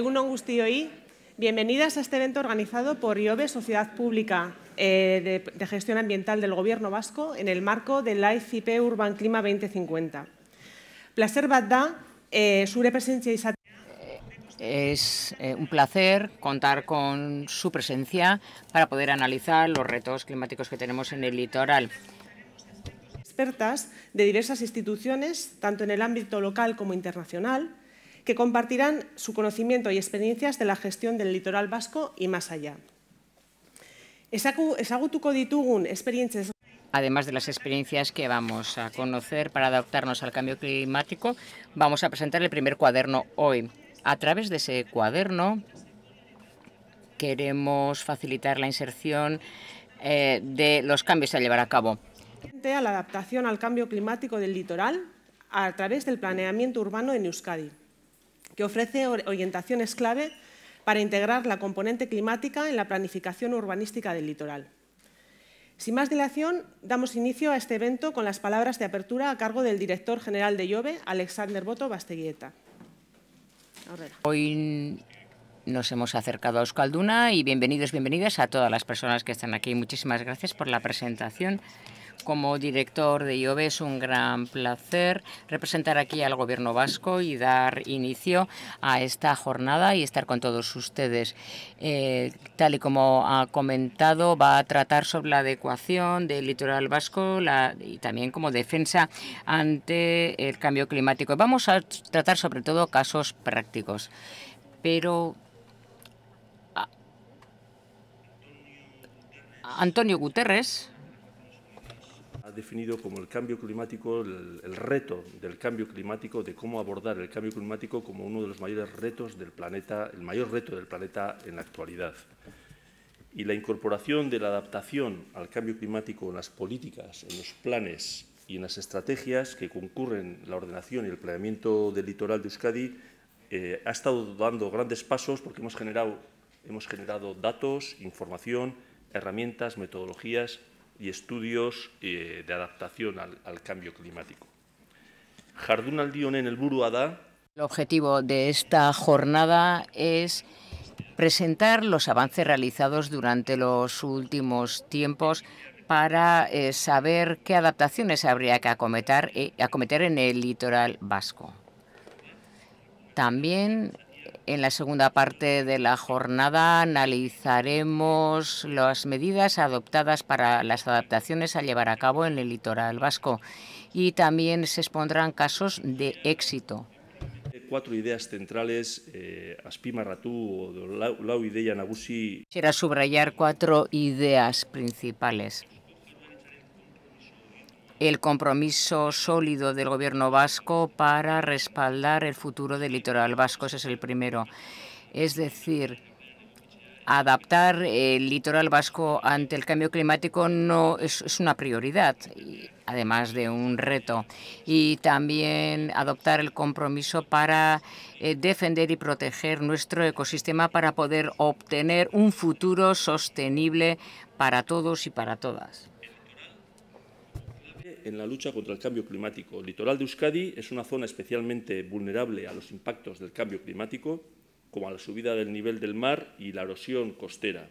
on y bienvenidas a este evento organizado por IOBE, Sociedad Pública eh, de, Gestión Ambiental del Gobierno Vasco, en el marco del ICP Urban Clima 2050. Placer bat da, eh, eh Es eh, un placer contar con su presencia para poder analizar los retos climáticos que tenemos en el litoral expertas de diversas instituciones, tanto en el ámbito local como internacional, que compartirán su conocimiento y experiencias de la gestión del litoral vasco y más allá. además de las experiencias que vamos a conocer para adaptarnos al cambio climático, vamos a presentar el primer cuaderno hoy. A través de ese cuaderno queremos facilitar la inserción eh, de los cambios a llevar a cabo. la adaptación al cambio climático del litoral a través del planeamiento urbano en Euskadi que ofrece orientaciones clave para integrar la componente climática en la planificación urbanística del litoral. Sin más dilación, damos inicio a este evento con las palabras de apertura a cargo del director general de Yobe, Alexander Boto Basteguieta. Hoy nos hemos acercado a Euskalduna y bienvenidos, bienvenidas a todas las personas que están aquí. Muchísimas gracias por la presentación. Como director de IOB es un gran placer representar aquí al Gobierno vasco y dar inicio a esta jornada y estar con todos ustedes. Eh, tal y como ha comentado, va a tratar sobre la adecuación del litoral vasco y también como defensa ante el cambio climático. Vamos a tratar sobre todo casos prácticos, pero ah, Antonio Guterres definido como el cambio climático, el, reto del cambio climático, de cómo abordar el cambio climático como uno de los mayores retos del planeta, el mayor reto del planeta en la actualidad. Y la incorporación de la adaptación al cambio climático en las políticas, en los planes y en las estrategias que concurren la ordenación y el planeamiento del litoral de Euskadi eh, ha estado dando grandes pasos porque hemos generado, hemos generado datos, información, herramientas, metodologías y estudios eh, de adaptación al, cambio climático. Jardunaldi en el Buruada. El objetivo de esta jornada es presentar los avances realizados durante los últimos tiempos para eh, saber qué adaptaciones habría que acometer, eh, acometer en el litoral vasco. También en la segunda parte de la jornada analizaremos las medidas adoptadas para las adaptaciones a llevar a cabo en el litoral vasco y también se expondrán casos de éxito. Cuatro ideas centrales, eh, subrayar cuatro ideas principales el compromiso sólido del gobierno vasco para respaldar el futuro del litoral vasco. Ese es el primero. Es decir, adaptar el litoral vasco ante el cambio climático no es, una prioridad, además de un reto. Y también adoptar el compromiso para eh, defender y proteger nuestro ecosistema para poder obtener un futuro sostenible para todos y para todas en la lucha contra el cambio climático. El litoral de Euskadi es una zona especialmente vulnerable a los impactos del cambio climático, como a la subida del nivel del mar y la erosión costera.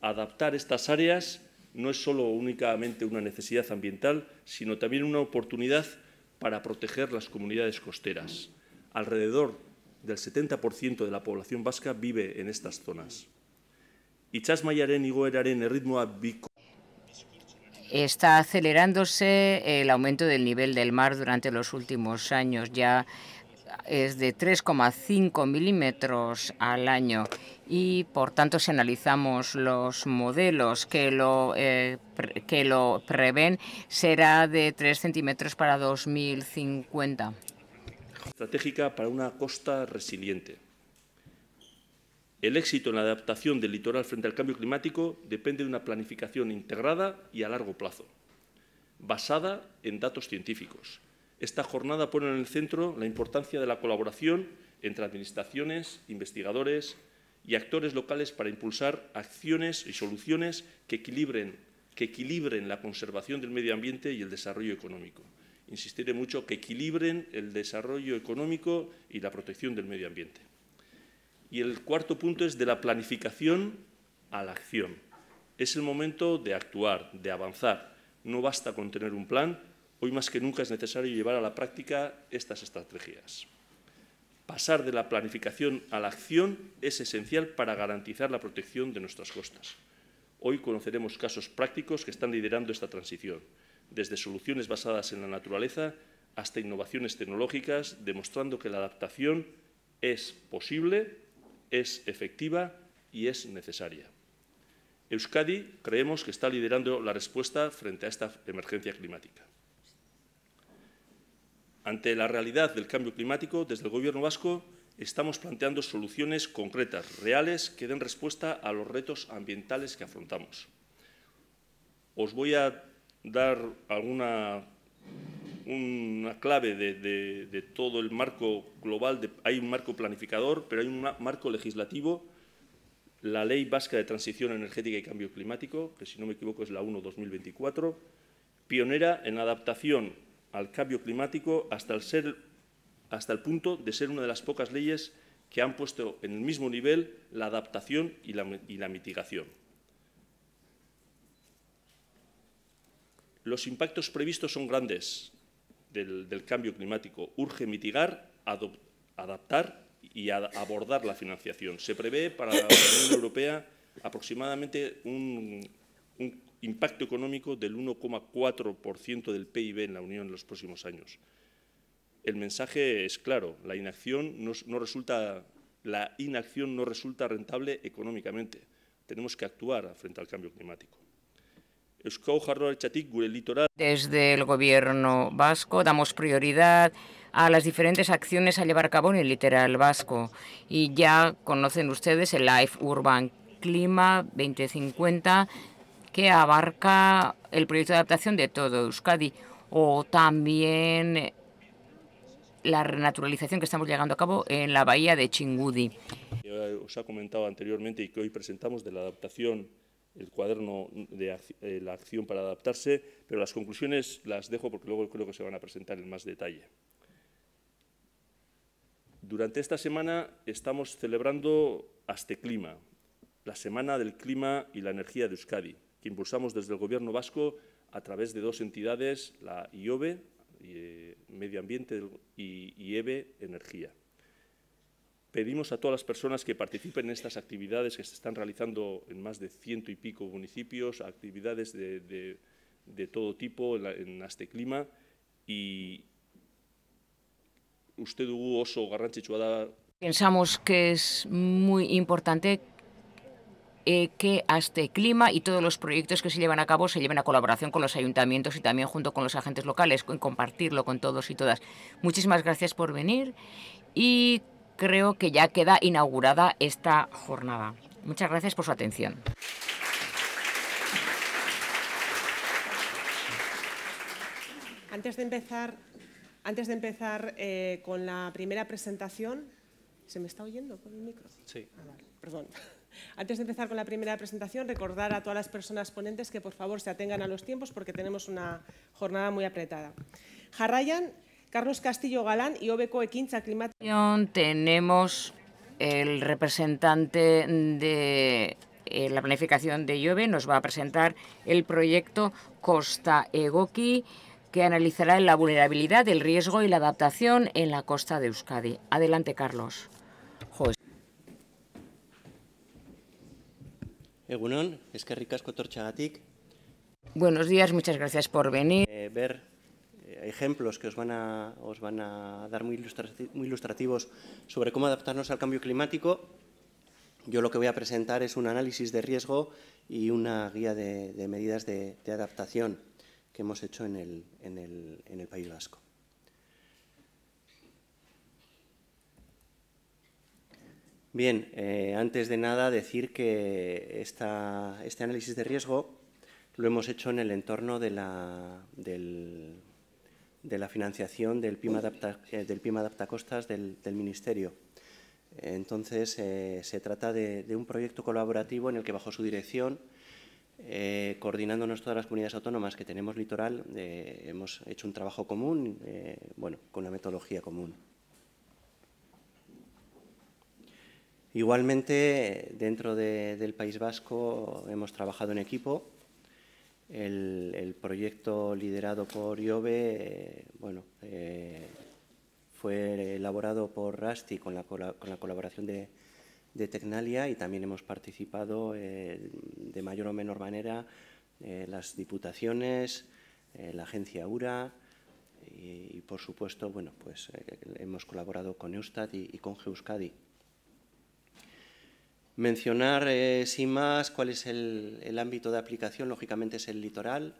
Adaptar estas áreas no es solo únicamente una necesidad ambiental, sino también una oportunidad para proteger las comunidades costeras. Alrededor del 70% de la población vasca vive en estas zonas. Está acelerándose el aumento del nivel del mar durante los últimos años. Ya es de 3,5 milímetros al año y por tanto si analizamos los modelos que lo, eh, que lo prevén será de 3 centímetros para 2050. Estratégica para una costa resiliente. El éxito en la adaptación del litoral frente al cambio climático depende de una planificación integrada y a largo plazo, basada en datos científicos. Esta jornada pone en el centro la importancia de la colaboración entre administraciones, investigadores y actores locales para impulsar acciones y soluciones que equilibren, la conservación del medio ambiente y el desarrollo económico. Insistiré mucho que equilibren el desarrollo económico y la protección del medio ambiente. Y el cuarto punto es de la planificación a la acción. Es el momento de actuar, de avanzar. No basta con tener un plan, hoy más que nunca es necesario llevar a la práctica estas estrategias. Pasar de la planificación a la acción es esencial para garantizar la protección de nuestras costas. Hoy conoceremos casos prácticos que están liderando esta transición, desde soluciones basadas en la naturaleza hasta innovaciones tecnológicas, demostrando que la adaptación es posible es efectiva y es necesaria. Euskadi creemos que está liderando la respuesta frente a esta emergencia climática. Ante la realidad del cambio climático, desde el Gobierno vasco estamos planteando soluciones concretas, reales, que den respuesta a los retos ambientales que afrontamos. Os voy a dar alguna una clave de, todo el marco global. hay un marco planificador, pero hay un marco legislativo, la Ley Vasca de Transición Energética y Cambio Climático, que si no me equivoco es la 1-2024, pionera en adaptación al cambio climático hasta el, hasta el punto de ser una de las pocas leyes que han puesto en el mismo nivel la adaptación y la mitigación. Los impactos previstos son grandes, del, cambio climático. Urge mitigar, adaptar y abordar la financiación. Se prevé para la Unión Europea aproximadamente un, impacto económico del 1,4% del PIB en la Unión en los próximos años. El mensaje es claro, la inacción no resulta, la inacción no resulta rentable económicamente. Tenemos que actuar frente al cambio climático. Desde el gobierno vasco damos prioridad a las diferentes acciones a llevar a cabo en el litoral vasco. Y ya conocen ustedes el Life Urban Clima 2050, que abarca el proyecto de adaptación de todo Euskadi, o también la renaturalización que estamos llegando a cabo en la bahía de Chingudi. Eh, os ha comentado anteriormente y que hoy presentamos de la adaptación el cuaderno de eh, la acción para adaptarse, pero las conclusiones las dejo porque luego creo que se van a presentar en más detalle. Durante esta semana estamos celebrando Asteclima, la Semana del Clima y la Energía de Euskadi, que impulsamos desde el Gobierno vasco a través de dos entidades, la IOBE, eh, Medio Ambiente, y EVE Energía. Pedimos a todas las personas que participen en estas actividades que se están realizando en más de ciento y pico municipios, actividades de, todo tipo en, Asteclima y usted, Hugo oso Garranche, Pensamos que es muy importante eh, que Asteclima y todos los proyectos que se llevan a cabo se lleven a colaboración con los ayuntamientos y también junto con los agentes locales, compartirlo con todos y todas. Muchísimas gracias por venir y creo que ya queda inaugurada esta jornada. Muchas gracias por su atención. Antes de empezar, antes de empezar eh, con la primera presentación, ¿se me está oyendo el Sí. Ah, perdón. Antes de empezar con la primera presentación, recordar a todas las personas ponentes que por favor se atengan a los tiempos porque tenemos una jornada muy apretada. Jarrayan Carlos Castillo Galán y Obeco Equinza Climática. Tenemos el representante de eh, la planificación de lluvia. nos va a presentar el proyecto Costa Egoki, que analizará la vulnerabilidad, el riesgo y la adaptación en la costa de Euskadi. Adelante, Carlos. Buenos días, muchas gracias por venir. Eh, ver ejemplos que os van a, os van a dar muy, ilustrativos sobre cómo adaptarnos al cambio climático, yo lo que voy a presentar es un análisis de riesgo y una guía de, medidas de, adaptación que hemos hecho en el, País Vasco. Bien, eh, antes de nada decir que esta, este análisis de riesgo lo hemos hecho en el entorno de la, del, de la financiación del PIM Adaptacostas eh, del, Ministerio. Entonces, eh, se trata de, un proyecto colaborativo en el que, bajo su dirección, eh, coordinándonos todas las comunidades autónomas que tenemos litoral, hemos hecho un trabajo común, bueno, con una metodología común. Igualmente, dentro del País Vasco hemos trabajado en equipo el, el proyecto liderado por IOBE, eh, bueno, eh, fue elaborado por Rasti con la, con la colaboración de, de, Tecnalia y también hemos participado eh, de mayor o menor manera las diputaciones, la agencia URA y, por supuesto, bueno, pues hemos colaborado con Eustat y, con Geuskadi. Mencionar, eh, sin más, cuál es el, ámbito de aplicación, lógicamente es el litoral.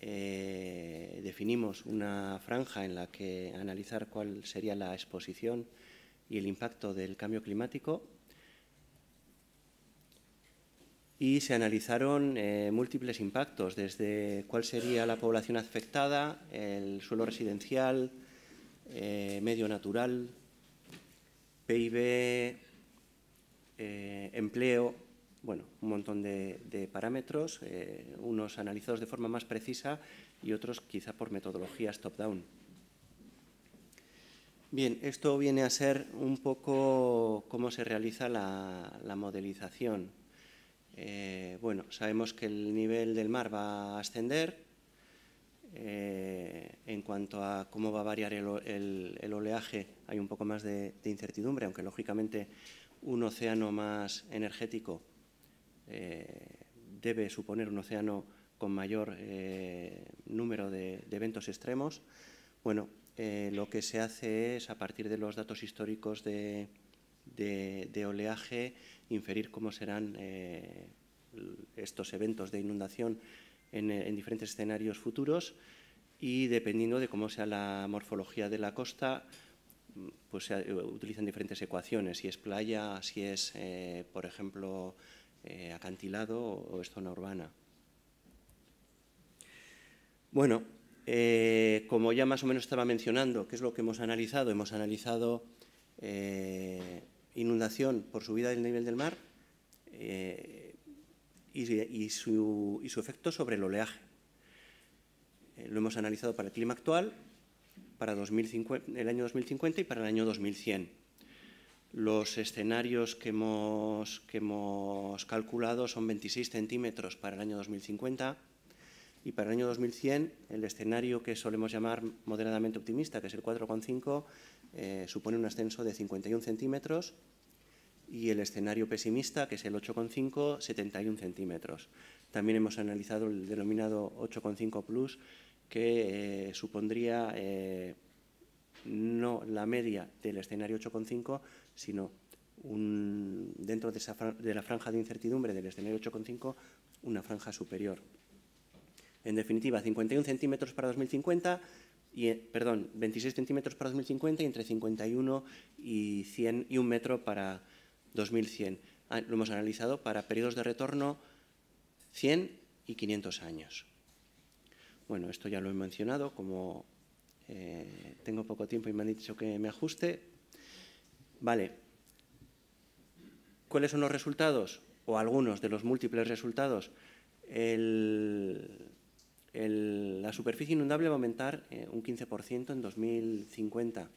Eh, definimos una franja en la que analizar cuál sería la exposición y el impacto del cambio climático. Y se analizaron eh, múltiples impactos, desde cuál sería la población afectada, el suelo residencial, medio natural, PIB, eh, empleo, bueno, un montón de, parámetros, eh, unos analizados de forma más precisa y otros quizá por metodologías top-down. Bien, esto viene a ser un poco cómo se realiza la, modelización. Eh, bueno, sabemos que el nivel del mar va a ascender. en cuanto a cómo va a variar el, oleaje, hay un poco más de incertidumbre, aunque lógicamente un océano más energético eh, debe suponer un océano con mayor eh, número de, eventos extremos. Bueno, eh, lo que se hace es, a partir de los datos históricos de, oleaje, inferir cómo serán estos eventos de inundación en diferentes escenarios futuros y dependiendo de cómo sea la morfología de la costa, pues se eh, utilizan diferentes ecuaciones, si es playa, si es, eh, por ejemplo, eh, acantilado o, es zona urbana. Bueno, como ya más o menos estaba mencionando, ¿qué es lo que hemos analizado? Hemos analizado inundación por subida del nivel del mar y su efecto sobre el oleaje. lo hemos analizado para el clima actual, para 2050, el año 2050 y para el año 2100. Los escenarios que hemos, que hemos calculado son 26 centímetros para el año 2050 y para el año 2100 el escenario que solemos llamar moderadamente optimista, que es el 4,5, eh, supone un ascenso de 51 centímetros y el escenario pesimista, que es el 8,5, 71 centímetros. También hemos analizado el denominado 8,5 plus, que eh, supondría eh, no la media del escenario 8,5, sino un, dentro de, la franja de incertidumbre del escenario 8,5, una franja superior. En definitiva, 51 centímetros para 2050, y, eh, perdón, 26 centímetros para 2050 y entre 51 y, 100, y metro para 2100. Ah, lo hemos analizado para periodos de retorno 100 y 500 años. Bueno, esto ya lo he mencionado, como eh, tengo poco tiempo y me han dicho que me ajuste. Vale. ¿Cuáles son los resultados? O algunos de los múltiples resultados. la superficie inundable va a aumentar eh, un 15% en 2050.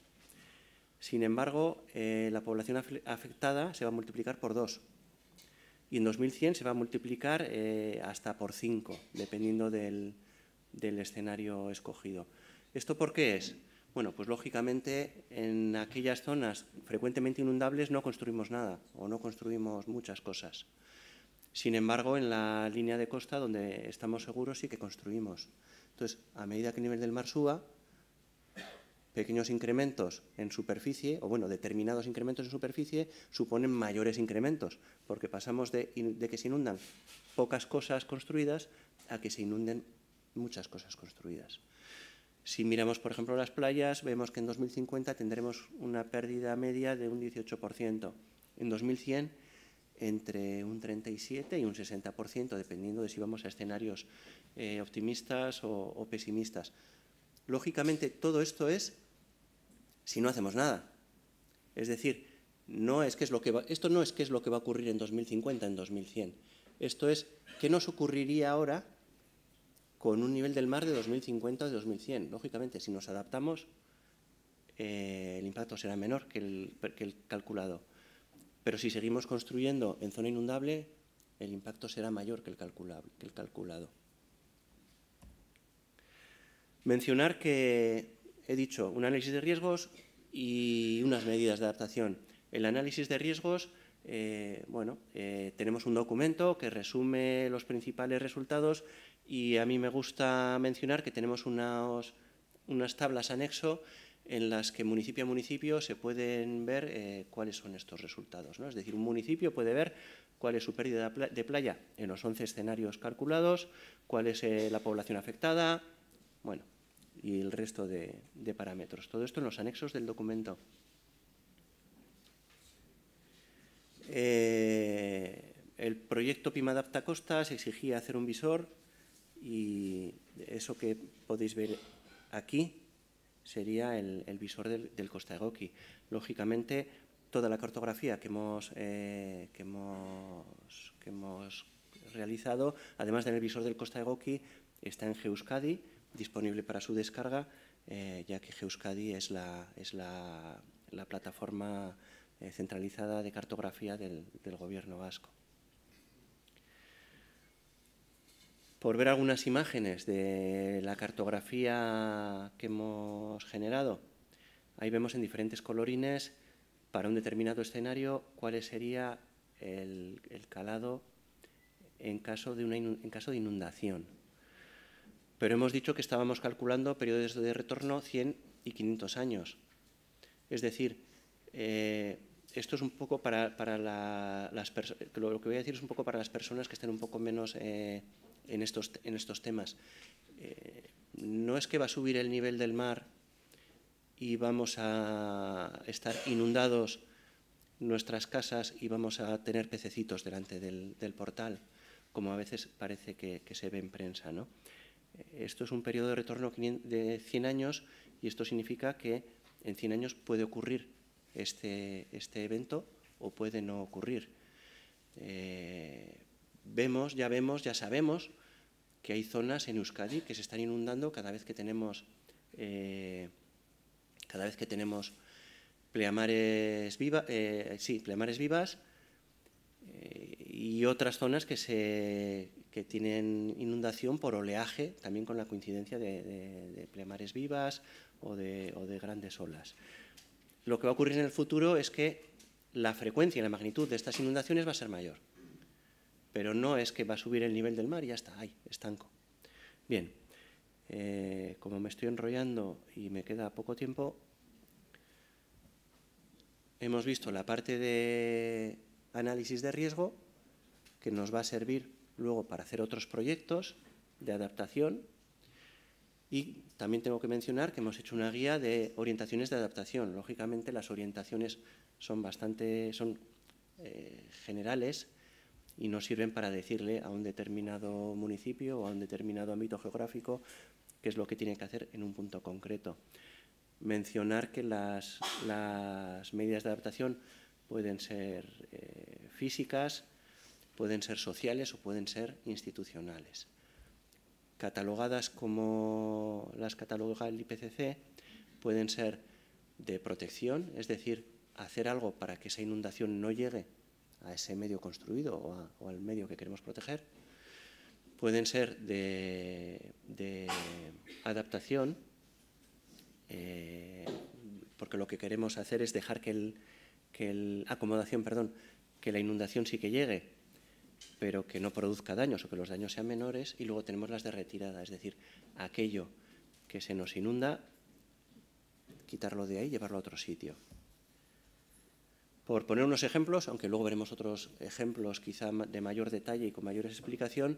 Sin embargo, eh, la población afectada se va a multiplicar por dos. Y en 2100 se va a multiplicar hasta por cinco, dependiendo del, del escenario escogido. ¿Esto por qué es? Bueno, pues lógicamente en aquellas zonas frecuentemente inundables no construimos nada o no construimos muchas cosas. Sin embargo, en la línea de costa donde estamos seguros sí que construimos. Entonces, a medida que el nivel del mar suba, pequeños incrementos en superficie, o bueno, determinados incrementos en superficie, suponen mayores incrementos, porque pasamos de, de que se inundan pocas cosas construidas a que se inunden muchas cosas construidas. Si miramos, por ejemplo, las playas, vemos que en 2050 tendremos una pérdida media de un 18%. En 2100, entre un 37 y un 60%, dependiendo de si vamos a escenarios eh, optimistas o, pesimistas. Lógicamente, todo esto es si no hacemos nada. Es decir, no es que es lo que esto no es qué es lo que va a ocurrir en 2050, en 2100. Esto es qué nos ocurriría ahora con un nivel del mar de 2050 o de 2100. Lógicamente, si nos adaptamos, eh, el impacto será menor que el, calculado. Pero si seguimos construyendo en zona inundable, el impacto será mayor que el, que el calculado. Mencionar que he dicho un análisis de riesgos y unas medidas de adaptación. El análisis de riesgos, eh, bueno, eh, tenemos un documento que resume los principales resultados y a mí me gusta mencionar que tenemos unas, unas tablas anexo en las que municipio a municipio se pueden ver eh, cuáles son estos resultados. ¿no? Es decir, un municipio puede ver cuál es su pérdida de playa en los 11 escenarios calculados, cuál es eh, la población afectada, bueno, y el resto de, parámetros. Todo esto en los anexos del documento. Eh, el proyecto PIMADAPTA Costas exigía hacer un visor y eso que podéis ver aquí sería el, visor del, Costa Egoki. Lógicamente, toda la cartografía eh, que hemos, que hemos, realizado, además del visor del Costa Egoki, está en Geuskadi, disponible para su descarga, eh, ya que Geuskadi es la, es la, plataforma eh, centralizada de cartografía del Gobierno vasco. por ver algunas imágenes de la cartografía que hemos generado. Ahí vemos en diferentes colorines para un determinado escenario cuál sería el, calado en caso, de una caso de inundación. Pero hemos dicho que estábamos calculando periodos de retorno 100 y 500 años. Es decir, eh, esto es un poco para, las lo que voy a decir es un poco para las personas que estén un poco menos eh, en estos, en estos temas. Eh, no es que va a subir el nivel del mar y vamos a estar inundados nuestras casas y vamos a tener pececitos delante del, portal, como a veces parece que, se ve en prensa. Eh, esto es un periodo de retorno de 100 años y esto significa que en 100 años puede ocurrir este, este evento o puede no ocurrir. Eh, vemos, ya vemos, ya sabemos que hay zonas en Euskadi que se están inundando cada vez que tenemos, eh, cada vez que tenemos pleamares, eh, vivas eh, y otras zonas que, se, que tienen inundación por oleaje, también con la coincidencia de, pleamares vivas o de, o de grandes olas. Lo que va a ocurrir en el futuro es que la frecuencia y la magnitud de estas inundaciones va a ser mayor pero no es que va a subir el nivel del mar y ya está, ahí, estanco. Bien, eh, como me estoy enrollando y me queda poco tiempo, hemos visto la parte de análisis de riesgo que nos va a servir luego para hacer otros proyectos de adaptación y también tengo que mencionar que hemos hecho una guía de orientaciones de adaptación. Lógicamente las orientaciones son bastante son, eh, generales y no sirven para decirle a un determinado municipio o a un determinado ámbito geográfico qué es lo que tiene que hacer en un punto concreto. Mencionar que las, las medidas de adaptación pueden ser eh, físicas, pueden ser sociales o pueden ser institucionales. Catalogadas como las cataloga el IPCC, pueden ser de protección, es decir, hacer algo para que esa inundación no llegue a ese medio construido o, al medio que queremos proteger, pueden ser de, adaptación, eh, porque lo que queremos hacer es dejar que el, que acomodación, perdón, que la inundación sí que llegue, pero que no produzca daños o que los daños sean menores, y luego tenemos las de retirada, es decir, aquello que se nos inunda, quitarlo de ahí y llevarlo a otro sitio. Por poner unos ejemplos, aunque luego veremos otros ejemplos quizá de mayor detalle y con mayor explicación,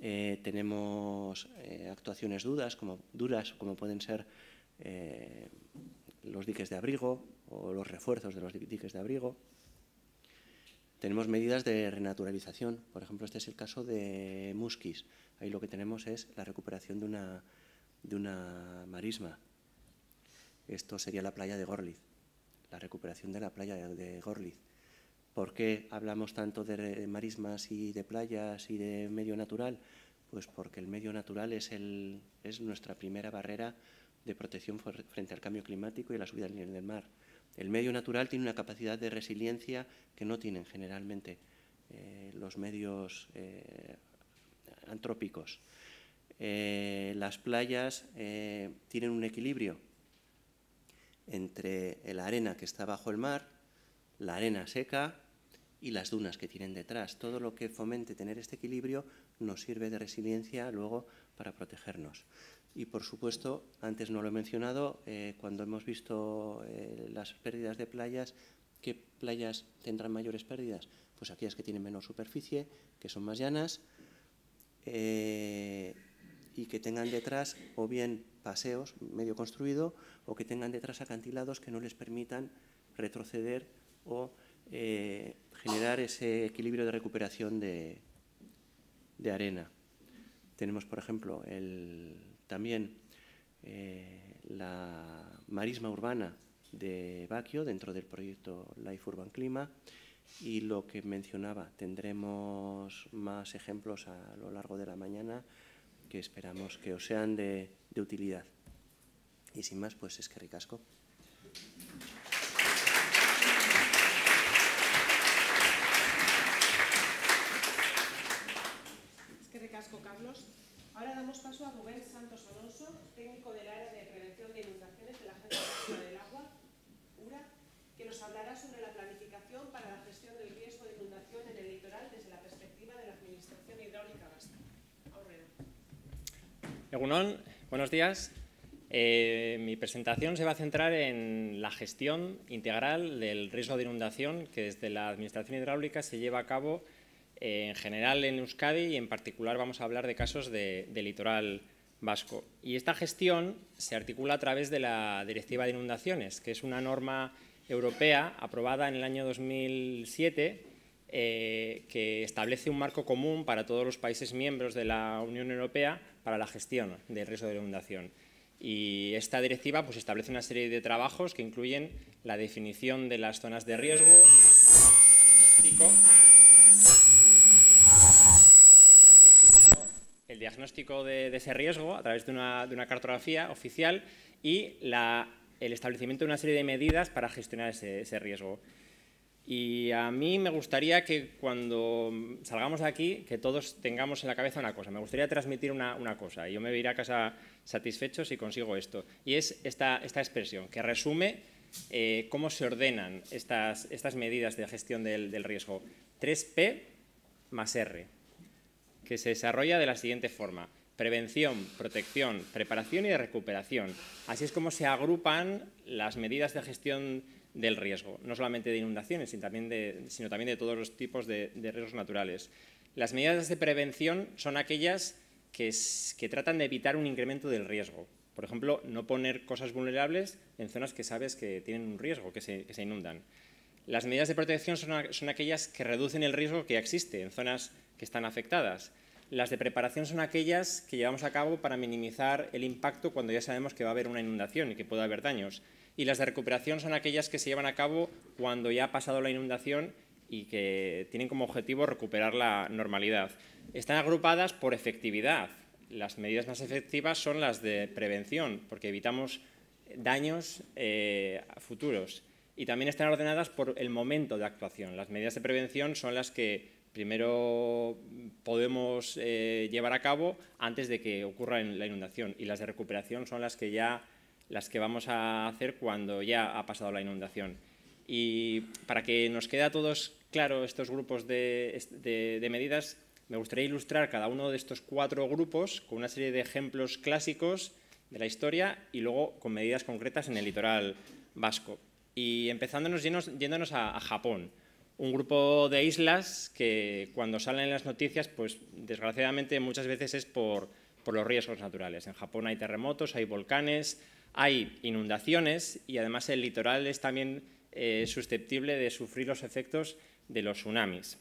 eh, tenemos eh, actuaciones como, duras, como pueden ser eh, los diques de abrigo o los refuerzos de los diques de abrigo. Tenemos medidas de renaturalización. Por ejemplo, este es el caso de Musquis. Ahí lo que tenemos es la recuperación de una, de una marisma. Esto sería la playa de Gorlitz la recuperación de la playa de Gorliz. ¿Por qué hablamos tanto de marismas y de playas y de medio natural? Pues porque el medio natural es, nuestra primera barrera de protección frente al cambio climático y la subida del nivel del mar. El medio natural tiene una capacidad de resiliencia que no tienen generalmente eh, los medios eh, antrópicos. Eh, las playas tienen un equilibrio entre la arena que está bajo el mar, la arena seca y las dunas que tienen detrás. Todo lo que fomente tener este equilibrio nos sirve de resiliencia luego para protegernos. Y por supuesto, antes no lo he mencionado, eh, cuando hemos visto eh, las pérdidas de playas, ¿qué playas tendrán mayores pérdidas? Pues aquellas que tienen menor superficie, que son más llanas eh, y que tengan detrás o bien paseos medio construido o que tengan detrás acantilados que no les permitan retroceder o eh, generar ese equilibrio de recuperación de, arena. Tenemos, por ejemplo, también eh, la marisma urbana de Baquio dentro del proyecto Life Urban Clima y lo que mencionaba, tendremos más ejemplos a lo largo de la mañana que esperamos que os sean de, utilidad. Y sin más, pues es que ricasco. Es que ricasco, Carlos. Ahora damos paso a Rubén Santos Alonso, técnico del área Egunon, buenos días. Eh, mi presentación se va a centrar en la gestión integral del riesgo de inundación que desde la Administración Hidráulica se lleva a cabo eh, en general en Euskadi y en particular vamos a hablar de casos de, litoral vasco. Y esta gestión se articula a través de la Directiva de Inundaciones, que es una norma europea aprobada en el año 2007 eh, que establece un marco común para todos los países miembros de la Unión Europea para la gestión del riesgo de inundación. Y esta directiva pues, establece una serie de trabajos que incluyen la definición de las zonas de riesgo, el diagnóstico de, ese riesgo a través de una, cartografía oficial y el establecimiento de una serie de medidas para gestionar ese riesgo. Y a mí me gustaría que cuando salgamos de aquí, que todos tengamos en la cabeza una cosa. Me gustaría transmitir una, cosa. Y yo me voy a casa satisfecho si consigo esto. Y es esta, esta expresión, que resume eh, cómo se ordenan estas, estas medidas de gestión del, del, riesgo. 3P más R, que se desarrolla de la siguiente forma. Prevención, protección, preparación y recuperación. Así es como se agrupan las medidas de gestión del riesgo, no solamente de inundaciones, sino también de, todos los tipos de, riesgos naturales. Las medidas de prevención son aquellas que, tratan de evitar un incremento del riesgo. Por ejemplo, no poner cosas vulnerables en zonas que sabes que tienen un riesgo, que se, inundan. Las medidas de protección son, son aquellas que reducen el riesgo que existe en zonas que están afectadas. Las de preparación son aquellas que llevamos a cabo para minimizar el impacto cuando ya sabemos que va a haber una inundación y que puede haber daños y las de recuperación son aquellas que se llevan a cabo cuando ya ha pasado la inundación y que tienen como objetivo recuperar la normalidad. Están agrupadas por efectividad. Las medidas más efectivas son las de prevención, porque evitamos daños eh, futuros. Y también están ordenadas por el momento de actuación. Las medidas de prevención son las que primero podemos eh, llevar a cabo antes de que ocurra la inundación. Y las de recuperación son las que ya las que vamos a hacer cuando ya ha pasado la inundación. Y para que nos quede a todos claro estos grupos de, medidas, me gustaría ilustrar cada uno de estos cuatro grupos con una serie de ejemplos clásicos de la historia y luego con medidas concretas en el litoral vasco. Y empezándonos yéndonos, a, Japón, un grupo de islas que cuando salen en las noticias, pues desgraciadamente muchas veces es por los riesgos naturales. En Japón hay terremotos, hay volcanes, hay inundaciones y además el litoral es también eh, susceptible de sufrir los efectos de los tsunamis.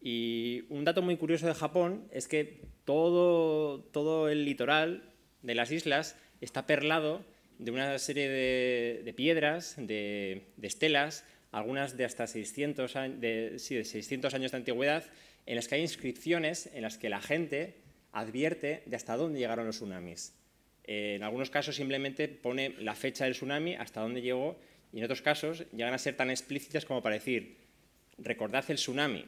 Y un dato muy curioso de Japón es que todo, el litoral de las islas está perlado de una serie de, piedras, de, estelas, algunas de hasta 600, 600 años de antigüedad, en las que hay inscripciones en las que la gente advierte de hasta dónde llegaron los tsunamis. Eh, en algunos casos simplemente pone la fecha del tsunami, hasta dónde llegó, y en otros casos llegan a ser tan explícitas como para decir, recordad el tsunami,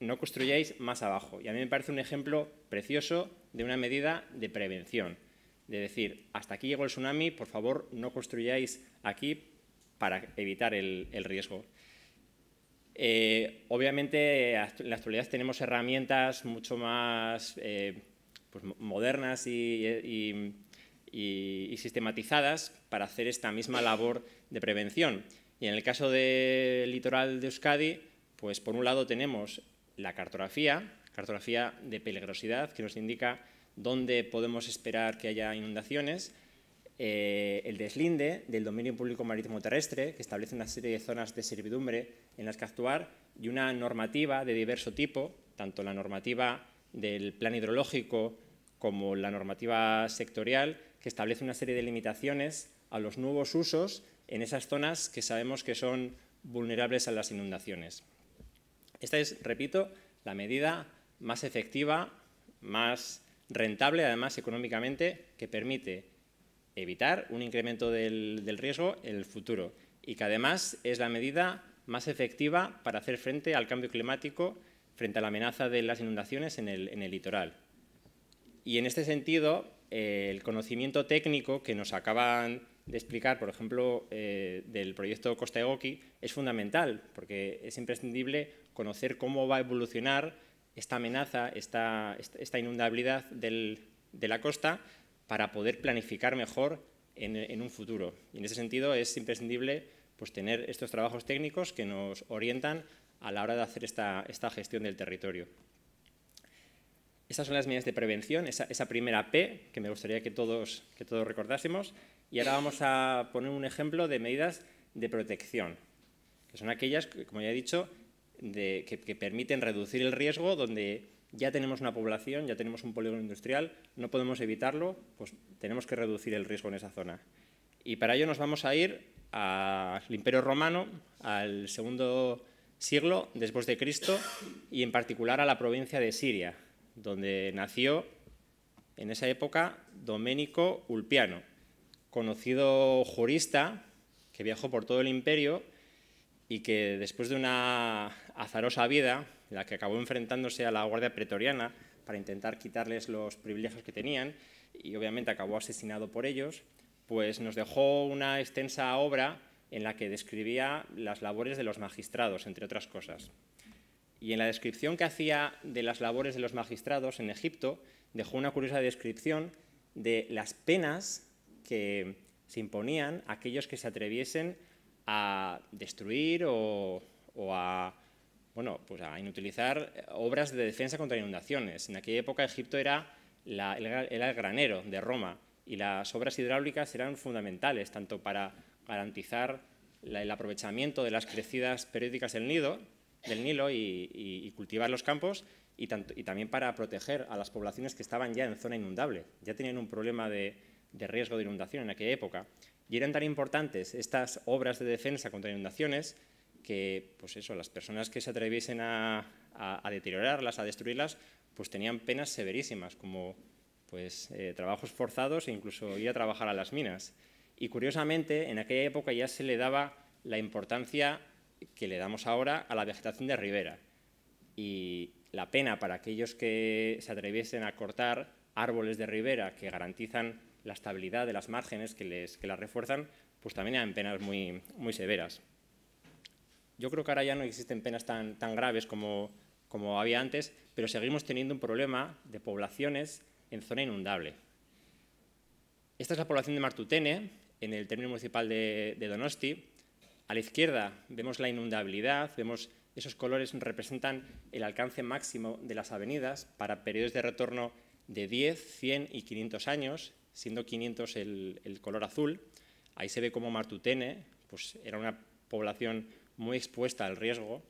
no construyáis más abajo. Y a mí me parece un ejemplo precioso de una medida de prevención, de decir, hasta aquí llegó el tsunami, por favor no construyáis aquí para evitar el, riesgo. Eh, obviamente, en la actualidad tenemos herramientas mucho más eh, pues, modernas y y, sistematizadas para hacer esta misma labor de prevención. Y en el caso del litoral de Euskadi, pues por un lado tenemos la cartografía, cartografía de peligrosidad, que nos indica dónde podemos esperar que haya inundaciones, eh, el deslinde del dominio público marítimo terrestre, que establece una serie de zonas de servidumbre en las que actuar, y una normativa de diverso tipo, tanto la normativa del plan hidrológico como la normativa sectorial, que establece una serie de limitaciones a los nuevos usos en esas zonas que sabemos que son vulnerables a las inundaciones. Esta es, repito, la medida más efectiva, más rentable, además económicamente, que permite evitar un incremento del, riesgo en el futuro y que además es la medida más efectiva para hacer frente al cambio climático, frente a la amenaza de las inundaciones en el litoral. Y en este sentido, el conocimiento técnico que nos acaban de explicar, por ejemplo, eh, del proyecto Costa Goki es fundamental, porque es imprescindible conocer cómo va a evolucionar esta amenaza, esta, inundabilidad de la costa, para poder planificar mejor en, un futuro. Y en ese sentido es imprescindible pues, tener estos trabajos técnicos que nos orientan a la hora de hacer esta gestión del territorio. Esas son las medidas de prevención, esa, primera P que me gustaría que todos, recordásemos. Y ahora vamos a poner un ejemplo de medidas de protección, que son aquellas, como ya he dicho, que, permiten reducir el riesgo donde ya tenemos una población, ya tenemos un polígono industrial, no podemos evitarlo, pues tenemos que reducir el riesgo en esa zona. Y para ello nos vamos a ir al Imperio Romano, al segundo siglo después de Cristo, y en particular a la provincia de Siria, donde nació en esa época Domenico Ulpiano, conocido jurista que viajó por todo el imperio y que después de una azarosa vida, la que acabó enfrentándose a la Guardia Pretoriana para intentar quitarles los privilegios que tenían, y obviamente acabó asesinado por ellos, pues nos dejó una extensa obra en la que describía las labores de los magistrados, entre otras cosas y en la descripción que hacía de las labores de los magistrados en Egipto, dejó una curiosa descripción de las penas que se imponían a aquellos que se atreviesen a destruir o, a, bueno, pues inutilizar eh, obras de defensa contra inundaciones. En aquella época Egipto era, el granero de Roma y las obras hidráulicas eran fundamentales tanto para garantizar el aprovechamiento de las crecidas periódicas del Nido del Nilo y, cultivar los campos y, también para proteger a las poblaciones que estaban ya en zona inundable. Ya tenían un problema de, riesgo de inundación en aquella época. Y eran tan importantes estas obras de defensa contra inundaciones que pues eso, las personas que se atreviesen a, deteriorarlas, a destruirlas, pues tenían penas severísimas, como pues, eh, trabajos forzados e incluso ir a trabajar a las minas. Y curiosamente, en aquella época ya se le daba la importancia que le damos ahora a la vegetación de ribera. Y la pena para aquellos que se atreviesen a cortar árboles de ribera que garantizan la estabilidad de las márgenes que, les, las refuerzan, pues también eran penas muy, severas. Yo creo que ahora ya no existen penas tan, graves como, había antes, pero seguimos teniendo un problema de poblaciones en zona inundable. Esta es la población de Martutene, en el término municipal de Donosti, a la izquierda vemos la inundabilidad, vemos esos colores representan el alcance máximo de las avenidas para periodos de retorno de 10, 100 y 500 años, siendo 500 el, color azul. Ahí se ve cómo Martutene pues, era una población muy expuesta al riesgo.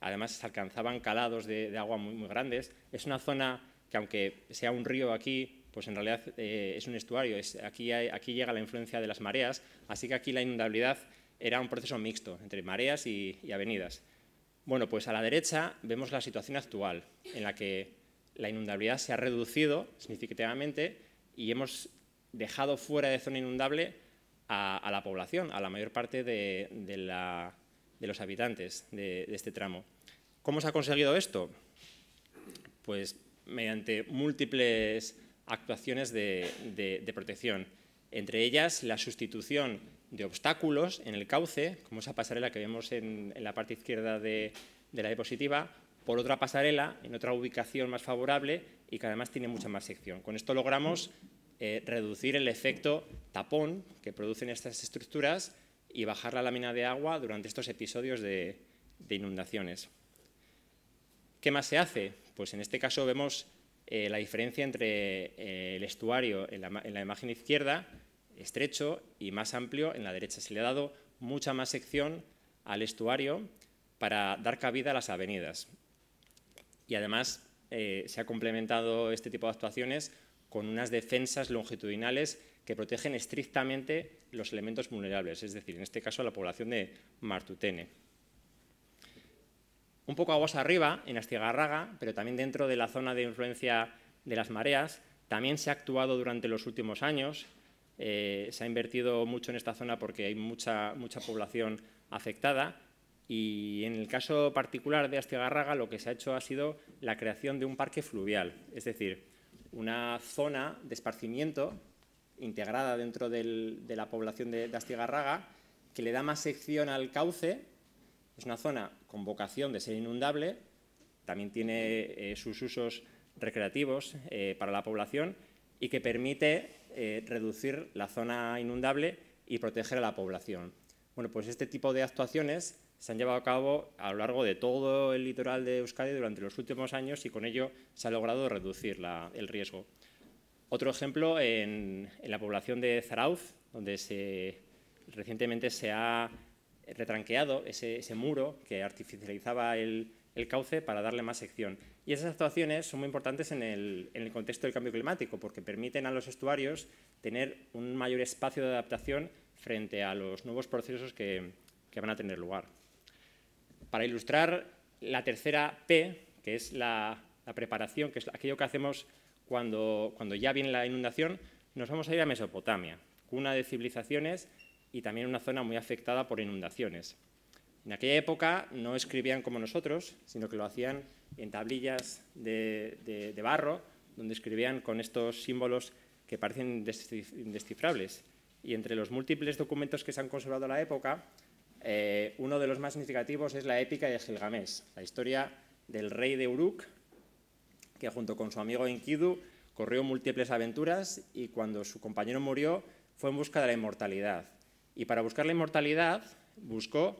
Además, se alcanzaban calados de, agua muy, grandes. Es una zona que, aunque sea un río aquí, pues en realidad eh, es un estuario. aquí, aquí llega la influencia de las mareas, así que aquí la inundabilidad era un proceso mixto entre mareas y, avenidas. Bueno, pues a la derecha vemos la situación actual, en la que la inundabilidad se ha reducido significativamente y hemos dejado fuera de zona inundable a, la población, a la mayor parte de, los habitantes de, este tramo. ¿Cómo se ha conseguido esto? Pues mediante múltiples actuaciones de, de, protección, entre ellas la sustitución de obstáculos en el cauce, como esa pasarela que vemos en, la parte izquierda de, la diapositiva, por otra pasarela en otra ubicación más favorable y que además tiene mucha más sección. Con esto logramos eh, reducir el efecto tapón que producen estas estructuras y bajar la lámina de agua durante estos episodios de, inundaciones. ¿Qué más se hace? Pues en este caso vemos eh, la diferencia entre eh, el estuario en la imagen izquierda estrecho y más amplio. En la derecha se le ha dado mucha más sección al estuario para dar cabida a las avenidas. Y además eh, se ha complementado este tipo de actuaciones con unas defensas longitudinales que protegen estrictamente los elementos vulnerables, es decir, en este caso la población de Martutene. Un poco aguas arriba, en Astigarraga, pero también dentro de la zona de influencia de las mareas, también se ha actuado durante los últimos años eh, se ha invertido mucho en esta zona porque hay mucha, mucha población afectada y en el caso particular de Astigarraga lo que se ha hecho ha sido la creación de un parque fluvial, es decir, una zona de esparcimiento integrada dentro de la población de, de que le da más sección al cauce, es una zona con vocación de ser inundable, también tiene eh, sus usos recreativos eh, para la población y que permite eh, reducir la zona inundable y proteger a la población. Bueno, pues este tipo de actuaciones se han llevado a cabo a lo largo de todo el litoral de Euskadi durante los últimos años y con ello se ha logrado reducir el riesgo. Otro ejemplo en, la población de Zarauz, donde se, recientemente se ha retranqueado ese muro que artificializaba el, el cauce para darle más sección. Y esas actuaciones son muy importantes en el, contexto del cambio climático porque permiten a los estuarios tener un mayor espacio de adaptación frente a los nuevos procesos que, van a tener lugar. Para ilustrar la tercera P, que es la, preparación, que es aquello que hacemos cuando, cuando ya viene la inundación, nos vamos a ir a Mesopotamia, cuna de civilizaciones y también una zona muy afectada por inundaciones. En aquella época no escribían como nosotros, sino que lo hacían en tablillas de, barro, donde escribían con estos símbolos que parecen indescifrables. Y entre los múltiples documentos que se han conservado a la época, eh, uno de los más significativos es la épica de Gilgamesh, la historia del rey de Uruk, que junto con su amigo Enkidu corrió múltiples aventuras y cuando su compañero murió fue en busca de la inmortalidad. Y para buscar la inmortalidad buscó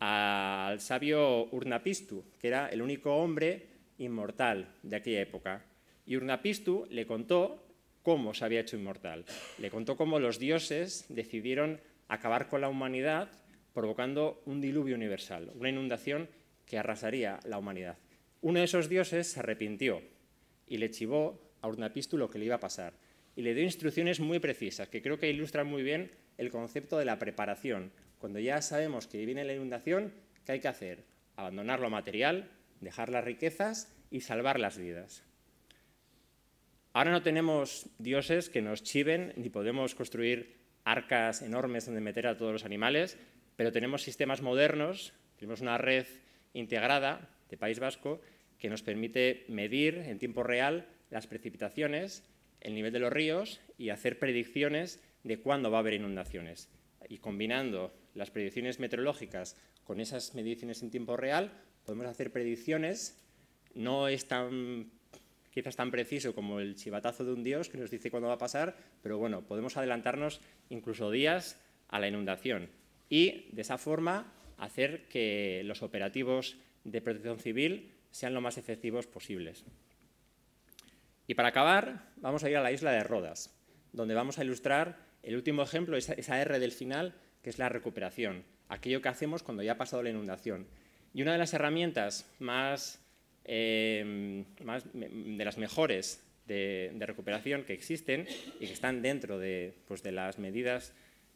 al sabio Urnapistu, que era el único hombre inmortal de aquella época. Y Urnapistu le contó cómo se había hecho inmortal. Le contó cómo los dioses decidieron acabar con la humanidad provocando un diluvio universal, una inundación que arrasaría la humanidad. Uno de esos dioses se arrepintió y le chivó a Urnapistu lo que le iba a pasar y le dio instrucciones muy precisas que creo que ilustran muy bien el concepto de la preparación cuando ya sabemos que viene la inundación, ¿qué hay que hacer? Abandonar lo material, dejar las riquezas y salvar las vidas. Ahora no tenemos dioses que nos chiven, ni podemos construir arcas enormes donde meter a todos los animales, pero tenemos sistemas modernos, tenemos una red integrada de País Vasco que nos permite medir en tiempo real las precipitaciones, el nivel de los ríos y hacer predicciones de cuándo va a haber inundaciones. Y combinando las predicciones meteorológicas con esas mediciones en tiempo real, podemos hacer predicciones, no es tan quizás tan preciso como el chivatazo de un dios que nos dice cuándo va a pasar, pero bueno, podemos adelantarnos incluso días a la inundación y de esa forma hacer que los operativos de protección civil sean lo más efectivos posibles. Y para acabar, vamos a ir a la isla de Rodas, donde vamos a ilustrar el último ejemplo, esa, esa R del final, que es la recuperación, aquello que hacemos cuando ya ha pasado la inundación. Y una de las herramientas más, em, de las mejores de, recuperación que existen y que están dentro de, pues, las medidas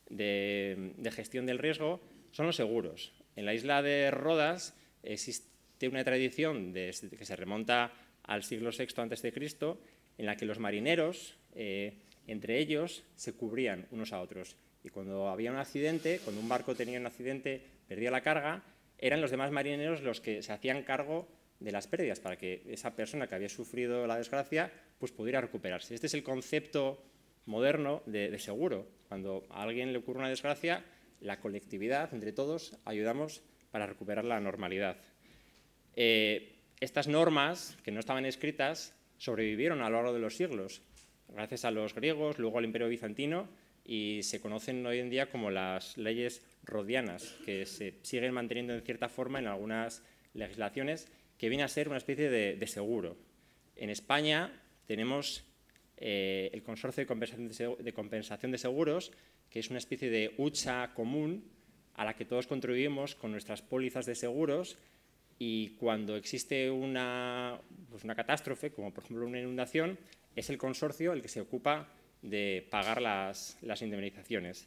de, gestión del riesgo son los seguros. En la isla de Rodas existe una tradición este, que se remonta al siglo VI Cristo en la que los marineros, eh, entre ellos, se cubrían unos a otros. Y cuando había un accidente, cuando un barco tenía un accidente, perdía la carga, eran los demás marineros los que se hacían cargo de las pérdidas para que esa persona que había sufrido la desgracia pues pudiera recuperarse. Este es el concepto moderno de, seguro. Cuando a alguien le ocurre una desgracia, la colectividad, entre todos, ayudamos para recuperar la normalidad. Eh, estas normas, que no estaban escritas, sobrevivieron a lo largo de los siglos, gracias a los griegos, luego al imperio bizantino, y se conocen hoy en día como las leyes rodianas, que se siguen manteniendo en cierta forma en algunas legislaciones, que viene a ser una especie de, seguro. En España tenemos eh, el Consorcio de Compensación de Seguros, que es una especie de hucha común a la que todos contribuimos con nuestras pólizas de seguros y cuando existe una, pues una catástrofe, como por ejemplo una inundación, es el consorcio el que se ocupa de pagar las, indemnizaciones.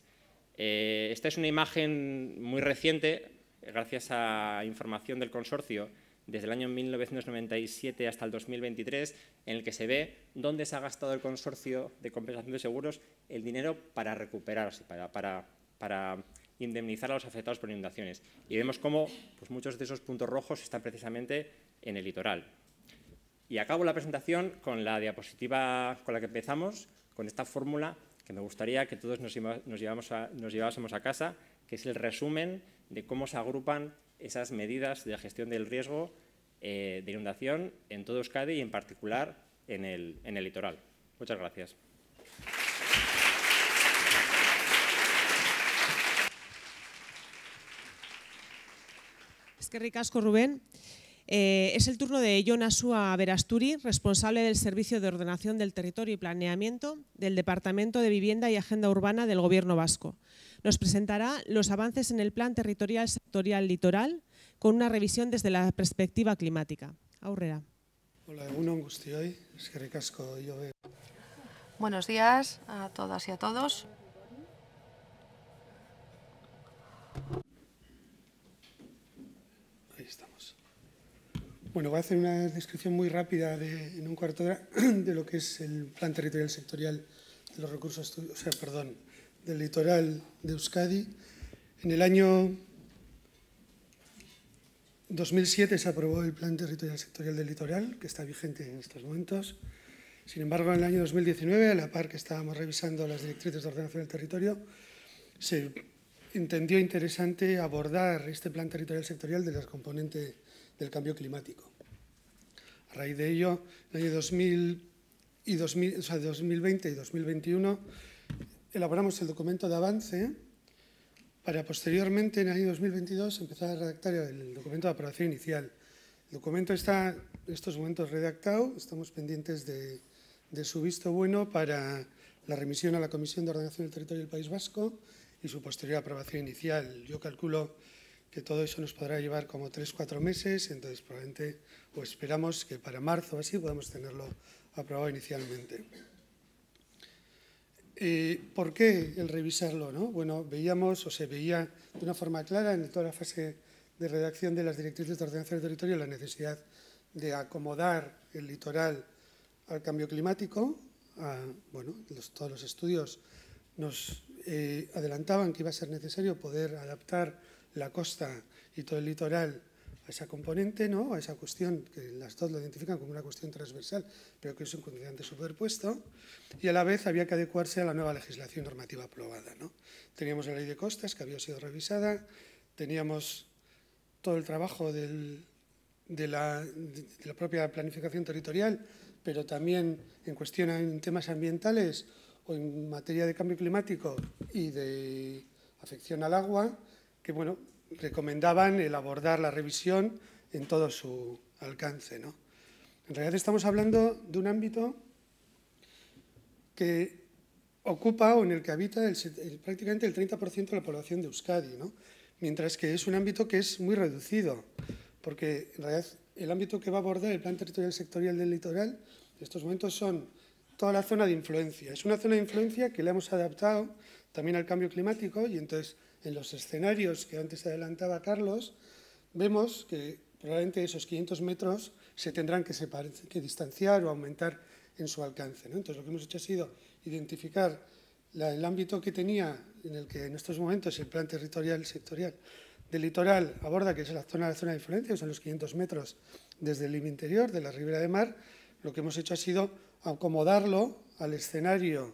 Eh, esta es una imagen muy reciente, gracias a información del consorcio, desde el año 1997 hasta el 2023, en el que se ve dónde se ha gastado el consorcio de compensación de seguros el dinero para recuperarse, para, para indemnizar a los afectados por inundaciones. Y vemos cómo pues, muchos de esos puntos rojos están precisamente en el litoral. Y acabo la presentación con la diapositiva con la que empezamos, con esta fórmula que me gustaría que todos nos, llevásemos a casa, que es el resumen de cómo se agrupan esas medidas de gestión del riesgo eh, de inundación en todo Euskadi y en particular en el, litoral. Muchas gracias. que Ricasco Rubén. Eh, es el turno de Jonasua Verasturi, responsable del Servicio de Ordenación del Territorio y Planeamiento del Departamento de Vivienda y Agenda Urbana del Gobierno Vasco. Nos presentará los avances en el Plan Territorial Sectorial Litoral con una revisión desde la perspectiva climática. Aurrera. Hola, Buenos días a todas y a todos. Bueno, voy a hacer una descripción muy rápida en un cuarto de, hora, de lo que es el plan territorial sectorial de los recursos, o sea, perdón, del litoral de Euskadi. En el año 2007 se aprobó el plan territorial sectorial del litoral, que está vigente en estos momentos. Sin embargo, en el año 2019, a la par que estábamos revisando las directrices de ordenación del territorio, se entendió interesante abordar este plan territorial sectorial de las componentes del cambio climático. A raíz de ello, en el año 2020 y 2021 elaboramos el documento de avance para posteriormente, en el año 2022, empezar a redactar el documento de aprobación inicial. El documento está en estos momentos redactado, estamos pendientes de, de su visto bueno para la remisión a la Comisión de Ordenación del Territorio del País Vasco y su posterior aprobación inicial. Yo calculo que todo eso nos podrá llevar como tres, cuatro meses, entonces probablemente o esperamos que para marzo o así podamos tenerlo aprobado inicialmente. Eh, ¿Por qué el revisarlo? Bueno, veíamos o se veía de una forma clara en toda la fase de redacción de las directrices de ordenación del territorio la necesidad de acomodar el litoral al cambio climático. Ah, bueno, todos los estudios nos eh, adelantaban que iba a ser necesario poder adaptar la costa y todo el litoral a esa componente, ¿no? a esa cuestión, que las dos lo identifican como una cuestión transversal, pero que es un condicionante superpuesto, y a la vez había que adecuarse a la nueva legislación normativa aprobada. ¿no? Teníamos la ley de costas, que había sido revisada, teníamos todo el trabajo de, la, de, la, propia planificación territorial, pero también en cuestión en temas ambientales, o en materia de cambio climático y de afección al agua, que bueno, recomendaban el abordar la revisión en todo su alcance. ¿no? En realidad estamos hablando de un ámbito que ocupa o en el que habita el, prácticamente el 30% de la población de Euskadi, ¿no? mientras que es un ámbito que es muy reducido, porque en realidad el ámbito que va a abordar el Plan Territorial Sectorial del Litoral en estos momentos son toda la zona de influencia. Es una zona de influencia que le hemos adaptado también al cambio climático y entonces en los escenarios que antes adelantaba Carlos, vemos que probablemente esos 500 metros se tendrán que, separar, distanciar o aumentar en su alcance. Entonces lo que hemos hecho ha sido identificar el ámbito que tenía, en el que en estos momentos el plan territorial sectorial del litoral aborda, que es la zona, la zona de influencia, que son los 500 metros desde el interior de la ribera de mar, lo que hemos hecho ha sido acomodarlo al escenario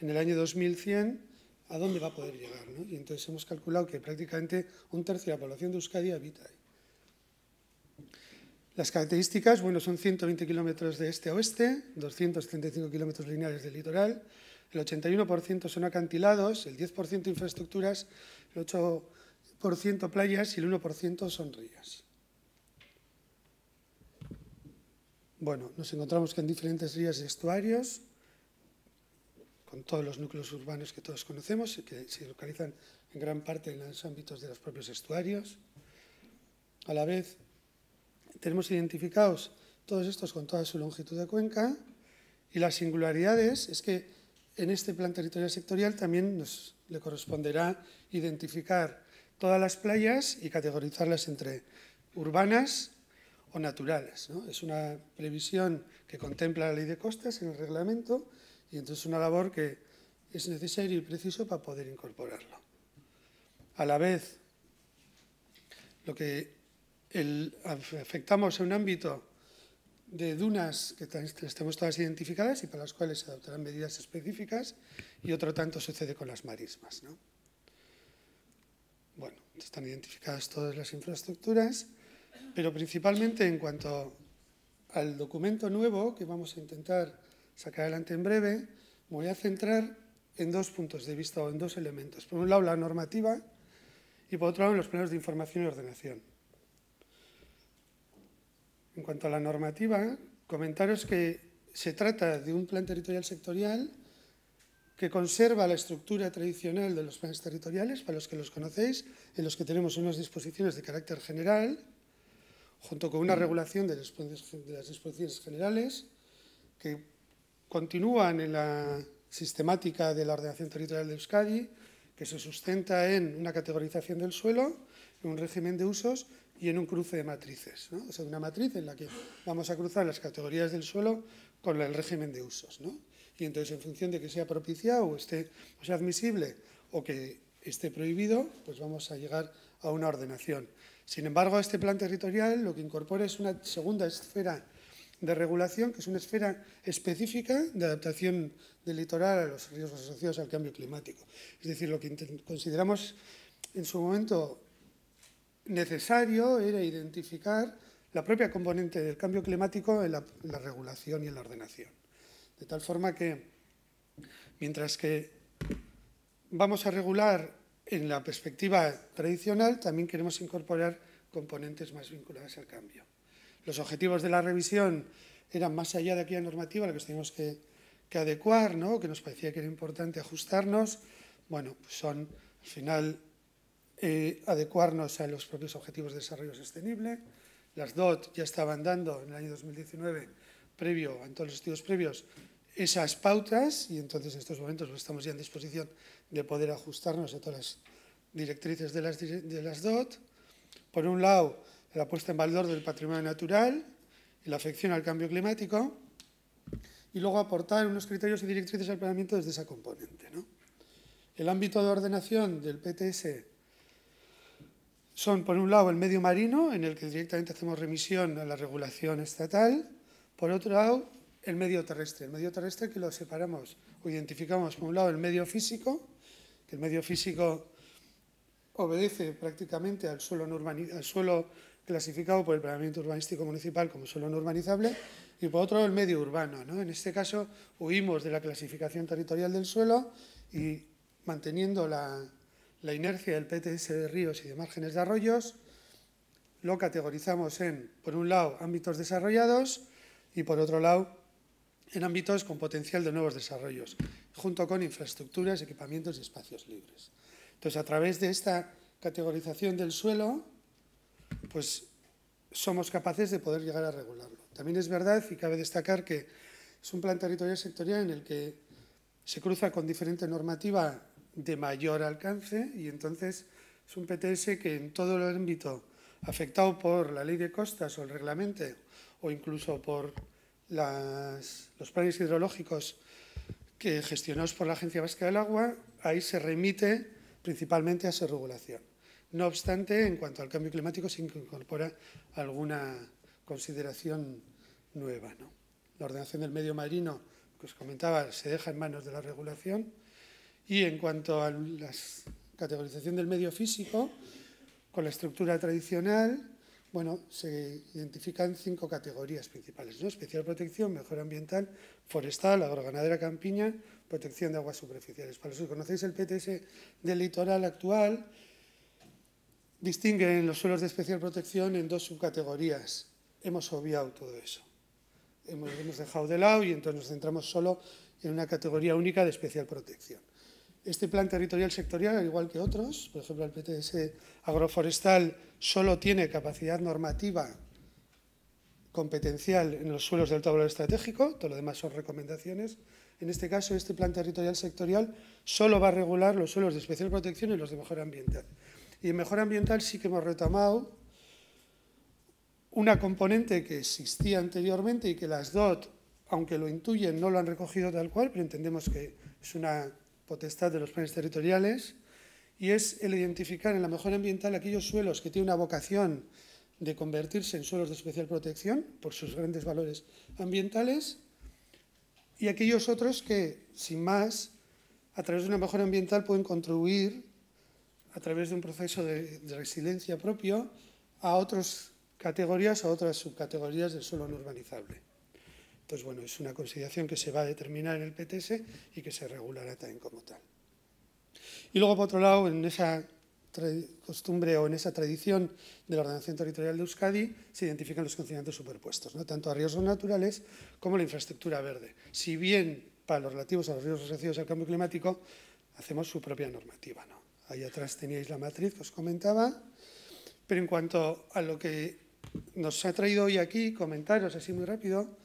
en el año 2100, ¿a dónde va a poder llegar? Y entonces hemos calculado que prácticamente un tercio de la población de Euskadi habita ahí. Las características, bueno, son 120 kilómetros de este a oeste, 235 kilómetros lineales del litoral, el 81% son acantilados, el 10% infraestructuras, el 8% playas y el 1% son rías. Bueno, nos encontramos en diferentes rías y estuarios, con todos los núcleos urbanos que todos conocemos y que se localizan en gran parte en los ámbitos de los propios estuarios. A la vez, tenemos identificados todos estos con toda su longitud de cuenca y las singularidades es que en este plan territorial sectorial también nos le corresponderá identificar todas las playas y categorizarlas entre urbanas, o naturales. Es una previsión que contempla la ley de costas en el reglamento y entonces una labor que es necesario y preciso para poder incorporarlo. A la vez, lo que afectamos a un ámbito de dunas que estamos todas identificadas y para las cuales se adoptarán medidas específicas y otro tanto sucede con las marismas. Bueno, están identificadas todas las infraestructuras pero principalmente en cuanto al documento nuevo que vamos a intentar sacar adelante en breve, me voy a centrar en dos puntos de vista o en dos elementos. Por un lado, la normativa y por otro lado, los planes de información y ordenación. En cuanto a la normativa, comentaros que se trata de un plan territorial sectorial que conserva la estructura tradicional de los planes territoriales, para los que los conocéis, en los que tenemos unas disposiciones de carácter general, junto con una regulación de las, disposiciones generales que continúan en la sistemática de la ordenación territorial de Euskadi, que se sustenta en una categorización del suelo, en un régimen de usos y en un cruce de matrices. O sea, una matriz en la que vamos a cruzar las categorías del suelo con el régimen de usos. Y entonces, en función de que sea propiciado o, esté, sea admisible o que esté prohibido, pues vamos a llegar a una ordenación. Sin embargo, este plan territorial lo que incorpora es una segunda esfera de regulación, que es una esfera específica de adaptación del litoral a los riesgos asociados al cambio climático. Es decir, lo que consideramos en su momento necesario era identificar la propia componente del cambio climático en la, regulación y en la ordenación. De tal forma que, mientras que vamos a regular en la perspectiva tradicional también queremos incorporar componentes más vinculados al cambio. Los objetivos de la revisión eran más allá de aquella normativa a la que teníamos que, adecuar, ¿no? que nos parecía que era importante ajustarnos. Bueno, pues son al final eh, adecuarnos a los propios objetivos de desarrollo sostenible. Las DOT ya estaban dando en el año 2019, previo, a todos los estudios previos, esas pautas y entonces en estos momentos estamos ya en disposición de poder ajustarnos a todas las directrices de las, de las DOT. Por un lado, la puesta en valor del patrimonio natural y la afección al cambio climático y luego aportar unos criterios y directrices al planeamiento desde esa componente. El ámbito de ordenación del PTS son, por un lado, el medio marino, en el que directamente hacemos remisión a la regulación estatal, por otro lado, el medio terrestre. El medio terrestre que lo separamos o identificamos, por un lado, el medio físico, que el medio físico obedece prácticamente al suelo, al suelo clasificado por el planeamiento urbanístico municipal como suelo no urbanizable, y por otro el medio urbano. ¿no? En este caso, huimos de la clasificación territorial del suelo y manteniendo la, la inercia del PTS de ríos y de márgenes de arroyos, lo categorizamos en, por un lado, ámbitos desarrollados y por otro lado, en ámbitos con potencial de nuevos desarrollos, junto con infraestructuras, equipamientos y espacios libres. Entonces, a través de esta categorización del suelo, pues somos capaces de poder llegar a regularlo. También es verdad, y cabe destacar, que es un plan territorial sectorial en el que se cruza con diferente normativa de mayor alcance y entonces es un PTS que en todo el ámbito afectado por la ley de costas o el reglamento o incluso por los planes hidrológicos que gestionados por la Agencia Vasca del Agua, ahí se remite principalmente a su regulación. No obstante, en cuanto al cambio climático se incorpora alguna consideración nueva. La ordenación del medio marino, que os comentaba, se deja en manos de la regulación y en cuanto a la categorización del medio físico, con la estructura tradicional, bueno, se identifican cinco categorías principales, ¿no? Especial protección, mejora ambiental, forestal, agroganadera campiña, protección de aguas superficiales. Para los que conocéis el PTS del litoral actual, distinguen los suelos de especial protección en dos subcategorías. Hemos obviado todo eso. Hemos, hemos dejado de lado y entonces nos centramos solo en una categoría única de especial protección. Este plan territorial sectorial, al igual que otros, por ejemplo el PTS agroforestal, solo tiene capacidad normativa competencial en los suelos del tablero estratégico, todo lo demás son recomendaciones. En este caso, este plan territorial sectorial solo va a regular los suelos de especial protección y los de mejor ambiental. Y en mejor ambiental sí que hemos retomado una componente que existía anteriormente y que las DOT, aunque lo intuyen, no lo han recogido tal cual, pero entendemos que es una potestad de los planes territoriales, y es el identificar en la mejora ambiental aquellos suelos que tienen una vocación de convertirse en suelos de especial protección por sus grandes valores ambientales y aquellos otros que, sin más, a través de una mejora ambiental pueden contribuir a través de un proceso de, resiliencia propio a otras categorías, a otras subcategorías del suelo no urbanizable. Entonces, bueno, es una consideración que se va a determinar en el PTS y que se regulará también como tal. Y luego, por otro lado, en esa costumbre o en esa tradición de la ordenación territorial de Euskadi se identifican los conciliantes superpuestos, ¿no? tanto a riesgos naturales como la infraestructura verde. Si bien para los relativos a los riesgos asociados al cambio climático hacemos su propia normativa. ¿no? Ahí atrás teníais la matriz que os comentaba, pero en cuanto a lo que nos ha traído hoy aquí, comentaros así muy rápido,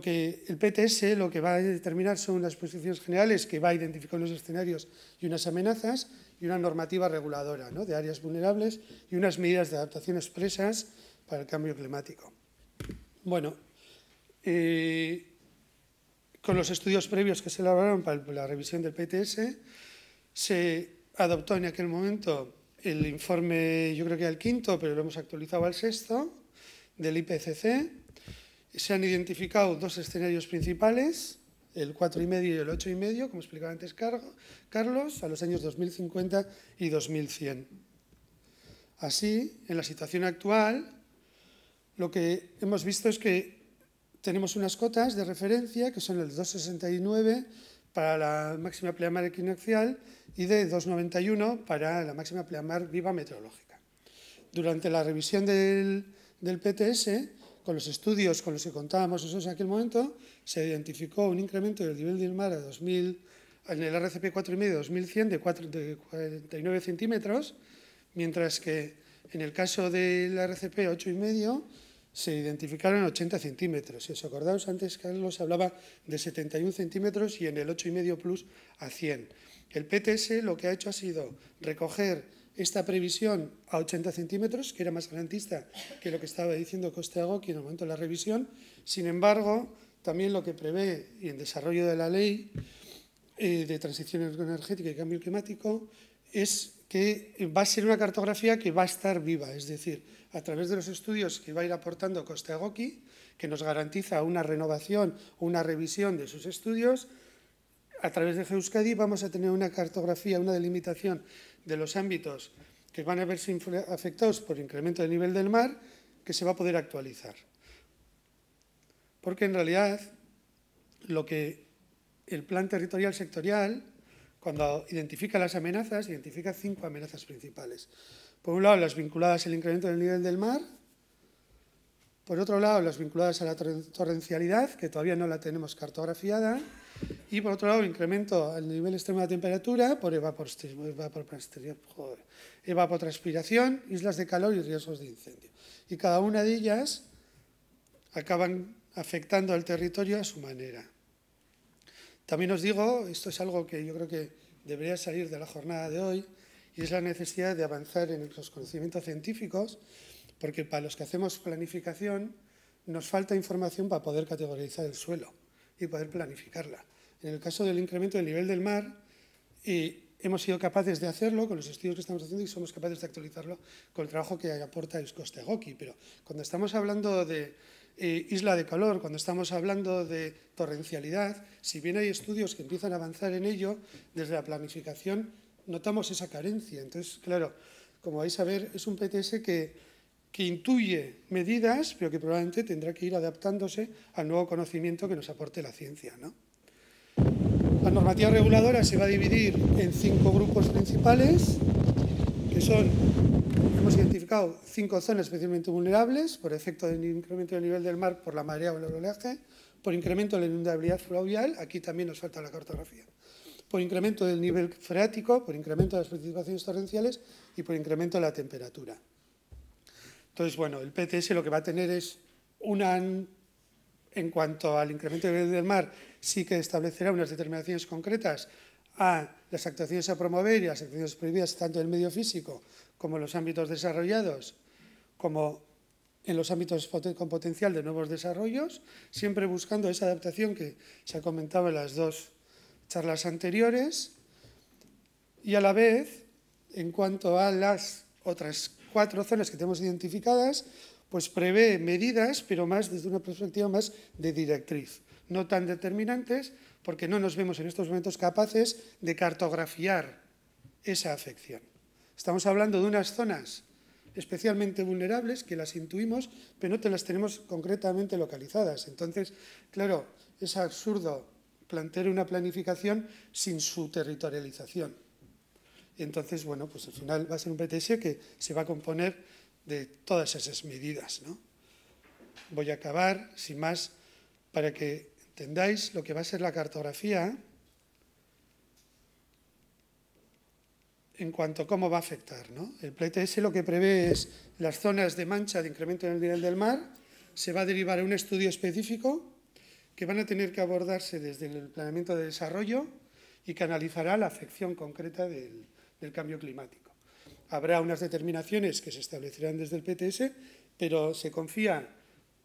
que el PTS lo que va a determinar son unas posiciones generales que va a identificar unos escenarios y unas amenazas y una normativa reguladora de áreas vulnerables y unas medidas de adaptación expresas para el cambio climático. Bueno, eh, con los estudios previos que se elaboraron para la revisión del PTS, se adoptó en aquel momento el informe, yo creo que era el quinto, pero lo hemos actualizado al sexto, del IPCC, se han identificado dos escenarios principales, el 4,5 y el 8,5, como explicaba antes Carlos, a los años 2050 y 2100. Así, en la situación actual, lo que hemos visto es que tenemos unas cotas de referencia que son el 269 para la máxima pleamar equinoccial y de 291 para la máxima pleamar viva meteorológica. Durante la revisión del, del PTS con los estudios con los que contábamos nosotros en aquel momento, se identificó un incremento del nivel del mar a 2000, en el RCP 4,5 de 2100 de, 4, de 49 centímetros, mientras que en el caso del RCP 8,5 se identificaron 80 centímetros. Si os acordáis, antes Carlos hablaba de 71 centímetros y en el 8,5 plus a 100. El PTS lo que ha hecho ha sido recoger esta previsión a 80 centímetros, que era más garantista que lo que estaba diciendo Costeago, en el momento de la revisión. Sin embargo, también lo que prevé y en desarrollo de la ley eh, de transición energética y cambio climático es que va a ser una cartografía que va a estar viva, es decir, a través de los estudios que va a ir aportando Costeagoqui, que nos garantiza una renovación, una revisión de sus estudios, a través de Euskadi vamos a tener una cartografía, una delimitación de los ámbitos que van a verse afectados por incremento del nivel del mar, que se va a poder actualizar. Porque en realidad lo que el plan territorial sectorial, cuando identifica las amenazas, identifica cinco amenazas principales. Por un lado, las vinculadas al incremento del nivel del mar. Por otro lado, las vinculadas a la torrencialidad, que todavía no la tenemos cartografiada y por otro lado, incremento el nivel extremo de temperatura por evapotranspiración, islas de calor y riesgos de incendio. Y cada una de ellas acaban afectando al territorio a su manera. También os digo, esto es algo que yo creo que debería salir de la jornada de hoy, y es la necesidad de avanzar en los conocimientos científicos, porque para los que hacemos planificación nos falta información para poder categorizar el suelo y poder planificarla. En el caso del incremento del nivel del mar, hemos sido capaces de hacerlo con los estudios que estamos haciendo y somos capaces de actualizarlo con el trabajo que aporta el Goki. Pero cuando estamos hablando de eh, isla de calor, cuando estamos hablando de torrencialidad, si bien hay estudios que empiezan a avanzar en ello, desde la planificación notamos esa carencia. Entonces, claro, como vais a ver, es un PTS que, que intuye medidas, pero que probablemente tendrá que ir adaptándose al nuevo conocimiento que nos aporte la ciencia, ¿no? La normativa reguladora se va a dividir en cinco grupos principales, que son, hemos identificado cinco zonas especialmente vulnerables por efecto del incremento del nivel del mar por la marea o el oleaje, por incremento de la inundabilidad fluvial, aquí también nos falta la cartografía, por incremento del nivel freático, por incremento de las precipitaciones torrenciales y por incremento de la temperatura. Entonces, bueno, el PTS lo que va a tener es una, en cuanto al incremento del nivel del mar, sí que establecerá unas determinaciones concretas a las actuaciones a promover y las actuaciones prohibidas tanto en el medio físico como en los ámbitos desarrollados, como en los ámbitos con potencial de nuevos desarrollos, siempre buscando esa adaptación que se ha comentado en las dos charlas anteriores, y a la vez, en cuanto a las otras cuatro zonas que tenemos identificadas, pues prevé medidas, pero más desde una perspectiva más de directriz no tan determinantes, porque no nos vemos en estos momentos capaces de cartografiar esa afección. Estamos hablando de unas zonas especialmente vulnerables que las intuimos, pero no te las tenemos concretamente localizadas. Entonces, claro, es absurdo plantear una planificación sin su territorialización. Entonces, bueno, pues al final va a ser un PTS que se va a componer de todas esas medidas. ¿no? Voy a acabar, sin más, para que entendáis lo que va a ser la cartografía en cuanto a cómo va a afectar. El PTS lo que prevé es las zonas de mancha de incremento en el nivel del mar, se va a derivar a un estudio específico que van a tener que abordarse desde el planeamiento de desarrollo y que analizará la afección concreta del, del cambio climático. Habrá unas determinaciones que se establecerán desde el PTS, pero se confía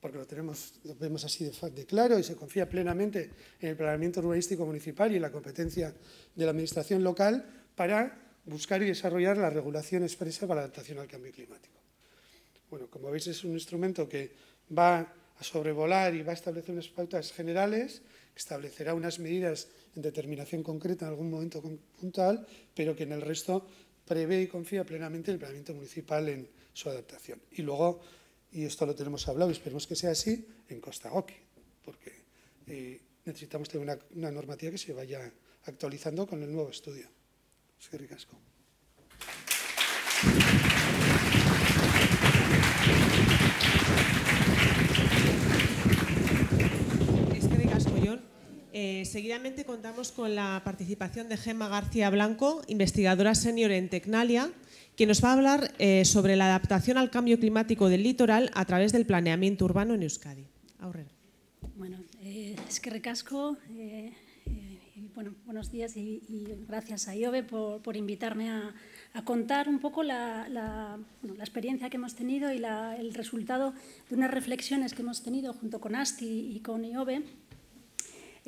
porque lo tenemos, vemos así de, de, claro y se confía plenamente en el planeamiento urbanístico municipal y en la competencia de la administración local para buscar y desarrollar la regulación expresa para la adaptación al cambio climático. Bueno, como veis es un instrumento que va a sobrevolar y va a establecer unas pautas generales, establecerá unas medidas en determinación concreta en algún momento puntual, pero que en el resto prevé y confía plenamente el planeamiento municipal en su adaptación. Y luego y esto lo tenemos hablado y esperemos que sea así en Costa Rica, porque eh, necesitamos tener una, normativa que se vaya actualizando con el nuevo estudio. Eh, seguidamente contamos con la participación de Gemma García Blanco, investigadora senior en Tecnalia, quien nos va a hablar eh, sobre la adaptación al cambio climático del litoral a través del planeamiento urbano en Euskadi. Bueno, eh, es que recasco. buenos días y, gracias a IOVE por, invitarme a, contar un poco la, experiencia que hemos tenido y el resultado de unas reflexiones que hemos tenido junto con ASTI y con IOVE.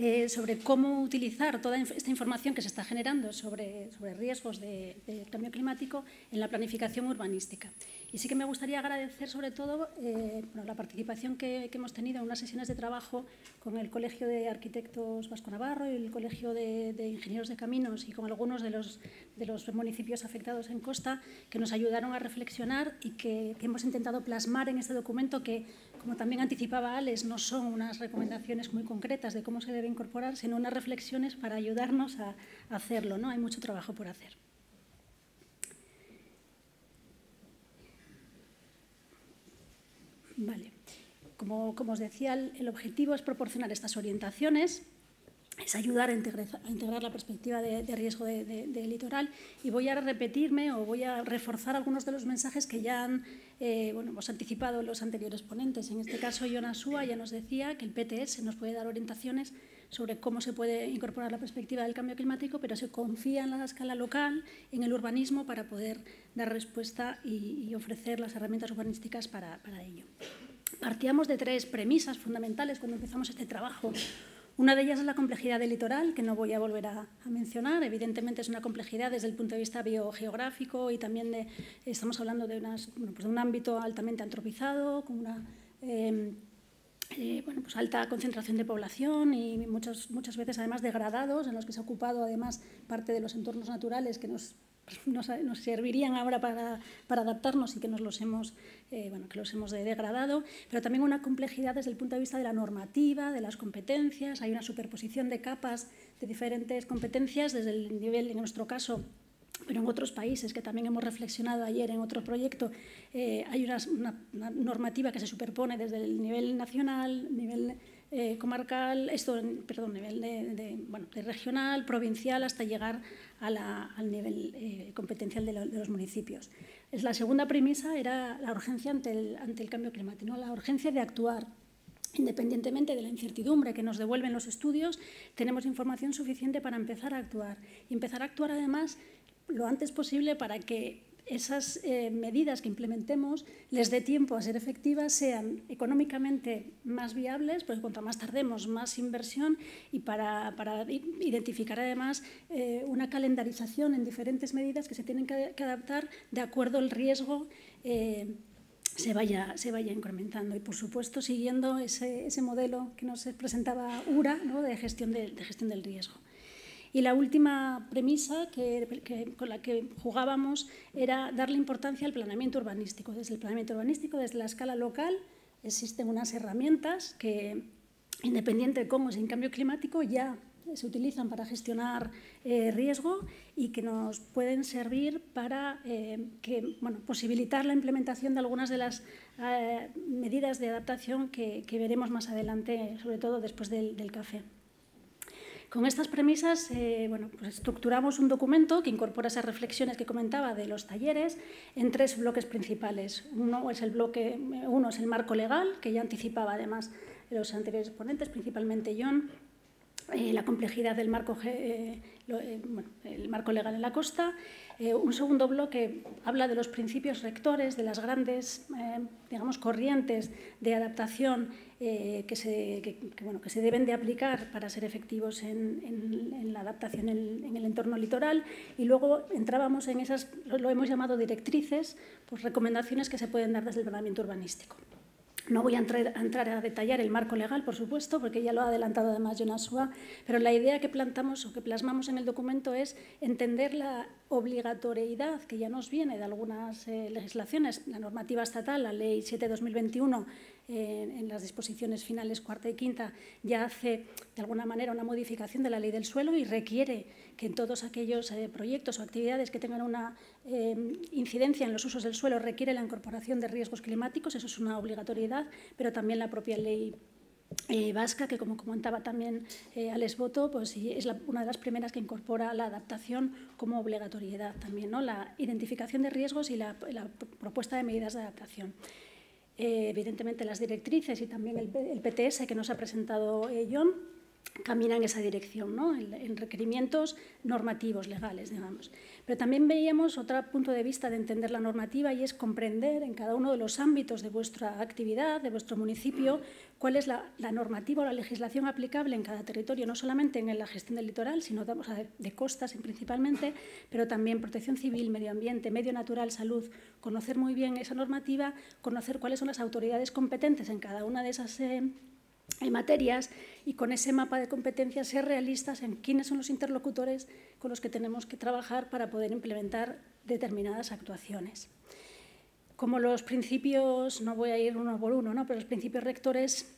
Eh, sobre cómo utilizar toda esta información que se está generando sobre, riesgos de, cambio climático en la planificación urbanística. Y sí que me gustaría agradecer sobre todo eh, la participación que, hemos tenido en unas sesiones de trabajo con el Colegio de Arquitectos Vasco Navarro y el Colegio de, Ingenieros de Caminos y con algunos de los, de los municipios afectados en Costa que nos ayudaron a reflexionar y que hemos intentado plasmar en este documento que como también anticipaba Alex, no son unas recomendaciones muy concretas de cómo se debe incorporar, sino unas reflexiones para ayudarnos a, hacerlo. ¿no? Hay mucho trabajo por hacer. Vale. Como, como os decía, el objetivo es proporcionar estas orientaciones es ayudar a integrar, a integrar la perspectiva de, riesgo de, litoral. Y voy a repetirme o voy a reforzar algunos de los mensajes que ya han eh, bueno, anticipado los anteriores ponentes. En este caso, Yona ya nos decía que el PTS nos puede dar orientaciones sobre cómo se puede incorporar la perspectiva del cambio climático, pero se confía en la escala local, en el urbanismo, para poder dar respuesta y, ofrecer las herramientas urbanísticas para, para ello. Partíamos de tres premisas fundamentales cuando empezamos este trabajo una de ellas es la complejidad del litoral, que no voy a volver a, mencionar. Evidentemente es una complejidad desde el punto de vista biogeográfico y también estamos hablando pues de, un ámbito altamente antropizado, con una em, eh, pues alta concentración de población y muchas, muchas veces además degradados, en los que se ha ocupado además parte de los entornos naturales que nos nos, servirían ahora para, adaptarnos y que nos los hemos, eh, bueno, que los hemos degradado, pero también una complejidad desde el punto de vista de la normativa, de las competencias, hay una superposición de capas de diferentes competencias desde el nivel, en nuestro caso, pero en otros países que también hemos reflexionado ayer en otro proyecto, eh, hay una, una normativa que se superpone desde el nivel nacional, nivel eh, comarcal, esto, perdón, nivel de, bueno, de regional, provincial, hasta llegar a la, al nivel eh, competencial de, los municipios. Es la segunda premisa era la urgencia ante el, ante el cambio climático, la urgencia de actuar Independientemente de la incertidumbre que nos devuelven los estudios, tenemos información suficiente para empezar a actuar. Y empezar a actuar, además, lo antes posible para que esas eh, medidas que implementemos les dé tiempo a ser efectivas, sean económicamente más viables, porque cuanto más tardemos, más inversión y para, identificar además eh, una calendarización en diferentes medidas que se tienen que, adaptar de acuerdo al riesgo. Eh, se vaya, incrementando y, por supuesto, siguiendo ese, modelo que nos presentaba URA de, gestión de gestión del riesgo. Y la última premisa con la que jugábamos era darle importancia al planeamiento urbanístico. Desde el planeamiento urbanístico, desde la escala local, existen unas herramientas que, independiente de cómo es el cambio climático, ya se utilizan para gestionar eh, riesgo y que nos pueden servir para eh, posibilitar la implementación de algunas de las eh, medidas de adaptación que, veremos más adelante, sobre todo después del café. Con estas premisas eh, bueno, pues estructuramos un documento que incorpora esas reflexiones que comentaba de los talleres en tres bloques principales. Uno es el, bloque, eh, uno es el marco legal, que ya anticipaba además los anteriores ponentes, principalmente John, eh, la complejidad del marco, el marco legal en la costa eh, un segundo bloque habla de los principios rectores, de las grandes eh, corrientes de adaptación eh, que, se, deben de aplicar para ser efectivos en, la adaptación en, en, el entorno litoral. Y luego entrábamos en esas, lo hemos llamado directrices, pues recomendaciones que se pueden dar desde el planeamiento urbanístico. No voy a entrar, a detallar el marco legal, por supuesto, porque ya lo ha adelantado además Jonasua, pero la idea que plantamos o que plasmamos en el documento es entender la obligatoriedad que ya nos viene de algunas eh, legislaciones, la normativa estatal, la Ley 7-2021, en, las disposiciones finales cuarta y quinta, ya hace de alguna manera una modificación de la ley del suelo y requiere que en todos aquellos eh, proyectos o actividades que tengan una eh, incidencia en los usos del suelo requiere la incorporación de riesgos climáticos, eso es una obligatoriedad, pero también la propia ley eh, vasca, que como comentaba también eh, Boto, pues es una de las primeras que incorpora la adaptación como obligatoriedad también, ¿no? la identificación de riesgos y la propuesta de medidas de adaptación. Eh, evidentemente las directrices y también el, PTS que nos ha presentado eh, John en esa dirección, ¿no? en, en, requerimientos normativos, legales, digamos. Pero también veíamos otro punto de vista de entender la normativa y es comprender en cada uno de los ámbitos de vuestra actividad, de vuestro municipio, cuál es la, normativa o la legislación aplicable en cada territorio, no solamente en la gestión del litoral, sino de costas principalmente, pero también protección civil, medio ambiente, medio natural, salud. Conocer muy bien esa normativa, conocer cuáles son las autoridades competentes en cada una de esas eh, eh, materias y con ese mapa de competencias ser realistas en quiénes son los interlocutores con los que tenemos que trabajar para poder implementar determinadas actuaciones como los principios, no voy a ir uno por uno, ¿no? pero los principios rectores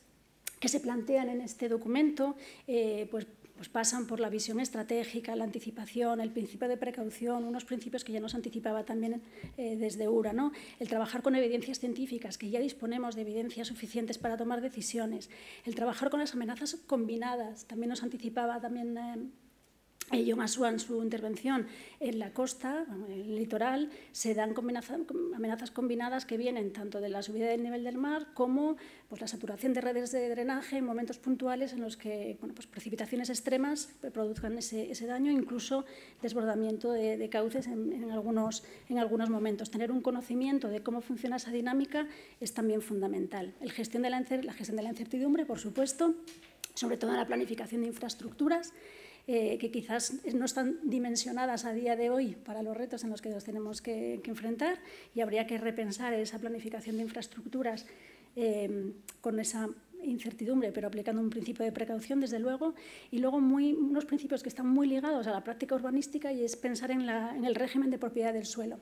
que se plantean en este documento, eh, pues, pues, pasan por la visión estratégica, la anticipación, el principio de precaución, unos principios que ya nos anticipaba también eh, desde URA, ¿no? el trabajar con evidencias científicas, que ya disponemos de evidencias suficientes para tomar decisiones, el trabajar con las amenazas combinadas, también nos anticipaba también... Eh, yo en su intervención en la costa, en el litoral, se dan amenazas combinadas que vienen tanto de la subida del nivel del mar como pues, la saturación de redes de drenaje en momentos puntuales en los que bueno, pues, precipitaciones extremas produzcan ese, daño, incluso desbordamiento de, cauces en, algunos, en algunos momentos. Tener un conocimiento de cómo funciona esa dinámica es también fundamental. El la, gestión de la incertidumbre, por supuesto, sobre todo en la planificación de infraestructuras eh, que quizás no están dimensionadas a día de hoy para los retos en los que nos tenemos que, enfrentar y habría que repensar esa planificación de infraestructuras em, con esa incertidumbre, pero aplicando un principio de precaución, desde luego, y luego muy, unos principios que están muy ligados a la práctica urbanística y es pensar en, en el régimen de propiedad del suelo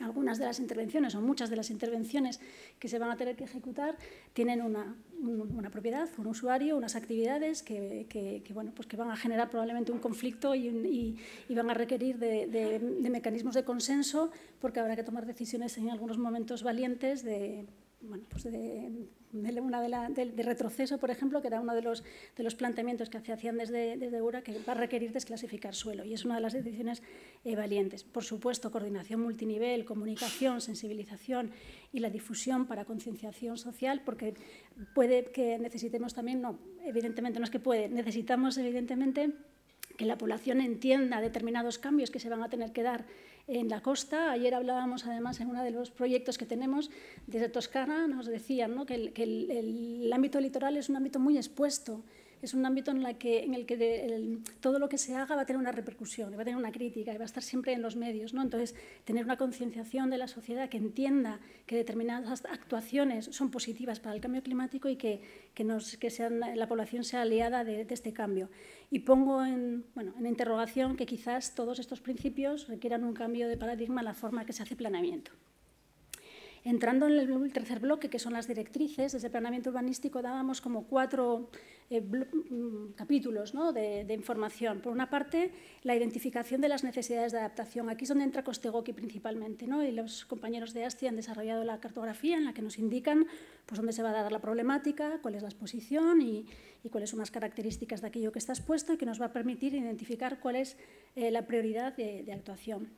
algunas de las intervenciones o muchas de las intervenciones que se van a tener que ejecutar tienen una una propiedad, un usuario, unas actividades que, que, bueno, pues que van a generar probablemente un conflicto y, y, van a requerir de, de, de, mecanismos de consenso porque habrá que tomar decisiones en algunos momentos valientes de, bueno, pues de de, una de, retroceso, por ejemplo, que era uno de los, de los planteamientos que hacía hacían desde, desde URA, que va a requerir desclasificar suelo, y es una de las decisiones eh, valientes. Por supuesto, coordinación multinivel, comunicación, sensibilización y la difusión para concienciación social, porque puede que necesitemos también, no, evidentemente, no es que puede, necesitamos, evidentemente, que la población entienda determinados cambios que se van a tener que dar en la costa. Ayer hablábamos, además, en uno de los proyectos que tenemos desde Toscana, nos decían que, el, ámbito litoral es un ámbito muy expuesto es un ámbito en, la que, el que todo lo que se haga va a tener una repercusión, va a tener una crítica y va a estar siempre en los medios. ¿no? Entonces, tener una concienciación de la sociedad que entienda que determinadas actuaciones son positivas para el cambio climático y que, la población sea aliada de, este cambio. Y pongo en, interrogación que quizás todos estos principios requieran un cambio de paradigma en la forma que se hace planeamiento. Entrando en el tercer bloque, que son las directrices, desde planeamiento urbanístico dábamos como cuatro eh, mm, capítulos de, información. Por una parte, la identificación de las necesidades de adaptación. Aquí es donde entra Costegoki principalmente, y los compañeros de ASTI han desarrollado la cartografía en la que nos indican pues, dónde se va a dar la problemática, cuál es la exposición y, cuáles son las características de aquello que está expuesto y que nos va a permitir identificar cuál es eh, la prioridad de actuación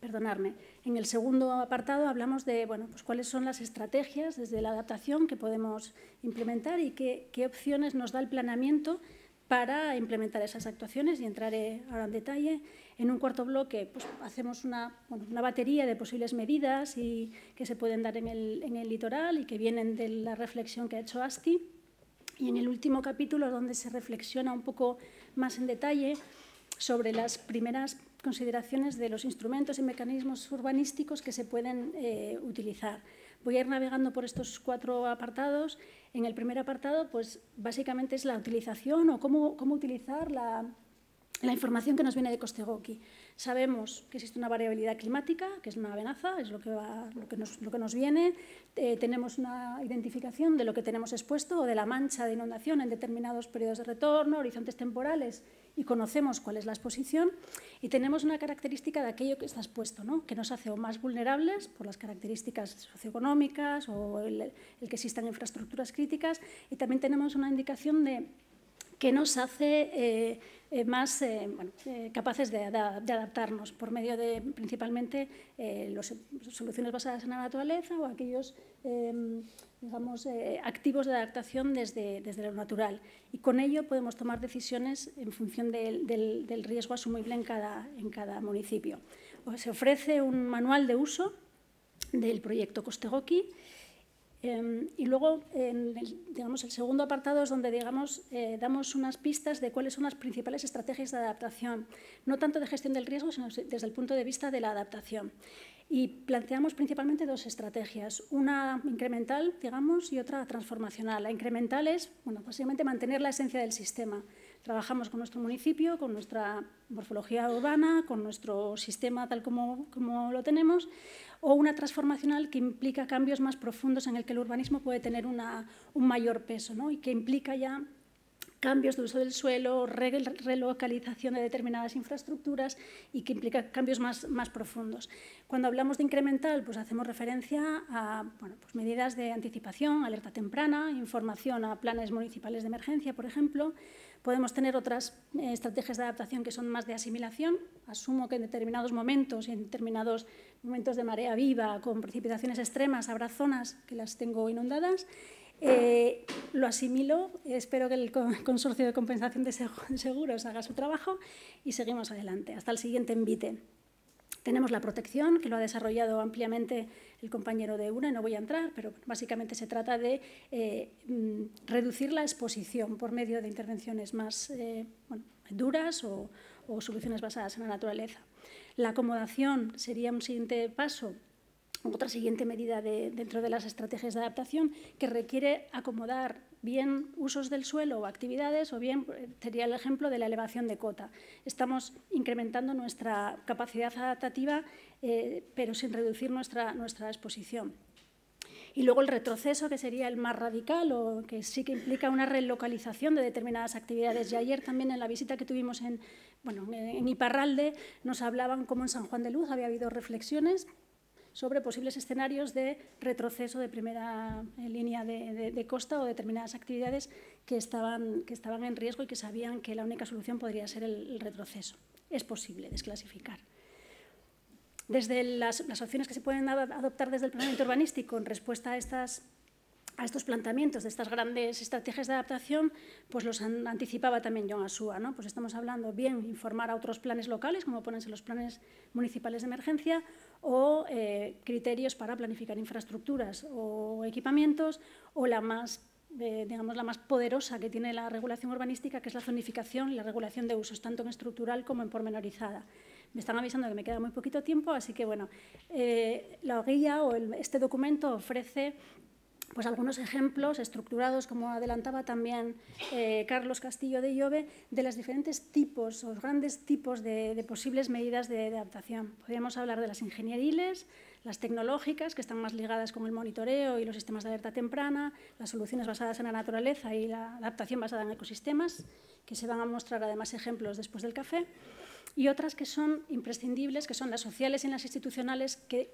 perdonarme. En el segundo apartado hablamos de bueno, pues, cuáles son las estrategias desde la adaptación que podemos implementar y qué, qué opciones nos da el planeamiento para implementar esas actuaciones y entraré ahora en detalle. En un cuarto bloque pues, hacemos una, batería de posibles medidas y, que se pueden dar en el, en el, litoral y que vienen de la reflexión que ha hecho ASTI. Y en el último capítulo, donde se reflexiona un poco más en detalle sobre las primeras consideraciones de los instrumentos y mecanismos urbanísticos que se pueden eh, utilizar. Voy a ir navegando por estos cuatro apartados. En el primer apartado, pues básicamente es la utilización o cómo, utilizar la, información que nos viene de Costegoki. Sabemos que existe una variabilidad climática, que es una amenaza, es lo que, lo que, nos, viene. Eh, tenemos una identificación de lo que tenemos expuesto o de la mancha de inundación en determinados periodos de retorno, horizontes temporales y conocemos cuál es la exposición y tenemos una característica de aquello que está expuesto, que nos hace o más vulnerables por las características socioeconómicas o el que existan infraestructuras críticas y también tenemos una indicación de que nos hace eh, eh, más eh, capaces de, adaptarnos por medio de principalmente las soluciones basadas en la naturaleza o aquellos em, activos de adaptación desde, lo natural. Y con ello podemos tomar decisiones en función del, riesgo asumible en cada, en cada municipio. se ofrece un manual de uso del proyecto Costegoqui Em, y luego, el, digamos, el segundo apartado es donde digamos, eh, damos unas pistas de cuáles son las principales estrategias de adaptación, no tanto de gestión del riesgo, sino desde el punto de vista de la adaptación. Y planteamos principalmente dos estrategias, una incremental, digamos, y otra transformacional. La incremental es, bueno, básicamente mantener la esencia del sistema. Trabajamos con nuestro municipio, con nuestra morfología urbana, con nuestro sistema tal como, como lo tenemos, o una transformacional que implica cambios más profundos en el que el urbanismo puede tener un mayor peso ¿no? y que implica ya cambios de uso del suelo, relocalización de determinadas infraestructuras y que implica cambios más, más profundos. Cuando hablamos de incremental, pues hacemos referencia a pues medidas de anticipación, alerta temprana, información a planes municipales de emergencia, por ejemplo. Podemos tener otras eh, estrategias de adaptación que son más de asimilación. Asumo que en determinados momentos y en determinados momentos de marea viva, con precipitaciones extremas, habrá zonas que las tengo inundadas. Eh, lo asimilo, espero que el Consorcio de Compensación de Seguros haga su trabajo y seguimos adelante. Hasta el siguiente envite. Tenemos la protección, que lo ha desarrollado ampliamente el compañero de UNA, no voy a entrar, pero básicamente se trata de eh, mm, reducir la exposición por medio de intervenciones más eh, duras o soluciones basadas en la naturaleza. La acomodación sería un siguiente paso, otra siguiente medida dentro de las estrategias de adaptación que requiere acomodar bien usos del suelo o actividades, o bien eh, sería el ejemplo de la elevación de cota. Estamos incrementando nuestra capacidad adaptativa, eh, pero sin reducir nuestra, nuestra exposición. Y luego el retroceso, que sería el más radical o que sí que implica una relocalización de determinadas actividades. Y ayer también en la visita que tuvimos en, bueno, en Iparralde nos hablaban cómo en San Juan de Luz había habido reflexiones sobre posibles escenarios de retroceso de primera eh, línea de, costa o determinadas actividades que estaban, que estaban en riesgo y que sabían que la única solución podría ser el retroceso. Es posible desclasificar. Desde las, opciones que se pueden adoptar desde el planeamiento urbanístico en respuesta a estos planteamientos de estas grandes estrategias de adaptación, pues los anticipaba también John Asua, Pues estamos hablando bien informar a otros planes locales, como ponen los planes municipales de emergencia, o eh, criterios para planificar infraestructuras o equipamientos, o la más, eh, digamos, la más poderosa que tiene la regulación urbanística, que es la zonificación y la regulación de usos, tanto en estructural como en pormenorizada. Me están avisando que me queda muy poquito tiempo, así que bueno, eh, la guía o este documento ofrece pues algunos ejemplos estructurados, como adelantaba también eh, Carlos Castillo de Llove, de los diferentes tipos, o grandes tipos de, posibles medidas de, adaptación. Podríamos hablar de las ingenieriles, las tecnológicas, que están más ligadas con el monitoreo y los sistemas de alerta temprana, las soluciones basadas en la naturaleza y la adaptación basada en ecosistemas, que se van a mostrar además ejemplos después del café y otras que son imprescindibles, que son las sociales y las institucionales, que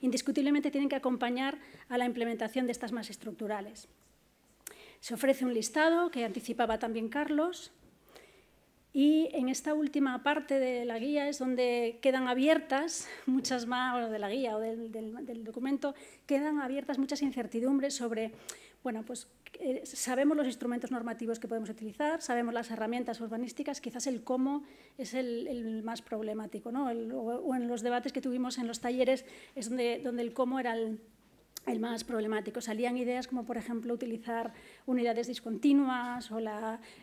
indiscutiblemente tienen que acompañar a la implementación de estas más estructurales. Se ofrece un listado que anticipaba también Carlos, y en esta última parte de la guía es donde quedan abiertas muchas más, de la guía o del, del, documento, quedan abiertas muchas incertidumbres sobre, bueno, pues eh, sabemos los instrumentos normativos que podemos utilizar, sabemos las herramientas urbanísticas, quizás el cómo es el, más problemático, ¿no? o, en los debates que tuvimos en los talleres es donde el cómo era el el más problemático. Salían ideas como, por ejemplo, utilizar unidades discontinuas o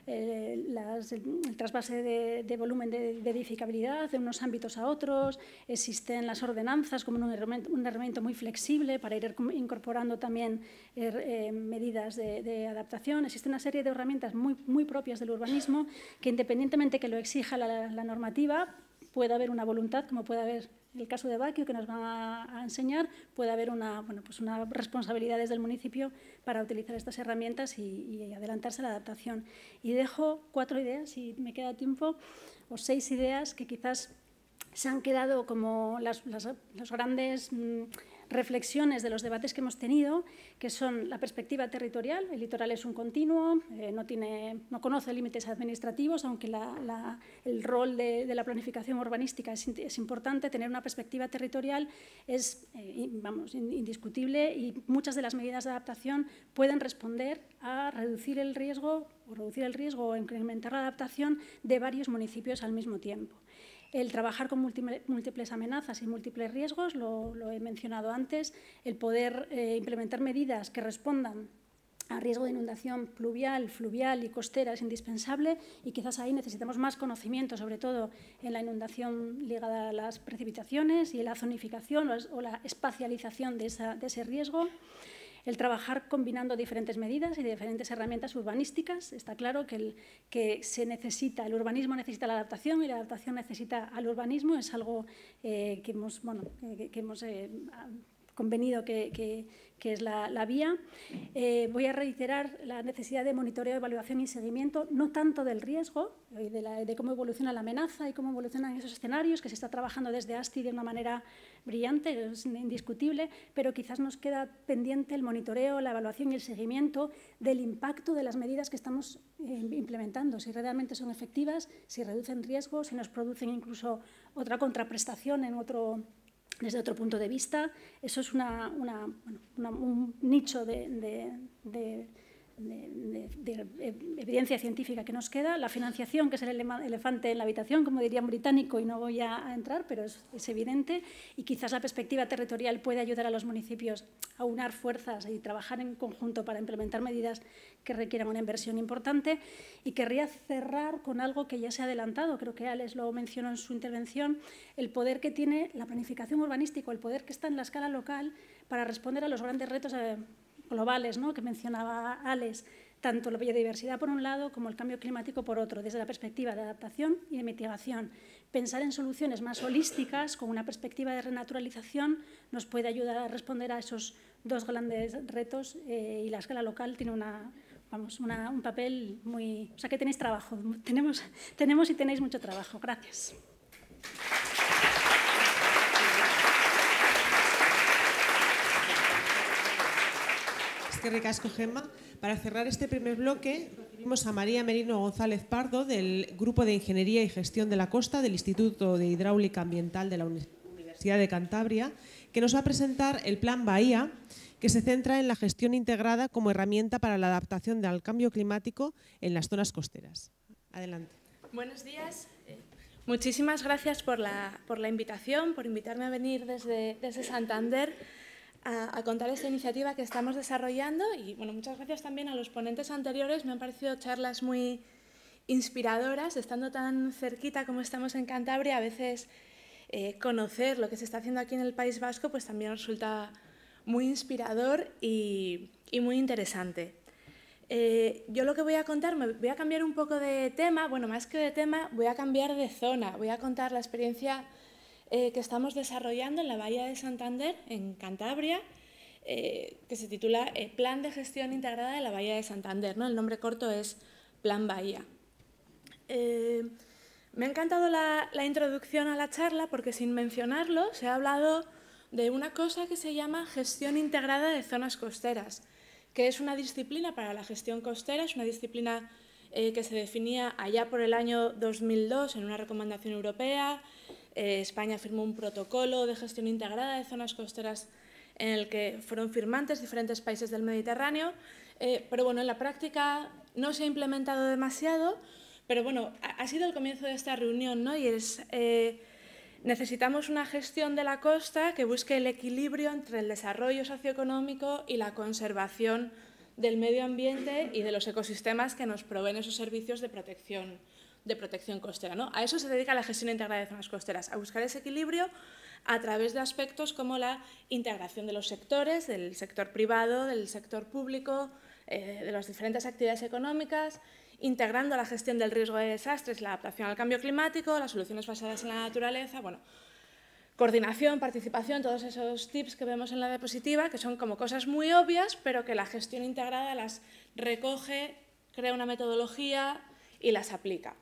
eh, las, el, trasvase de, volumen de, edificabilidad de unos ámbitos a otros. Existen las ordenanzas como un herramienta, muy flexible para ir incorporando también er, eh, medidas de, adaptación. Existe una serie de herramientas muy, muy propias del urbanismo que, independientemente que lo exija la, la normativa, puede haber una voluntad, como puede haber el caso de Baquio que nos va a enseñar, puede haber una, bueno, pues una responsabilidad desde el municipio para utilizar estas herramientas y, adelantarse a la adaptación. Y dejo cuatro ideas, si me queda tiempo, o seis ideas que quizás se han quedado como las, grandes mm, reflexiones de los debates que hemos tenido, que son la perspectiva territorial, el litoral es un continuo, eh, no, conoce límites administrativos, aunque el rol de, la planificación urbanística es, importante, tener una perspectiva territorial es eh, indiscutible y muchas de las medidas de adaptación pueden responder a reducir el riesgo o reducir el riesgo o incrementar la adaptación de varios municipios al mismo tiempo el trabajar con múltiples amenazas y múltiples riesgos, lo, he mencionado antes, el poder eh, implementar medidas que respondan al riesgo de inundación pluvial, fluvial y costera es indispensable y quizás ahí necesitamos más conocimiento, sobre todo en la inundación ligada a las precipitaciones y la zonificación o la espacialización de ese riesgo el trabajar combinando diferentes medidas y diferentes herramientas urbanísticas. Está claro que, el, que se necesita, el urbanismo necesita la adaptación y la adaptación necesita al urbanismo. Es algo eh, que hemos, bueno, eh, hemos eh, convenido que, es la, vía. Eh, voy a reiterar la necesidad de monitoreo, evaluación y seguimiento, no tanto del riesgo, eh, de, de, cómo evoluciona la amenaza y cómo evolucionan esos escenarios, que se está trabajando desde ASTI de una manera brillante, es indiscutible, pero quizás nos queda pendiente el monitoreo, la evaluación y el seguimiento del impacto de las medidas que estamos eh, implementando, si realmente son efectivas, si reducen riesgos, si nos producen incluso otra contraprestación en otro desde otro punto de vista. Eso es una, un nicho de de, evidencia científica que nos queda, la financiación, que es el elefante en la habitación, como diría un británico, y no voy a, entrar, pero es, evidente, y quizás la perspectiva territorial puede ayudar a los municipios a unar fuerzas y trabajar en conjunto para implementar medidas que requieran una inversión importante. Y querría cerrar con algo que ya se ha adelantado, creo que Alex lo mencionó en su intervención, el poder que tiene la planificación urbanística, el poder que está en la escala local para responder a los grandes retos. Eh, globales ¿no? que mencionaba Alex, tanto la biodiversidad por un lado como el cambio climático por otro, desde la perspectiva de adaptación y de mitigación. Pensar en soluciones más holísticas con una perspectiva de renaturalización nos puede ayudar a responder a esos dos grandes retos eh, y la escala local tiene una, vamos, un papel muy... O sea que tenéis trabajo, tenemos, tenemos y tenéis mucho trabajo. Gracias. que ricasco, Gemma. Para cerrar este primer bloque, recibimos a María Merino González Pardo, del Grupo de Ingeniería y Gestión de la Costa del Instituto de Hidráulica Ambiental de la Universidad de Cantabria, que nos va a presentar el Plan Bahía, que se centra en la gestión integrada como herramienta para la adaptación al cambio climático en las zonas costeras. Adelante. Buenos días. Muchísimas gracias por la, invitación, por invitarme a venir desde Santander a, contar esta iniciativa que estamos desarrollando y bueno, muchas gracias también a los ponentes anteriores, me han parecido charlas muy inspiradoras, estando tan cerquita como estamos en Cantabria, a veces eh, conocer lo que se está haciendo aquí en el País Vasco pues también resulta muy inspirador y, muy interesante. Eh, yo lo que voy a contar, me voy a cambiar un poco de tema, bueno, más que de tema, voy a cambiar de zona, voy a contar la experiencia eh, que estamos desarrollando en la Bahía de Santander, en Cantabria, eh, que se titula eh, Plan de Gestión Integrada de la Bahía de Santander. El nombre corto es Plan Bahía. me ha encantado la, introducción a la charla porque sin mencionarlo se ha hablado de una cosa que se llama gestión integrada de zonas costeras, que es una disciplina para la gestión costera, es una disciplina que se definía allá por el año 2002 en una recomendación europea, eh, España firmó un protocolo de gestión integrada de zonas costeras en el que fueron firmantes diferentes países del Mediterráneo, eh, pero bueno, en la práctica no se ha implementado demasiado, pero bueno, ha, sido el comienzo de esta reunión, ¿no? Y es, eh, necesitamos una gestión de la costa que busque el equilibrio entre el desarrollo socioeconómico y la conservación del medio ambiente y de los ecosistemas que nos proveen esos servicios de protección de protección costera. ¿no? A eso se dedica la gestión integrada de zonas costeras, a buscar ese equilibrio a través de aspectos como la integración de los sectores, del sector privado, del sector público, eh, de las diferentes actividades económicas, integrando la gestión del riesgo de desastres, la adaptación al cambio climático, las soluciones basadas en la naturaleza, bueno, coordinación, participación, todos esos tips que vemos en la diapositiva, que son como cosas muy obvias, pero que la gestión integrada las recoge, crea una metodología y las aplica.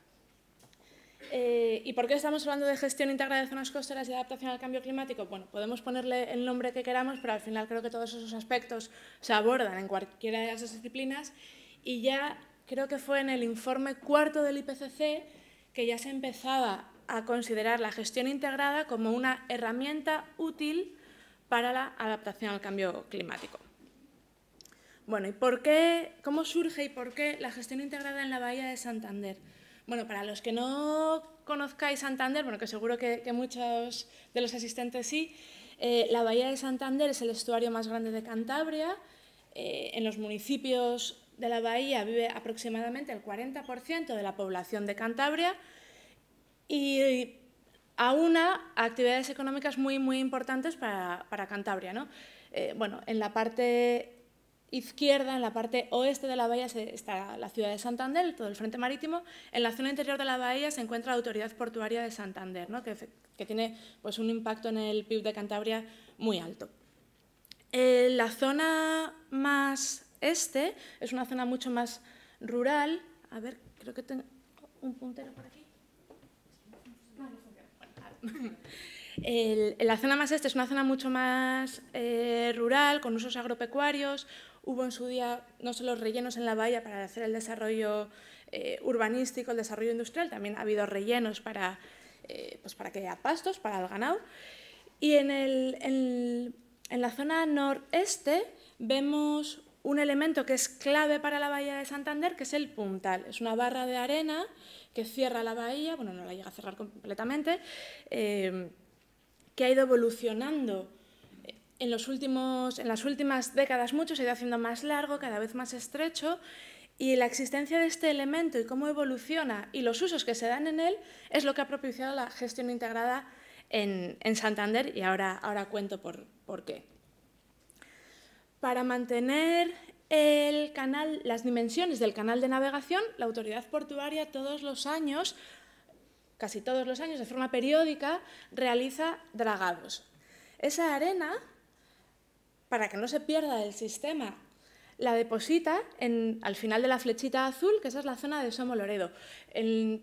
Eh, ¿Y por qué estamos hablando de gestión integrada de zonas costeras y adaptación al cambio climático? Bueno, podemos ponerle el nombre que queramos, pero al final creo que todos esos aspectos se abordan en cualquiera de las disciplinas y ya creo que fue en el informe cuarto del IPCC que ya se empezaba a considerar la gestión integrada como una herramienta útil para la adaptación al cambio climático. Bueno, ¿y por qué, cómo surge y por qué la gestión integrada en la Bahía de Santander? Bueno, para los que no conozcáis Santander, bueno, que seguro que, muchos de los asistentes sí, eh, la bahía de Santander es el estuario más grande de Cantabria. Eh, en los municipios de la bahía vive aproximadamente el 40% de la población de Cantabria y aúna actividades económicas muy, muy importantes para, Cantabria. ¿no? Eh, bueno, en la parte izquierda, en la parte oeste de la bahía, está la ciudad de Santander, todo el frente marítimo. En la zona interior de la bahía se encuentra la autoridad portuaria de Santander, que, tiene pues, un impacto en el PIB de Cantabria muy alto. Eh, la zona más este es una zona mucho más rural. A ver, creo que tengo un puntero por aquí. El, la zona más este es una zona mucho más eh, rural, con usos agropecuarios, Hubo en su día no solo rellenos en la bahía para hacer el desarrollo eh, urbanístico, el desarrollo industrial, también ha habido rellenos para, eh, pues para que haya pastos, para el ganado. Y en, el, en, la zona noreste vemos un elemento que es clave para la bahía de Santander, que es el puntal. Es una barra de arena que cierra la bahía, bueno, no la llega a cerrar completamente, eh, que ha ido evolucionando en, los últimos, en las últimas décadas mucho se ha ido haciendo más largo, cada vez más estrecho, y la existencia de este elemento y cómo evoluciona y los usos que se dan en él es lo que ha propiciado la gestión integrada en, Santander, y ahora, ahora cuento por, por qué. Para mantener el canal, las dimensiones del canal de navegación, la autoridad portuaria todos los años, casi todos los años de forma periódica, realiza dragados. Esa arena para que no se pierda el sistema. La deposita en, al final de la flechita azul, que esa es la zona de Somo Loredo. es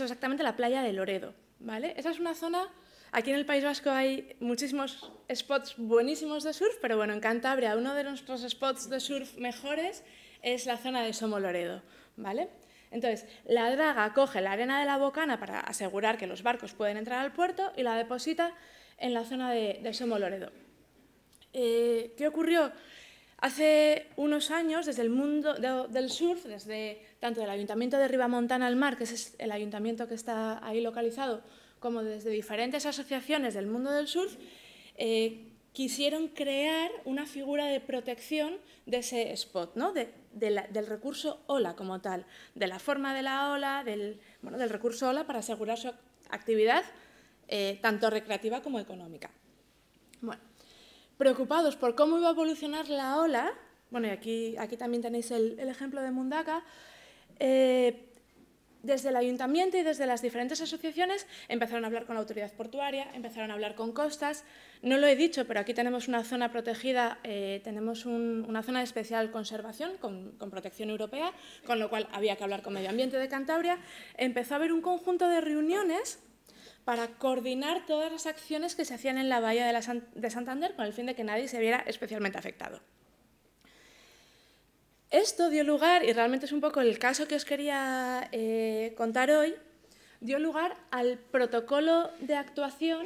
exactamente la playa de Loredo. ¿vale? Esa es una zona... Aquí en el País Vasco hay muchísimos spots buenísimos de surf, pero bueno, en Cantabria uno de nuestros spots de surf mejores es la zona de Somo Loredo. ¿vale? Entonces, la draga coge la arena de la bocana para asegurar que los barcos pueden entrar al puerto y la deposita en la zona de, de Somo Loredo. Eh, ¿Qué ocurrió? Hace unos años, desde el mundo del surf, desde tanto del Ayuntamiento de Ribamontana al Mar, que es el ayuntamiento que está ahí localizado, como desde diferentes asociaciones del mundo del surf, eh, quisieron crear una figura de protección de ese spot, del recurso ola como tal, de la forma de la ola, del, del recurso ola para asegurar su actividad, eh, tanto recreativa como económica. Bueno, preocupados por cómo iba a evolucionar la ola, bueno, y aquí, aquí también tenéis el, ejemplo de Mundaka, eh, desde el ayuntamiento y desde las diferentes asociaciones empezaron a hablar con la autoridad portuaria, empezaron a hablar con costas. No lo he dicho, pero aquí tenemos una zona protegida, eh, tenemos una zona de especial conservación con, con, protección europea, con lo cual había que hablar con medio ambiente de Cantabria. Empezó a haber un conjunto de reuniones para coordinar todas las acciones que se hacían en la bahía de, Santander con el fin de que nadie se viera especialmente afectado. Esto dio lugar, y realmente es un poco el caso que os quería eh, contar hoy, dio lugar al protocolo de actuación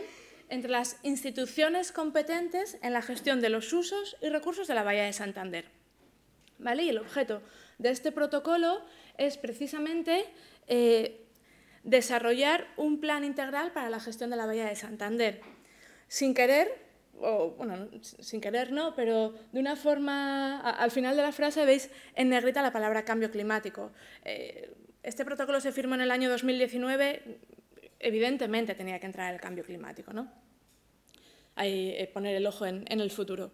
entre las instituciones competentes en la gestión de los usos y recursos de la Bahía de Santander. ¿Vale? Y el objeto de este protocolo es precisamente eh, desarrollar un plan integral para la gestión de la Bahía de Santander. Sin querer, o bueno, sin querer no, pero de una forma, al final de la frase veis en negrita la palabra cambio climático. Eh, este protocolo se firmó en el año 2019, evidentemente tenía que entrar el cambio climático, ¿no? Ahí eh, poner el ojo en, el futuro.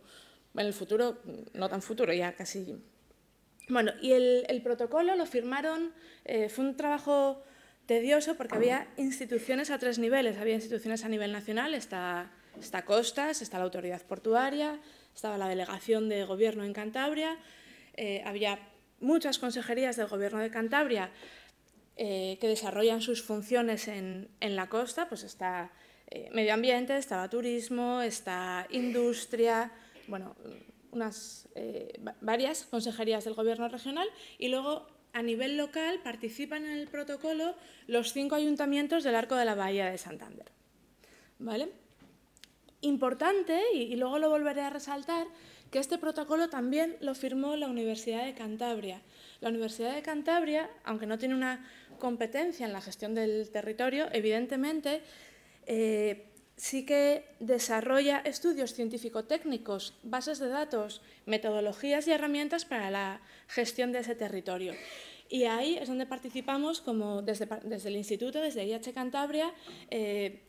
En el futuro, no tan futuro, ya casi. Bueno, y el, protocolo lo firmaron, eh, fue un trabajo tedioso porque había instituciones a tres niveles. Había instituciones a nivel nacional, está, Costas, está la autoridad portuaria, estaba la delegación de gobierno en Cantabria, eh, había muchas consejerías del gobierno de Cantabria eh, que desarrollan sus funciones en, la costa, pues está eh, medio ambiente, estaba turismo, está industria, bueno, unas varias consejerías del gobierno regional y luego a nivel local participan en el protocolo los cinco ayuntamientos del arco de la Bahía de Santander. ¿Vale? Importante, y, luego lo volveré a resaltar, que este protocolo también lo firmó la Universidad de Cantabria. La Universidad de Cantabria, aunque no tiene una competencia en la gestión del territorio, evidentemente eh, sí que desarrolla estudios científico-técnicos, bases de datos, metodologías y herramientas para la gestión de ese territorio. Y ahí es donde participamos, como desde, el Instituto, desde IH Cantabria, eh,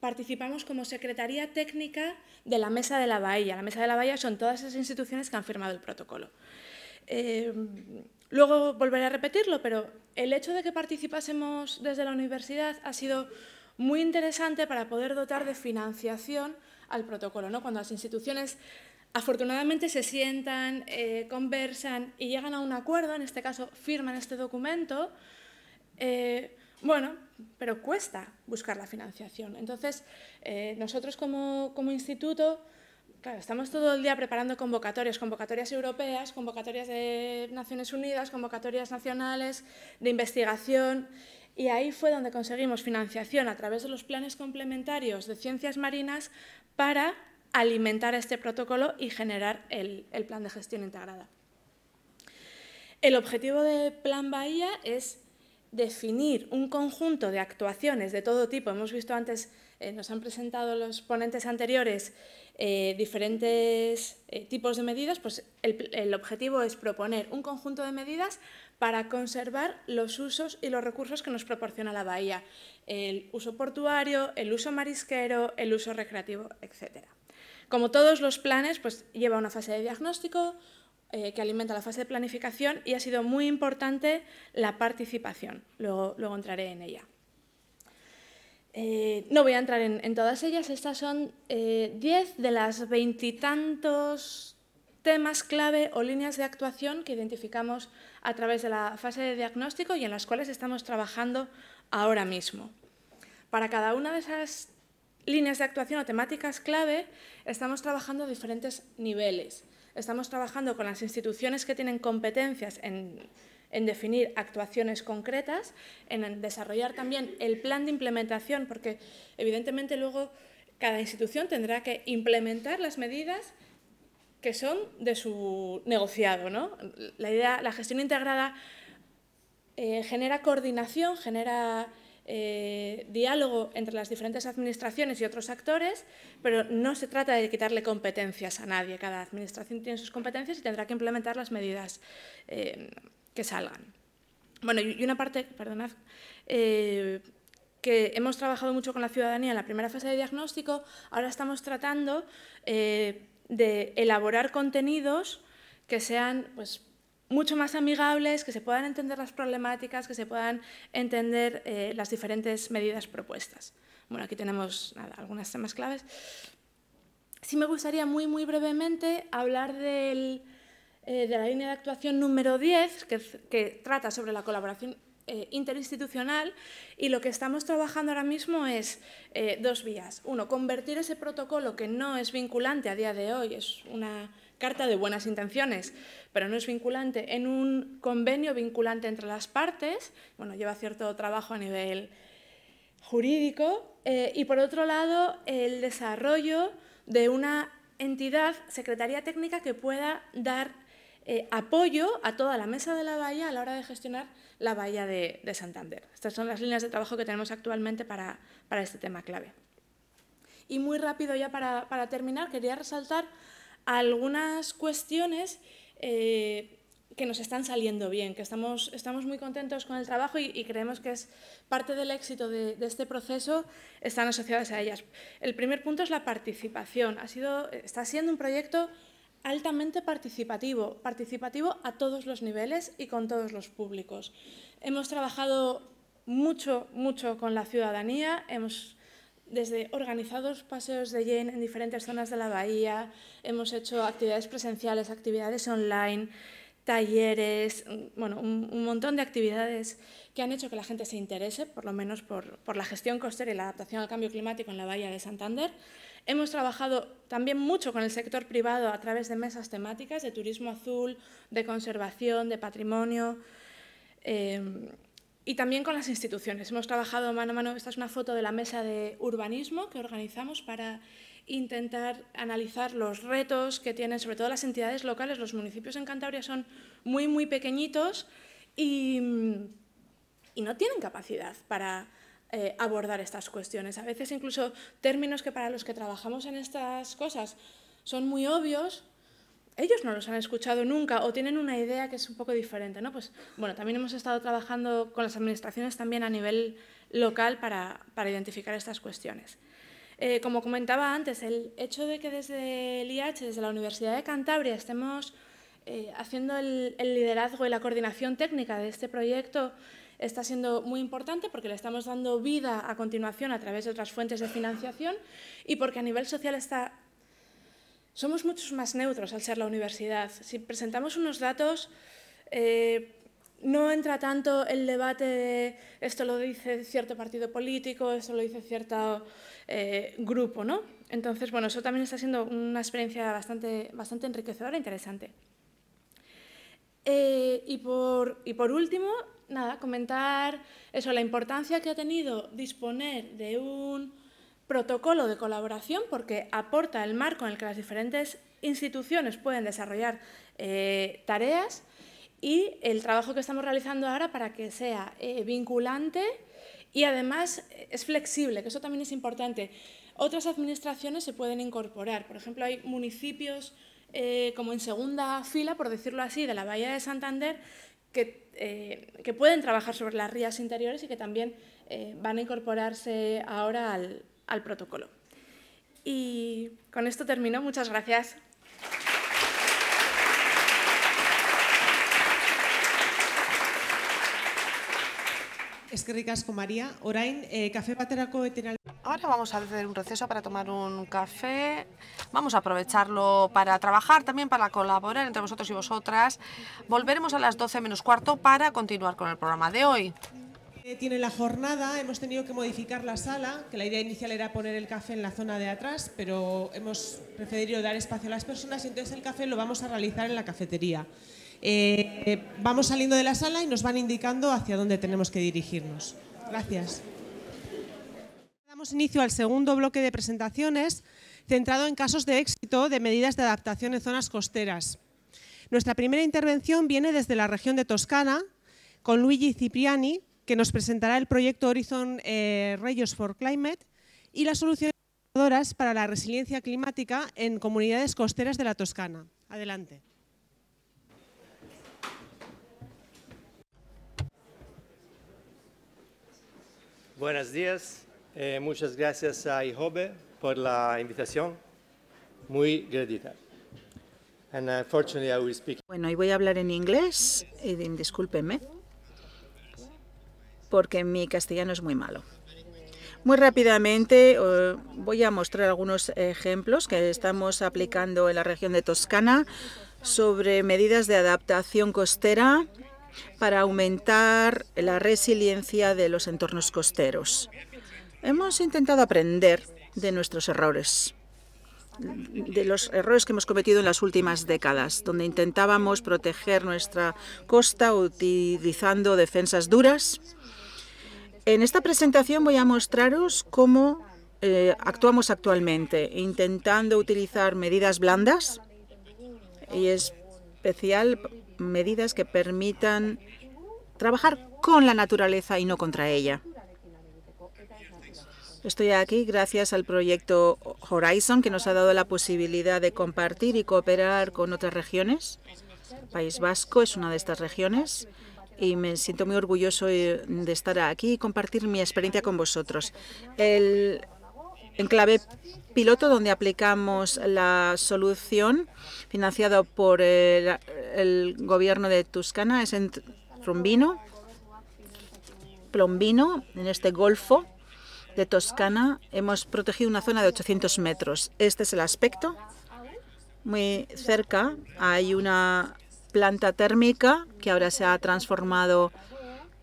participamos como Secretaría Técnica de la Mesa de la Bahía. La Mesa de la Bahía son todas esas instituciones que han firmado el protocolo. Eh, luego volveré a repetirlo, pero el hecho de que participásemos desde la universidad ha sido muy interesante para poder dotar de financiación al protocolo. ¿no? Cuando las instituciones afortunadamente se sientan, eh, conversan y llegan a un acuerdo, en este caso firman este documento, eh, bueno, pero cuesta buscar la financiación. Entonces, eh, nosotros como, como instituto, claro, estamos todo el día preparando convocatorias, convocatorias europeas, convocatorias de Naciones Unidas, convocatorias nacionales, de investigación, y ahí fue donde conseguimos financiación a través de los planes complementarios de ciencias marinas para alimentar este protocolo y generar el, plan de gestión integrada. El objetivo del Plan Bahía es definir un conjunto de actuaciones de todo tipo. Hemos visto antes, eh, nos han presentado los ponentes anteriores eh, diferentes eh, tipos de medidas, pues el, el objetivo es proponer un conjunto de medidas para conservar los usos y los recursos que nos proporciona la bahía, el uso portuario, el uso marisquero, el uso recreativo, etc. Como todos los planes, pues lleva una fase de diagnóstico eh, que alimenta la fase de planificación y ha sido muy importante la participación. Luego, luego entraré en ella. Eh, no voy a entrar en, todas ellas, estas son 10 eh, de las veintitantos temas clave o líneas de actuación que identificamos a través de la fase de diagnóstico y en las cuales estamos trabajando ahora mismo. Para cada una de esas líneas de actuación o temáticas clave, estamos trabajando a diferentes niveles. Estamos trabajando con las instituciones que tienen competencias en, en definir actuaciones concretas, en desarrollar también el plan de implementación, porque evidentemente luego cada institución tendrá que implementar las medidas que son de su negociado. La, idea, la gestión integrada eh, genera coordinación, genera eh, diálogo entre las diferentes administraciones y otros actores, pero no se trata de quitarle competencias a nadie. Cada administración tiene sus competencias y tendrá que implementar las medidas eh, que salgan. Bueno, y una parte, perdonad, que hemos trabajado mucho con la ciudadanía en la primera fase de diagnóstico, ahora estamos tratando de elaborar contenidos que sean pues, mucho más amigables, que se puedan entender las problemáticas, que se puedan entender eh, las diferentes medidas propuestas. Bueno, aquí tenemos algunas temas claves. Sí me gustaría muy, muy brevemente hablar eh, de la línea de actuación número 10, que trata sobre la colaboración eh, interinstitucional y lo que estamos trabajando ahora mismo es eh, dos vías. Uno, convertir ese protocolo que no es vinculante a día de hoy, es una carta de buenas intenciones, pero no es vinculante, en un convenio vinculante entre las partes, bueno, lleva cierto trabajo a nivel jurídico, eh, y por otro lado, el desarrollo de una entidad, secretaría técnica, que pueda dar apoyo a toda la mesa de la bahía a la hora de gestionar la bahía de, Santander. Estas son las líneas de trabajo que tenemos actualmente para, este tema clave. Y muy rápido ya para, terminar, quería resaltar algunas cuestiones eh, que nos están saliendo bien, que estamos, estamos muy contentos con el trabajo y, creemos que es parte del éxito de, este proceso, están asociadas a ellas. El primer punto es la participación. Ha sido, está siendo un proyecto altamente participativo, participativo a todos los niveles y con todos los públicos. Hemos trabajado mucho, mucho con la ciudadanía, hemos desde organizados paseos de Jane en diferentes zonas de la bahía, hemos hecho actividades presenciales, actividades online, talleres, un, montón de actividades que han hecho que la gente se interese, por lo menos por la gestión costera y la adaptación al cambio climático en la bahía de Santander. Hemos trabajado también mucho con el sector privado a través de mesas temáticas de turismo azul, de conservación, de patrimonio eh, y también con las instituciones. Hemos trabajado mano a mano, esta es una foto de la mesa de urbanismo que organizamos para intentar analizar los retos que tienen sobre todo las entidades locales. Los municipios en Cantabria son muy, muy pequeñitos y no tienen capacidad para eh, abordar estas cuestiones. A veces incluso términos que para los que trabajamos en estas cosas son muy obvios, ellos no los han escuchado nunca o tienen una idea que es un poco diferente. ¿no? Pues, bueno, también hemos estado trabajando con las administraciones también a nivel local para, identificar estas cuestiones. Eh, como comentaba antes, el hecho de que desde el IH, desde la Universidad de Cantabria, estemos eh, haciendo el, liderazgo y la coordinación técnica de este proyecto está siendo muy importante porque le estamos dando vida a continuación a través de otras fuentes de financiación y porque a nivel social está... somos muchos más neutros al ser la universidad. Si presentamos unos datos, eh, no entra tanto el debate de esto lo dice cierto partido político, esto lo dice cierto eh, grupo, ¿no? Entonces, bueno, eso también está siendo una experiencia bastante, bastante enriquecedora e interesante. Eh, y, por, y por último, nada, comentar eso, la importancia que ha tenido disponer de un protocolo de colaboración porque aporta el marco en el que las diferentes instituciones pueden desarrollar eh, tareas y el trabajo que estamos realizando ahora para que sea eh, vinculante y además eh, es flexible, que eso también es importante. Otras administraciones se pueden incorporar, por ejemplo, hay municipios como en segunda fila, por decirlo así, de la Bahía de Santander, que eh, que pueden trabajar sobre las rías interiores y que también eh, van a incorporarse ahora al protocolo. Y con esto termino. Muchas gracias. ricas, María. Orain, eh, café baterako Ahora vamos a hacer un receso para tomar un café. Vamos a aprovecharlo para trabajar, también para colaborar entre vosotros y vosotras. Volveremos a las 12 menos cuarto para continuar con el programa de hoy. Eh, tiene la jornada, hemos tenido que modificar la sala, que la idea inicial era poner el café en la zona de atrás, pero hemos preferido dar espacio a las personas y entonces el café lo vamos a realizar en la cafetería. Eh, vamos saliendo de la sala y nos van indicando hacia dónde tenemos que dirigirnos. Gracias. Damos inicio al segundo bloque de presentaciones centrado en casos de éxito de medidas de adaptación en zonas costeras. Nuestra primera intervención viene desde la región de Toscana con Luigi Cipriani, que nos presentará el proyecto Horizon eh, for Climate y las soluciones para la resiliencia climática en comunidades costeras de la Toscana. Adelante. Buenos días. Eh, muchas gracias a IHOBE por la invitación. Muy gratita. Bueno, y voy a hablar en inglés, y discúlpenme, porque mi castellano es muy malo. Muy rápidamente eh, voy a mostrar algunos ejemplos que estamos aplicando en la región de Toscana sobre medidas de adaptación costera para aumentar la resiliencia de los entornos costeros. Hemos intentado aprender de nuestros errores de los errores que hemos cometido en las últimas décadas, donde intentábamos proteger nuestra costa utilizando defensas duras. En esta presentación voy a mostraros cómo eh, actuamos actualmente, intentando utilizar medidas blandas y es especial medidas que permitan trabajar con la naturaleza y no contra ella. Estoy aquí gracias al proyecto Horizon, que nos ha dado la posibilidad de compartir y cooperar con otras regiones. País Vasco es una de estas regiones y me siento muy orgulloso eh, de estar aquí y compartir mi experiencia con vosotros. En clave piloto donde aplicamos la solución financiada por eh, el, gobierno de Toscana. Es en Trombino, Plombino, en este golfo de Toscana. Hemos protegido una zona de 800 metros. Este es el aspecto. Muy cerca hay una planta térmica que ahora se ha transformado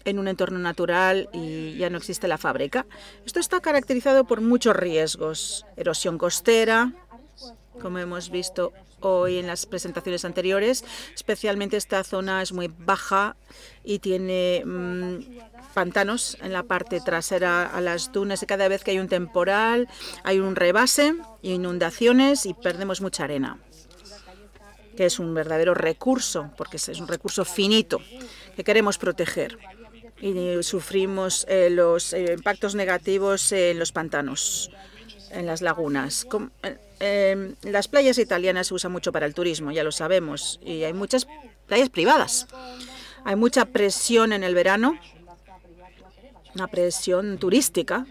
en un entorno natural y ya no existe la fábrica. Esto está caracterizado por muchos riesgos, erosión costera, como hemos visto hoy en las presentaciones anteriores. Especialmente esta zona es muy baja y tiene mm, pantanos en la parte trasera a las dunas. Y cada vez que hay un temporal, hay un rebase, inundaciones y perdemos mucha arena que es un verdadero recurso, porque es un recurso finito que queremos proteger y sufrimos eh, los eh, impactos negativos en los pantanos, en las lagunas. Eh, em, las playas italianas se usan mucho para el turismo, ya lo sabemos, y hay muchas playas privadas. Hay mucha presión en el verano, una presión turística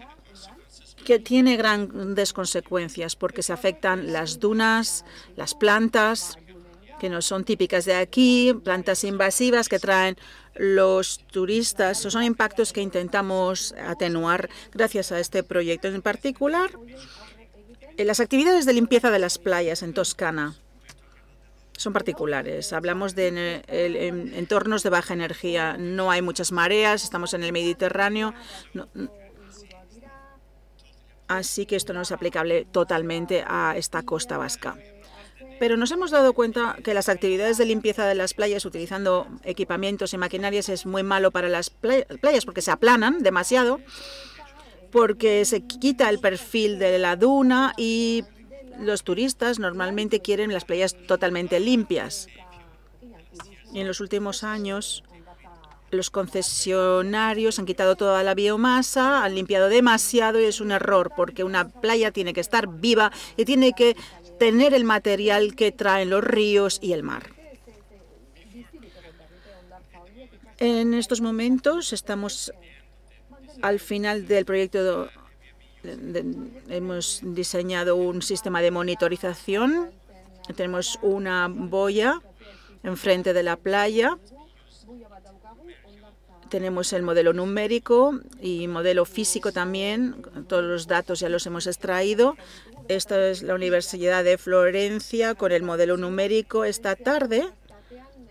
que tiene grandes consecuencias porque se afectan las dunas, las plantas, que no son típicas de aquí, plantas invasivas que traen los turistas. son impactos que intentamos atenuar gracias a este proyecto. En particular, en las actividades de limpieza de las playas en Toscana son particulares. Hablamos de entornos de baja energía. No hay muchas mareas, estamos en el Mediterráneo. así que esto no es aplicable totalmente a esta costa vasca. Pero nos hemos dado cuenta que las actividades de limpieza de las playas utilizando equipamientos y maquinarias es muy malo para las playas porque se aplanan demasiado, porque se quita el perfil de la duna y los turistas normalmente quieren las playas totalmente limpias. Y en los últimos años los concesionarios han quitado toda la biomasa, han limpiado demasiado y es un error porque una playa tiene que estar viva y tiene que tener el material que traen los ríos y el mar. En estos momentos estamos al final del proyecto. hemos diseñado un sistema de monitorización. Tenemos una boya enfrente de la playa tenemos el modelo numérico y modelo físico también. Todos los datos ya los hemos extraído. Esta es la Universidad de Florencia con el modelo numérico. Esta tarde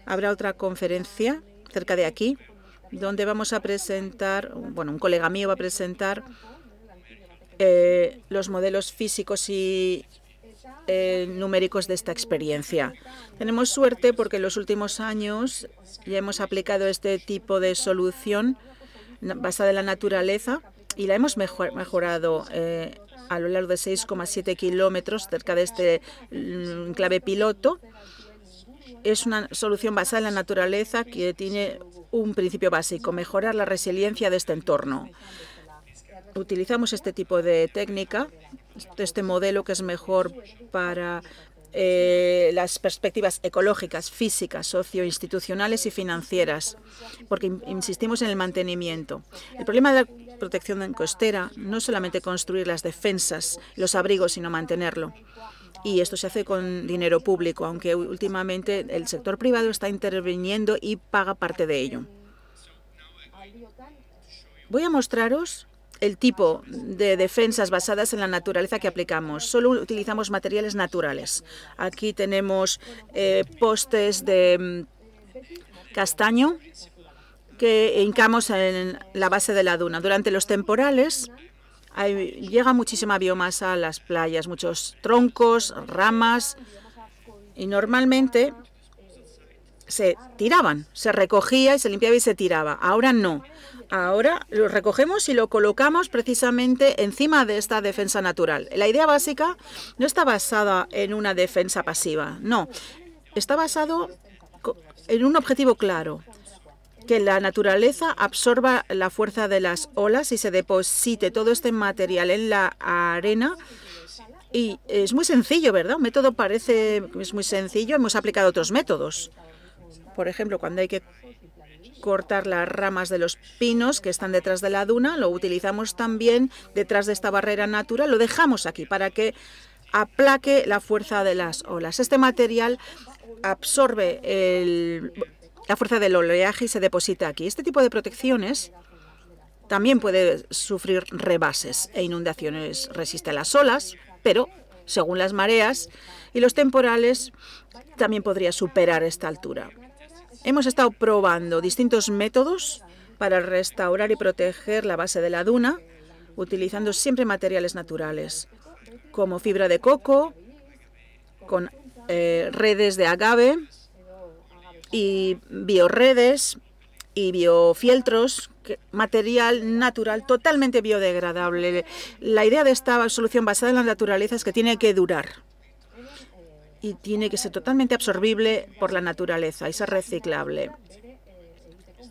habrá otra conferencia cerca de aquí donde vamos a presentar, bueno, un colega mío va a presentar eh, los modelos físicos y eh, numéricos de esta experiencia. Tenemos suerte porque en los últimos años ya hemos aplicado este tipo de solución basada en la naturaleza y la hemos mejorado eh, a lo largo de 6,7 kilómetros cerca de este mm, clave piloto. Es una solución basada en la naturaleza que tiene un principio básico, mejorar la resiliencia de este entorno utilizamos este tipo de técnica, este modelo que es mejor para eh, las perspectivas ecológicas, físicas, socioinstitucionales y financieras, porque insistimos en el mantenimiento. El problema de la protección costera no es solamente construir las defensas, los abrigos, sino mantenerlo y esto se hace con dinero público, aunque últimamente el sector privado está interviniendo y paga parte de ello. Voy a mostraros el tipo de defensas basadas en la naturaleza que aplicamos. Solo utilizamos materiales naturales. Aquí tenemos eh, postes de mm, castaño que hincamos en la base de la duna. Durante los temporales llega muchísima biomasa a las playas, muchos troncos, ramas, y normalmente se tiraban, se recogía y se limpiaba y se tiraba. Ahora no. Ahora lo recogemos y lo colocamos precisamente encima de esta defensa natural. La idea básica no está basada en una defensa pasiva, no. Está basado en un objetivo claro, que la naturaleza absorba la fuerza de las olas y se deposite todo este material en la arena y es muy sencillo, ¿verdad? Un método parece es muy sencillo, hemos aplicado otros métodos. Por ejemplo, cuando hay que cortar las ramas de los pinos que están detrás de la duna, lo utilizamos también detrás de esta barrera natural, lo dejamos aquí para que aplaque la fuerza de las olas. Este material absorbe la fuerza del oleaje y se deposita aquí. Este tipo de protecciones también puede sufrir rebases e inundaciones, resiste a las olas, pero según las mareas y los temporales también podría superar esta altura. Hemos estado probando distintos métodos para restaurar y proteger la base de la duna, utilizando siempre materiales naturales, como fibra de coco, con eh, redes de agave y bioredes y biofieltros, material natural totalmente biodegradable. La idea de esta solución basada en la naturaleza es que tiene que durar y tiene que ser totalmente absorbible por la naturaleza y ser reciclable.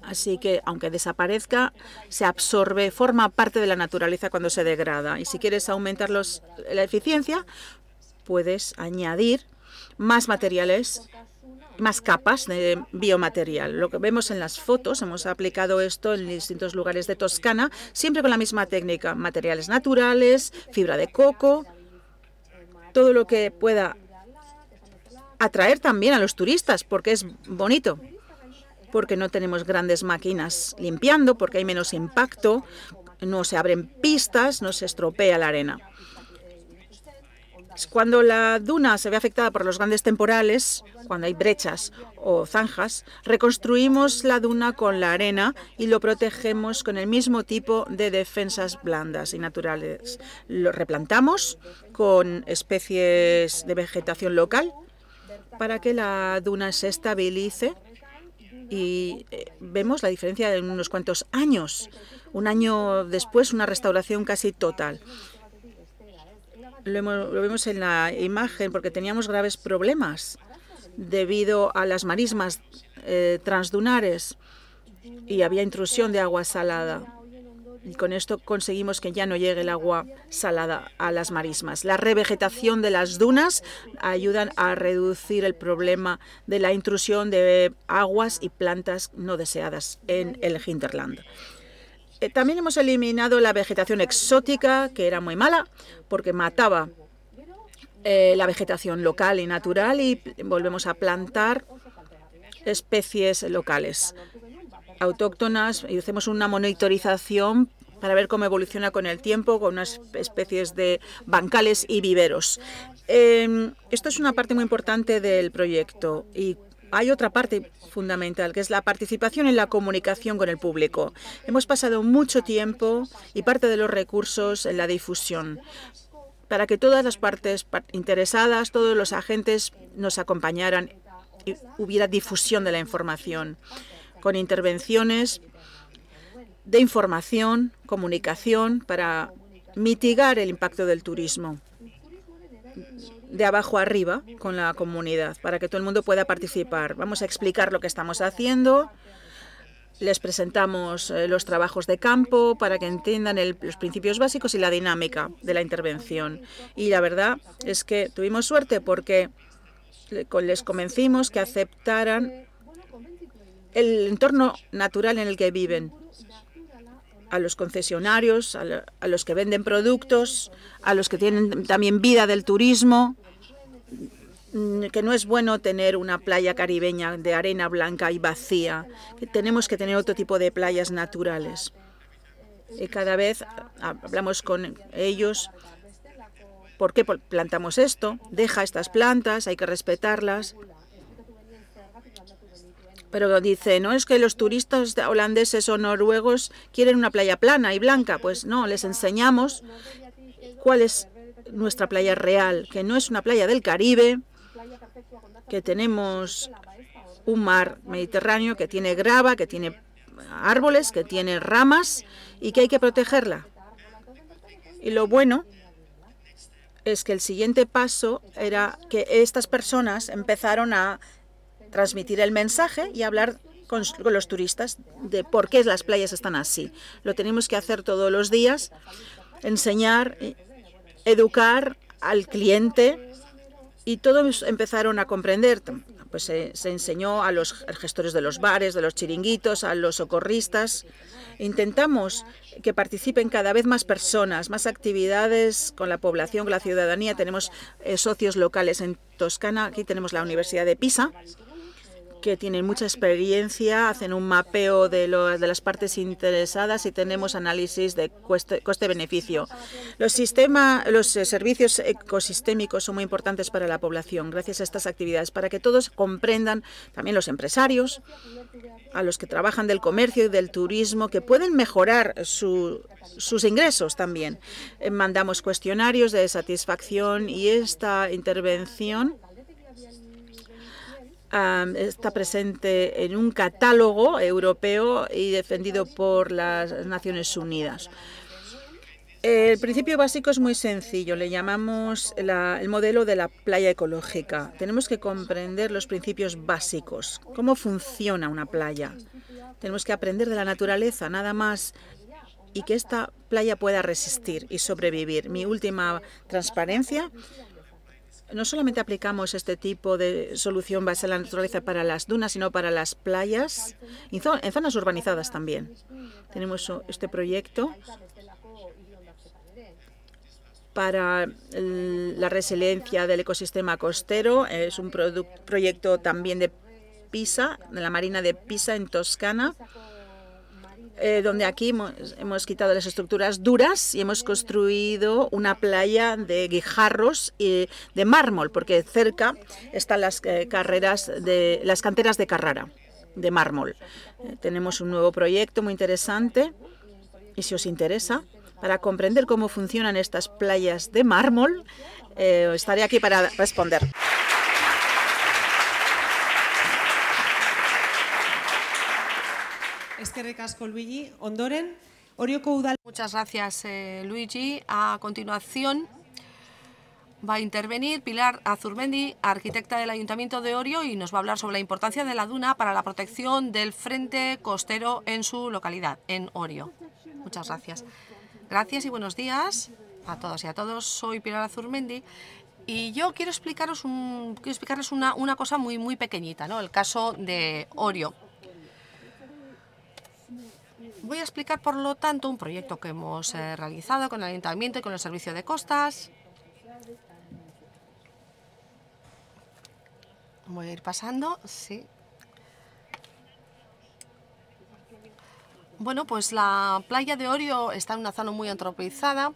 Así que aunque desaparezca, se absorbe, forma parte de la naturaleza cuando se degrada. Y si quieres aumentar la eficiencia, puedes añadir más materiales, más capas de biomaterial. Lo que vemos en las fotos, hemos aplicado esto en distintos lugares de Toscana, siempre con la misma técnica, materiales naturales, fibra de coco, todo lo que pueda atraer también a los turistas porque es bonito, porque no tenemos grandes máquinas limpiando, porque hay menos impacto, no se abren pistas, no se estropea la arena. Cuando la duna se ve afectada por los grandes temporales, cuando hay brechas o zanjas, reconstruimos la duna con la arena y lo protegemos con el mismo tipo de defensas blandas y naturales. Lo replantamos con especies de vegetación local para que la duna se estabilice y eh, vemos la diferencia en unos cuantos años. Un año después, una restauración casi total. Lo, vemos en la imagen porque teníamos graves problemas debido a las marismas eh, transdunares y había intrusión de agua salada y con esto conseguimos que ya no llegue el agua salada a las marismas. La revegetación de las dunas ayudan a reducir el problema de la intrusión de aguas y plantas no deseadas en el hinterland. Eh, también hemos eliminado la vegetación exótica, que era muy mala, porque mataba eh, la vegetación local y natural y volvemos a plantar especies locales autóctonas y hacemos una monitorización para ver cómo evoluciona con el tiempo, con unas especies de bancales y viveros. Em, esto es una parte muy importante del proyecto y hay otra parte fundamental, que es la participación en la comunicación con el público. Hemos pasado mucho tiempo y parte de los recursos en la difusión para que todas las partes interesadas, todos los agentes nos acompañaran y hubiera difusión de la información con intervenciones de información, comunicación, para mitigar el impacto del turismo de abajo arriba con la comunidad, para que todo el mundo pueda participar. Vamos a explicar lo que estamos haciendo, les presentamos eh, los trabajos de campo para que entiendan los principios básicos y la dinámica de la intervención. Y la verdad es que tuvimos suerte porque les convencimos que aceptaran el entorno natural en el que viven, a los concesionarios, a, los que venden productos, a los que tienen también vida del turismo, mm, que no es bueno tener una playa caribeña de arena blanca y vacía, tenemos que tener otro tipo de playas naturales. Y cada vez hablamos con ellos, ¿por qué plantamos esto? Deja estas plantas, hay que respetarlas. Pero dice, no es que los turistas holandeses o noruegos quieren una playa plana y blanca. Pues no, les enseñamos cuál es nuestra playa real, que no es una playa del Caribe, que tenemos un mar mediterráneo que tiene grava, que tiene árboles, que tiene ramas y que hay que protegerla. Y lo bueno es que el siguiente paso era que estas personas empezaron a transmitir el mensaje y hablar con, los turistas de por qué las playas están así. Lo tenemos que hacer todos los días, enseñar, eh, educar al cliente y todos em, empezaron a comprender. Pues se, enseñó a los gestores de los bares, de los chiringuitos, a los socorristas. Intentamos que participen cada vez más personas, más actividades con la población, con la ciudadanía. Tenemos eh, socios locales en Toscana, aquí tenemos la Universidad de Pisa, que tienen mucha experiencia, hacen un mapeo de, las partes interesadas y tenemos análisis de coste-beneficio. Los, sistemas los eh, servicios ecosistémicos son muy importantes para la población gracias a estas actividades, para que todos comprendan, también los empresarios, a los que trabajan del comercio y del turismo, que pueden mejorar sus ingresos también. Eh, mandamos cuestionarios de satisfacción y esta intervención está presente en un catálogo europeo y defendido por las Naciones Unidas. El principio básico es muy sencillo, le llamamos el modelo de la playa ecológica. Tenemos que comprender los principios básicos, cómo funciona una playa. Tenemos que aprender de la naturaleza, nada más, y que esta playa pueda resistir y sobrevivir. Mi última transparencia no solamente aplicamos este tipo de solución basada en la naturaleza para las dunas, sino para las playas, en zonas urbanizadas también. Tenemos este proyecto para la resiliencia del ecosistema costero. Es un proyecto también de Pisa, de la Marina de Pisa en Toscana. Eh, donde aquí hemos, quitado las estructuras duras y hemos construido una playa de guijarros y de mármol, porque cerca están las eh, carreras de las canteras de Carrara de mármol. Eh, tenemos un nuevo proyecto muy interesante y si os interesa para comprender cómo funcionan estas playas de mármol, estaré aquí para responder. Eskerrik asko, Luigi. Ondoren, Orioko Muchas gracias, eh, Luigi. A continuación va a intervenir Pilar Azurmendi, arquitecta del Ayuntamiento de Orio, y nos va a hablar sobre la importancia de la duna para la protección del frente costero en su localidad, en Orio. Muchas gracias. Gracias y buenos días a todos y a todos. Soy Pilar Azurmendi y yo quiero explicaros, un, explicarles una, cosa muy, muy pequeñita, ¿no? el caso de Orio. Voy a explicar, por lo tanto, un proyecto que hemos eh, realizado con el Ayuntamiento y con el Servicio de Costas. Voy a ir pasando, sí. Bueno, pues la playa de Orio está en una zona muy antropizada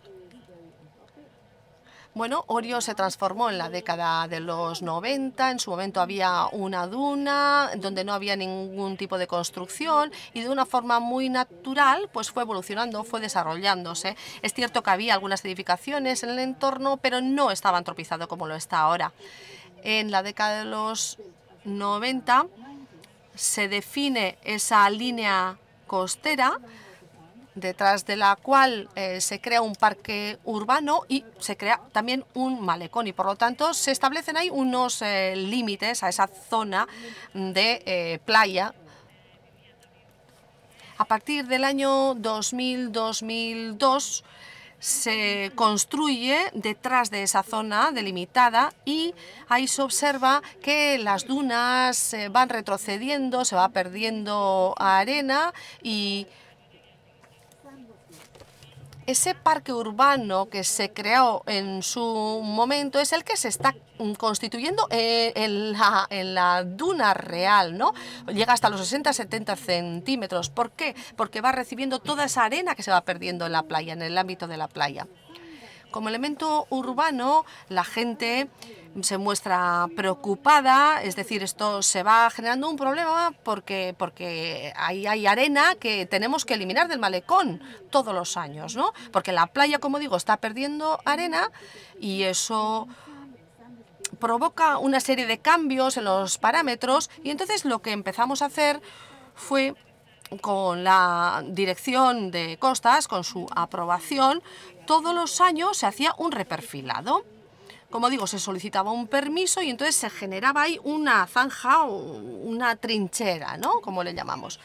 bueno, Orio se transformó en la década de los 90, en su momento había una duna donde no había ningún tipo de construcción y de una forma muy natural pues fue evolucionando, fue desarrollándose. Es cierto que había algunas edificaciones en el entorno, pero no estaba antropizado como lo está ahora. En la década de los 90 se define esa línea costera detrás de la cual eh, se crea un parque urbano y se crea también un malecón y por lo tanto se establecen ahí unos eh, límites a esa zona de eh, playa. A partir del año 2000-2002 se construye detrás de esa zona delimitada y ahí se observa que las dunas van retrocediendo, se va perdiendo arena y ese parque urbano que se creó en su momento es el que se está mm, constituyendo en la, duna real, ¿no? Llega hasta los 60-70 centímetros. ¿Por qué? Porque va recibiendo toda esa arena que se va perdiendo en la playa, en el ámbito de la playa. Como elemento urbano, la gente se muestra preocupada, es decir, esto se va generando un problema porque, porque ahí hay arena que tenemos que eliminar del malecón todos los años, ¿no? Porque la playa, como digo, está perdiendo arena y eso provoca una serie de cambios en los parámetros y entonces lo que empezamos a hacer fue con la dirección de costas, con su aprobación, todos los años se hacía un reperfilado. Como digo, se solicitaba un permiso y entonces se generaba ahí una zanja o una trinchera, ¿no? Como le llamamos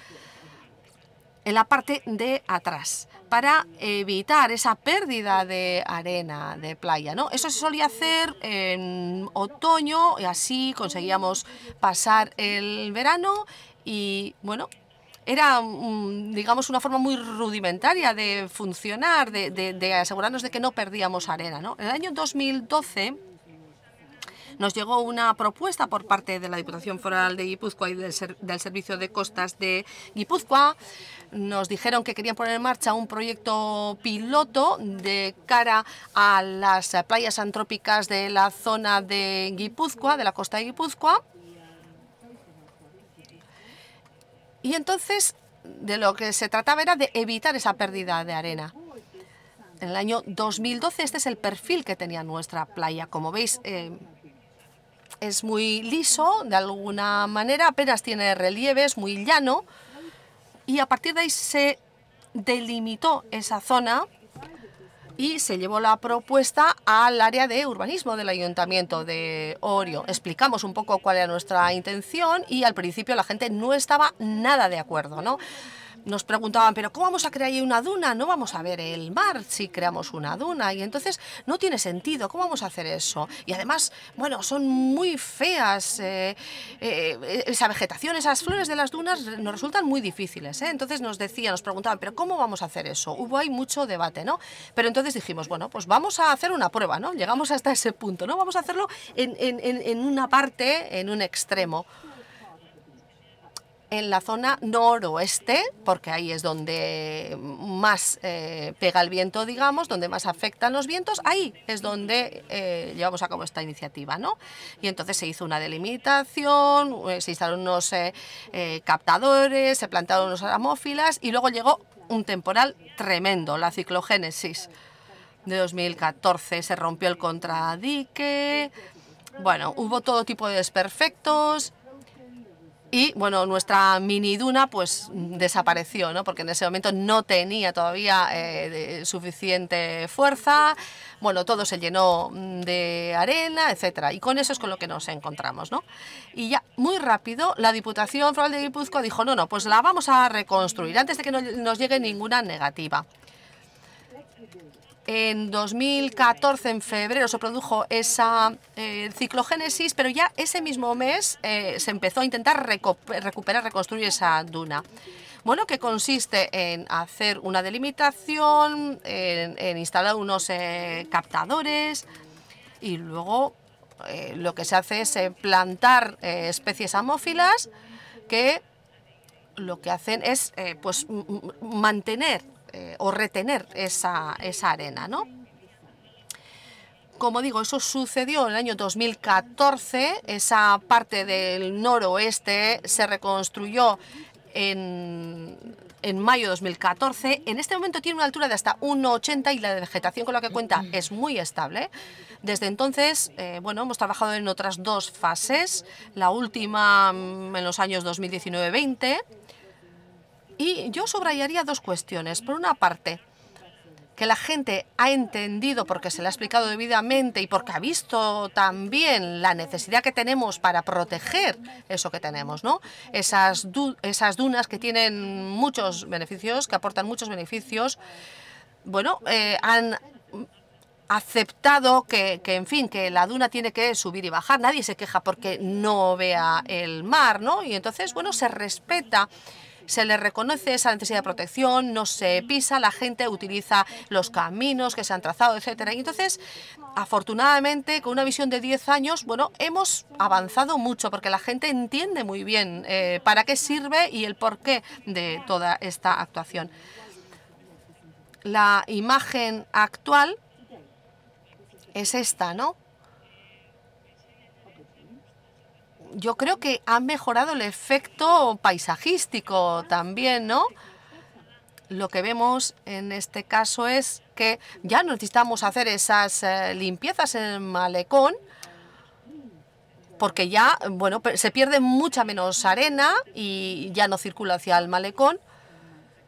en la parte de atrás para evitar esa pérdida de arena de playa. ¿no? Eso se solía hacer en otoño y así conseguíamos pasar el verano y bueno, era, digamos, una forma muy rudimentaria de funcionar, de, asegurarnos de que no perdíamos arena. En el año 2012 nos llegó una propuesta por parte de la Diputación Foral de Guipúzcoa y del Servicio de Costas de Guipúzcoa. Nos dijeron que querían poner en marcha un proyecto piloto de cara a las playas antrópicas de la zona de Guipúzcoa, de la costa de Guipúzcoa Y entonces de lo que se trataba era de evitar esa pérdida de arena. En el año 2012 este es el perfil que tenía nuestra playa. Como veis, eh, es muy liso, de alguna manera apenas tiene relieves, es muy llano. Y a partir de ahí se delimitó esa zona y se llevó la propuesta al área de urbanismo del Ayuntamiento de Orio. Explicamos un poco cuál era nuestra intención y al principio la gente no estaba nada de acuerdo, ¿no? nos preguntaban, pero ¿cómo vamos a crear una duna? No vamos a ver el mar si creamos una duna. Y entonces no tiene sentido, ¿cómo vamos a hacer eso? Y además, bueno, son muy feas eh, eh, esa vegetación, esas flores de las dunas nos resultan muy difíciles. ¿eh? Entonces nos decían, nos preguntaban, pero ¿cómo vamos a hacer eso? Hubo ahí mucho debate, ¿no? Pero entonces dijimos, bueno, pues vamos a hacer una prueba, ¿no? Llegamos hasta ese punto, ¿no? Vamos a hacerlo en, en una parte, en un extremo en la zona noroeste, porque ahí es donde más eh, pega el viento, digamos, donde más afectan los vientos, ahí es donde eh, llevamos a cabo esta iniciativa, ¿no? Y entonces se hizo una delimitación, eh, se instalaron unos captadores, se plantaron unos aramófilas y luego llegó un temporal tremendo, la ciclogénesis de 2014, se rompió el contradique, bueno, hubo todo tipo de desperfectos, y bueno, nuestra mini duna pues desapareció, ¿no? porque en ese momento no tenía todavía eh, suficiente fuerza, bueno, todo se llenó mm, de arena, etcétera, y con eso es con lo que nos encontramos, ¿no? Y ya muy rápido la Diputación Foral de Guipúzcoa dijo, no, no, pues la vamos a reconstruir antes de que nos llegue ninguna negativa. En 2014, en febrero, se produjo esa eh, ciclogénesis, pero ya ese mismo mes eh, se empezó a intentar recuperar, reconstruir esa duna. Bueno, que consiste en hacer una delimitación, en, instalar unos eh, captadores y luego lo que se hace es plantar especies amófilas que lo que hacen es pues, mantener eh, o retener esa, arena, ¿no? como digo, eso sucedió en el año 2014, esa parte del noroeste se reconstruyó en, mayo de 2014. En este momento tiene una altura de hasta 1,80 y la vegetación con la que cuenta mm. es muy estable. Desde entonces, eh, bueno, hemos trabajado en otras dos fases, la última mm, en los años 2019-20 y yo subrayaría dos cuestiones. Por una parte, que la gente ha entendido porque se le ha explicado debidamente y porque ha visto también la necesidad que tenemos para proteger eso que tenemos, ¿no? Esas, esas dunas que tienen muchos beneficios, que aportan muchos beneficios, bueno, eh, han aceptado que, que, en fin, que la duna tiene que subir y bajar, nadie se queja porque no vea el mar, ¿no? Y entonces, bueno, se respeta se le reconoce esa necesidad de protección, no se pisa, la gente utiliza los caminos que se han trazado, etcétera. Y entonces, afortunadamente, con una visión de 10 años, bueno, hemos avanzado mucho porque la gente entiende muy bien eh, para qué sirve y el porqué de toda esta actuación. La imagen actual es esta, ¿no? yo creo que ha mejorado el efecto paisajístico también, ¿no? Lo que vemos en este caso es que ya necesitamos hacer esas eh, limpiezas en el malecón, porque ya, bueno, se pierde mucha menos arena y ya no circula hacia el malecón.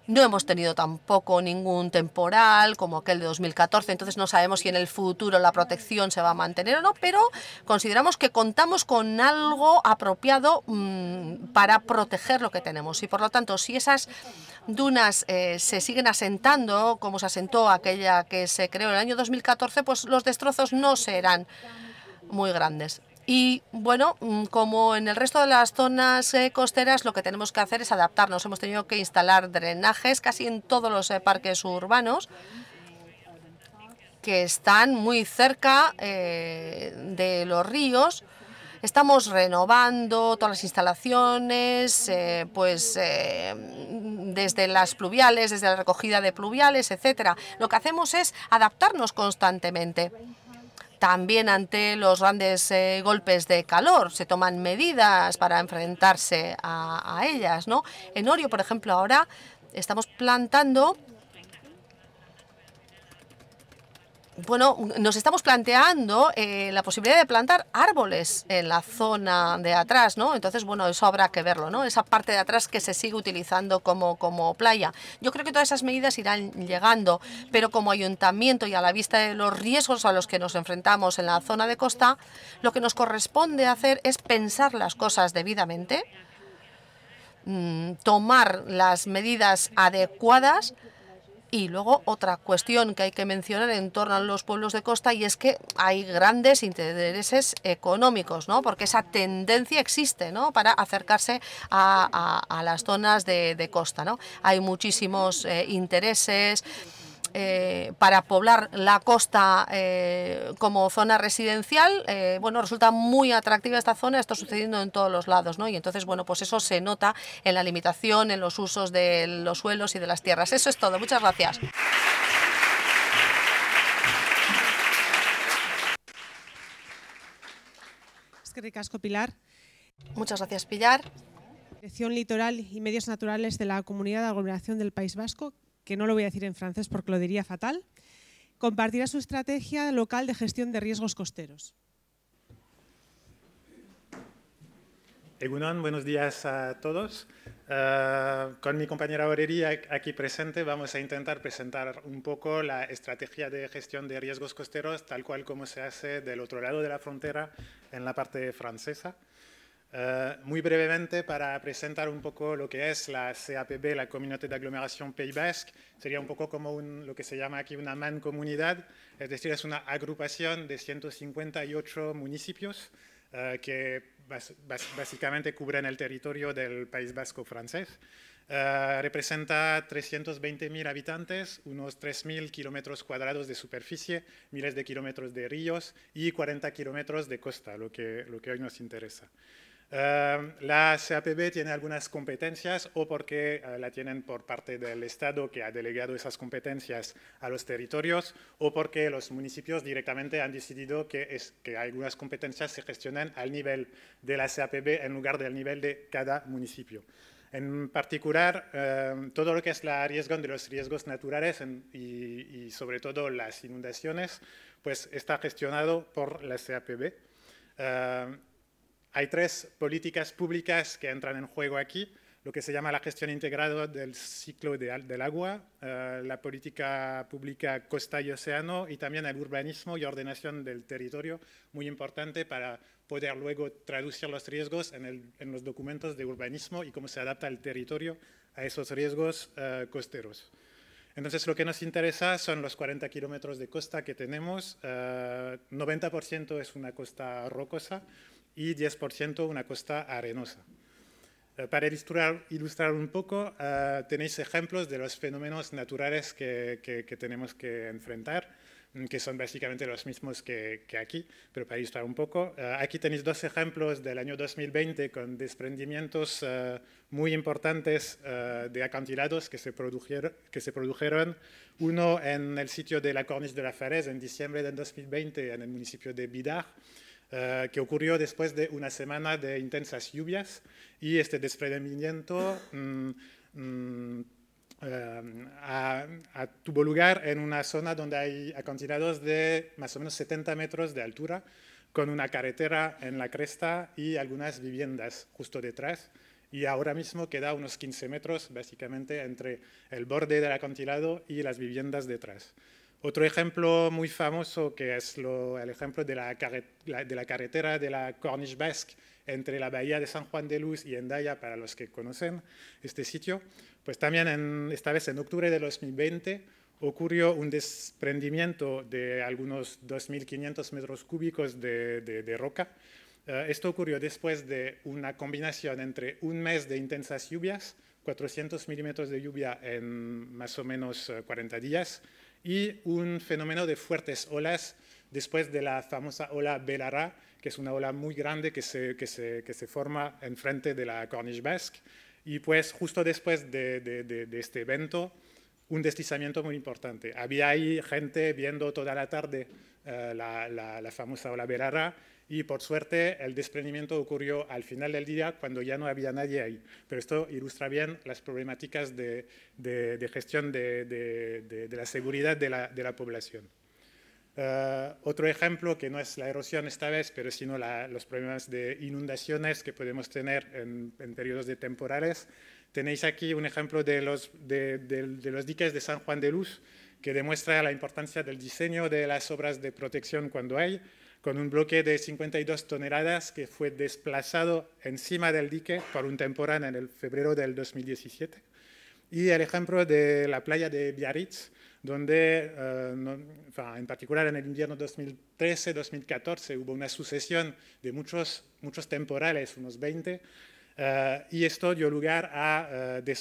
No hemos tenido tampoco ningún temporal como aquel de 2014, entonces no sabemos si en el futuro la protección se va a mantener o no, pero consideramos que contamos con algo apropiado mm, para proteger lo que tenemos. Y por lo tanto, si esas dunas eh, se siguen asentando, como se asentó aquella que se creó en el año 2014, pues los destrozos no serán muy grandes. Y bueno, mm, como en el resto de las zonas eh, costeras, lo que tenemos que hacer es adaptarnos. Hemos tenido que instalar drenajes casi en todos los eh, parques urbanos que están muy cerca eh, de los ríos. Estamos renovando todas las instalaciones, pues desde las pluviales, desde la recogida de pluviales, etcétera. Lo que hacemos es adaptarnos constantemente. También ante los grandes eh, golpes de calor se toman medidas para enfrentarse a, a ellas. ¿no? En Orio, por ejemplo, ahora estamos plantando bueno, nos estamos planteando eh, la posibilidad de plantar árboles en la zona de atrás, ¿no? Entonces, bueno, eso habrá que verlo, ¿no? Esa parte de atrás que se sigue utilizando como, como playa. Yo creo que todas esas medidas irán llegando, pero como ayuntamiento y a la vista de los riesgos a los que nos enfrentamos en la zona de costa, lo que nos corresponde hacer es pensar las cosas debidamente, mm, tomar las medidas adecuadas y luego otra cuestión que hay que mencionar en torno a los pueblos de costa y es que hay grandes intereses económicos, ¿no? Porque esa tendencia existe, ¿no? Para acercarse a, las zonas de, costa, ¿no? Hay muchísimos eh, intereses. Eh, para poblar la costa eh, como zona residencial, eh, bueno, resulta muy atractiva esta zona, está sucediendo en todos los lados, ¿no? Y entonces, bueno, pues eso se nota en la limitación, en los usos de los suelos y de las tierras. Eso es todo, muchas gracias. Es que ricasco, Pilar. Muchas gracias, Pilar. Dirección Litoral y Medios Naturales de la Comunidad de Aglomeración del País Vasco, que no lo voy a decir en francés porque lo diría fatal, compartirá su estrategia local de gestión de riesgos costeros. Egunon, buenos días a todos. Eh, con mi compañera Aurelia aquí presente vamos a intentar presentar un poco la estrategia de gestión de riesgos costeros tal cual como se hace del otro lado de la frontera en la parte francesa. Eh, muy brevemente, para presentar un poco lo que es la CAPB, la Comunidad de Aglomeración Pays Basque, sería un poco como lo que se llama aquí una mancomunidad, es decir, es una agrupación de 158 municipios eh, que básicamente cubren el territorio del País Vasco francés. Eh, representa representa 320.000 habitantes, unos 3.000 kilómetros cuadrados de superficie, miles de kilómetros de ríos y 40 kilómetros de costa, lo que hoy nos interesa. Em, la CAPB tiene algunas competencias o porque eh, la tienen por parte del Estado que ha delegado esas competencias a los territorios o porque los municipios directamente han decidido que, es, que algunas competencias se gestionan al nivel de la CAPB en lugar del nivel de cada municipio. En particular, em, todo lo que es la riesgo de los riesgos naturales y, sobre todo las inundaciones, pues está gestionado por la CAPB. Eh, em, hay tres políticas públicas que entran en juego aquí, lo que se llama la gestión integrada del ciclo del agua, eh, la política pública costa y océano y también el urbanismo y ordenación del territorio, muy importante para poder luego traducir los riesgos en, los documentos de urbanismo y cómo se adapta el territorio a esos riesgos eh, costeros. Entonces, lo que nos interesa son los 40 kilómetros de costa que tenemos. 90% eh, es una costa rocosa, y 10% una costa arenosa. Eh, para ilustrar, ilustrar un poco, eh, tenéis ejemplos de los fenómenos naturales que, que, tenemos que enfrentar, mm, que son básicamente los mismos que, aquí, pero para ilustrar un poco, eh, aquí tenéis dos ejemplos del año 2020 con desprendimientos muy importantes de acantilados que se, produjeron, que se produjeron, uno en el sitio de la Corniche de la Fares, en diciembre del 2020 en el municipio de Bidar, eh, que ocurrió después de una semana de intensas lluvias y este desprendimiento mm, mm, eh, tuvo lugar en una zona donde hay acantilados de más o menos 70 metros de altura, con una carretera en la cresta y algunas viviendas justo detrás. Y ahora mismo queda unos 15 metros, básicamente, entre el borde del acantilado y las viviendas detrás. Otro ejemplo muy famoso, que es el ejemplo de la, carretera de la Cornish Basque entre la bahía de San Juan de Luz y Endaya, para los que conocen este sitio, pues también esta vez en octubre de 2020 ocurrió un desprendimiento de algunos 2.500 metros cúbicos de, roca. Eh, esto ocurrió después de una combinación entre un mes de intensas lluvias, 400 milímetros de lluvia en más o menos 40 eh, días, y un fenómeno de fuertes olas después de la famosa ola Belará, que es una ola muy grande que se, que se, que se forma enfrente de la Corniche Basque. Y pues justo después de, de, de, este evento, un deslizamiento muy importante. Había ahí gente viendo toda la tarde eh, la, la, la, famosa ola Belará y por suerte el desprendimiento ocurrió al final del día cuando ya no había nadie ahí. Pero esto ilustra bien las problemáticas de, gestión de, la seguridad de la, población. Eh, otro ejemplo, que no es la erosión esta vez, pero sino los problemas de inundaciones que podemos tener en, periodos de temporales. Tenéis aquí un ejemplo de los, los diques de San Juan de Luz, que demuestra la importancia del diseño de las obras de protección cuando hay con un bloque de 52 toneladas que fue desplazado encima del dique por un temporal en febrero del 2017. Y el ejemplo de la playa de Biarritz, donde eh, en particular en el invierno 2013-2014 hubo una sucesión de muchos, muchos temporales, unos 20, eh, y esto dio lugar a eh,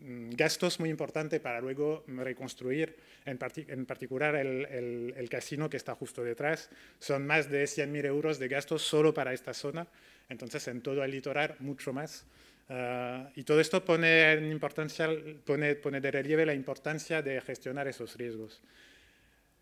mm, gastos muy importantes para luego reconstruir, en, particular el, casino que está justo detrás. Son más de 100.000 euros de gastos solo para esta zona, entonces en todo el litoral mucho más. Eh, y todo esto pone, en importancia, pone de relieve la importancia de gestionar esos riesgos.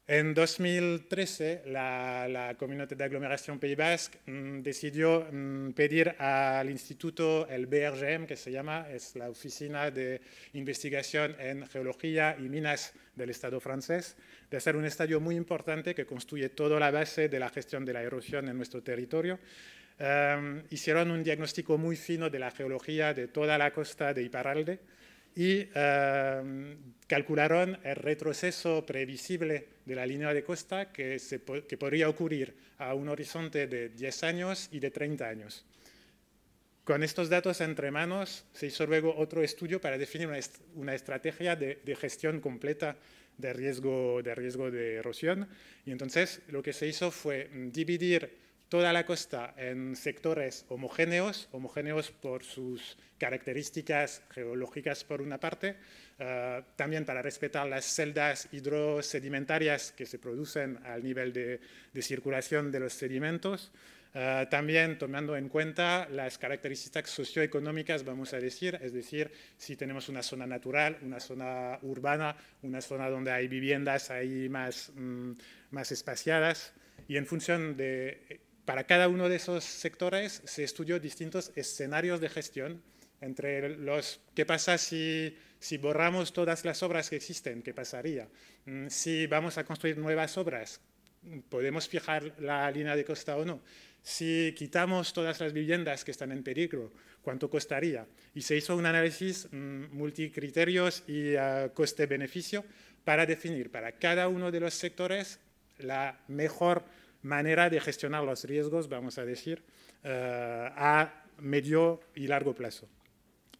En 2013, la, Comunidad de Aglomeración Pays Basque mm, decidió mm, pedir al instituto, el BRGM, que se llama, es la Oficina de Investigación en Geología y Minas del Estado francés, de hacer un estadio muy importante que construye toda la base de la gestión de la erosión en nuestro territorio. Em, hicieron un diagnóstico muy fino de la geología de toda la costa de Iparralde, y em, calcularon el retroceso previsible de la línea de costa que, podría ocurrir a un horizonte de 10 años y de 30 años. Con estos datos entre manos se hizo luego otro estudio para definir una, estrategia de, gestión completa riesgo, de riesgo de erosión. Y entonces lo que se hizo fue dividir toda la costa en sectores homogéneos, homogéneos por sus características geológicas por una parte, eh, también para respetar las celdas hidrosedimentarias que se producen al nivel de, circulación de los sedimentos, eh, también tomando en cuenta las características socioeconómicas, vamos a decir, es decir, si tenemos una zona natural, una zona urbana, una zona donde hay viviendas ahí más, mm, más espaciadas, y en función de para cada uno de esos sectores se estudió distintos escenarios de gestión, entre los qué pasa si, si borramos todas las obras que existen, qué pasaría, mm, si vamos a construir nuevas obras, podemos fijar la línea de costa o no, si quitamos todas las viviendas que están en peligro, cuánto costaría. Y se hizo un análisis mm, multicriterios y ah, coste-beneficio para definir para cada uno de los sectores la mejor manera de gestionar los riesgos, vamos a decir, eh, a medio y largo plazo.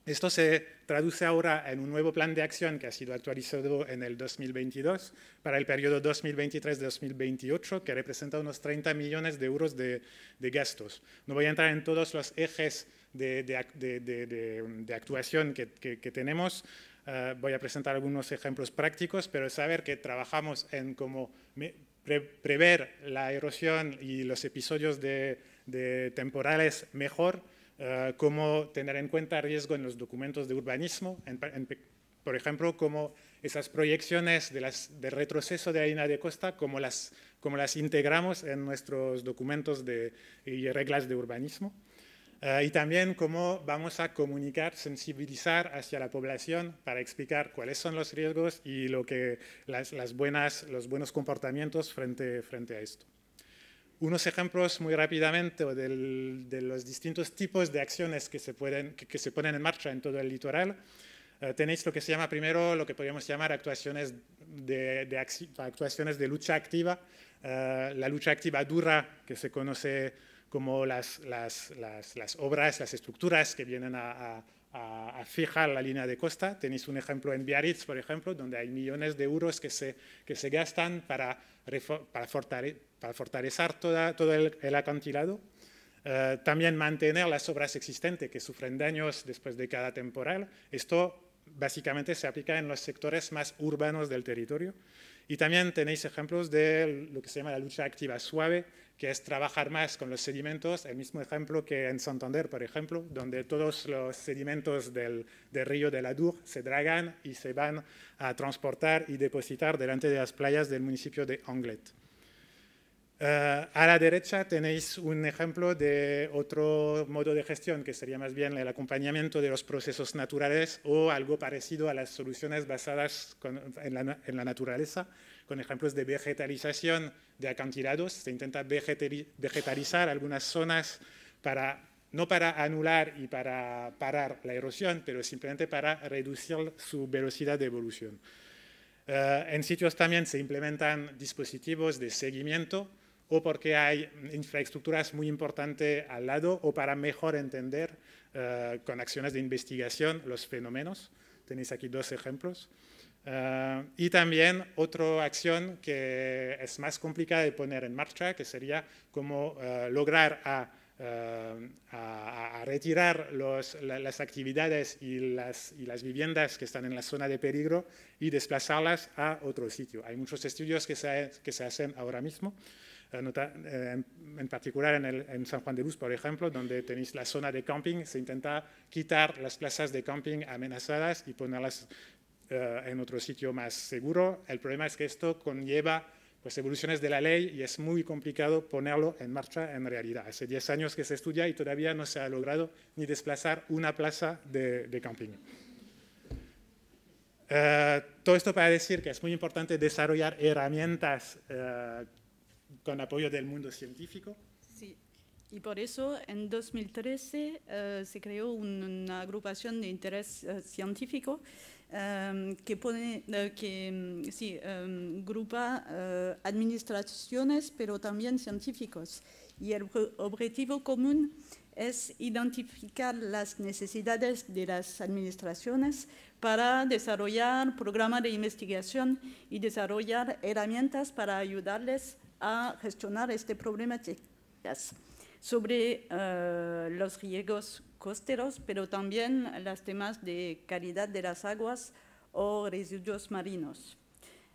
Esto se traduce ahora en un nuevo plan de acción que ha sido actualizado en el 2022 para el periodo 2023-2028, que representa unos 30 millones de euros de, gastos. No voy a entrar en todos los ejes de, actuación que, tenemos. Eh, voy a presentar algunos ejemplos prácticos, pero saber que trabajamos en como prever la erosión y los episodios de, temporales mejor, eh, cómo tener en cuenta riesgo en los documentos de urbanismo, por ejemplo, cómo esas proyecciones de, retroceso de la línea de costa, cómo las, integramos en nuestros documentos y reglas de urbanismo. Eh, y también cómo vamos a comunicar, sensibilizar hacia la población para explicar cuáles son los riesgos y lo que, las, buenas, los buenos comportamientos frente, frente a esto. Unos ejemplos muy rápidamente de los distintos tipos de acciones que se, pueden, que, se ponen en marcha en todo el litoral. Eh, tenéis lo que se llama primero, lo que podríamos llamar actuaciones de, actuaciones de lucha activa. Eh, la lucha activa dura, que se conoce como las, obras, las estructuras que vienen a, fijar la línea de costa. Tenéis un ejemplo en Biarritz, por ejemplo, donde hay millones de euros que se, gastan para, fortalecer todo el, acantilado. Eh, también mantener las obras existentes que sufren daños después de cada temporal. Esto básicamente se aplica en los sectores más urbanos del territorio. Y también tenéis ejemplos de lo que se llama la lucha activa suave, que es trabajar más con los sedimentos, el mismo ejemplo que en Santander, por ejemplo, donde todos los sedimentos del, río de la Dour se dragan y se van a transportar y depositar delante de las playas del municipio de Anglet. Eh, a la derecha tenéis un ejemplo de otro modo de gestión, que sería más bien el acompañamiento de los procesos naturales o algo parecido a las soluciones basadas en, la, naturaleza, con ejemplos de vegetalización de acantilados. Se intenta vegetalizar algunas zonas para, no para anular y para parar la erosión, pero simplemente para reducir su velocidad de evolución. Eh, en sitios también se implementan dispositivos de seguimiento o porque hay infraestructuras muy importantes al lado o para mejor entender eh, con acciones de investigación los fenómenos. Tenéis aquí dos ejemplos. Eh, y también otra acción que es más complicada de poner en marcha, que sería cómo eh, lograr a, eh, retirar las actividades y las, y las, viviendas que están en la zona de peligro y desplazarlas a otro sitio. Hay muchos estudios que se, que se hacen ahora mismo. En, particular en, en, San Juan de Luz, por ejemplo, donde tenéis la zona de camping, se intenta quitar las plazas de camping amenazadas y ponerlas eh, en otro sitio más seguro. El problema es que esto conlleva pues, evoluciones de la ley y es muy complicado ponerlo en marcha en realidad. Hace 10 años que se estudia y todavía no se ha logrado ni desplazar una plaza de, de camping. Eh, todo esto para decir que es muy importante desarrollar herramientas eh, con apoyo del mundo científico. Sí, y por eso en 2013 se creó una agrupación de interés científico Em, que, pone, eh, que em, sí, em, grupa eh, administraciones, pero también científicos. Y el objetivo común es identificar las necesidades de las administraciones para desarrollar programas de investigación y desarrollar herramientas para ayudarles a gestionar este problema sobre eh, los riegos costeros, pero también los temas de calidad de las aguas o residuos marinos.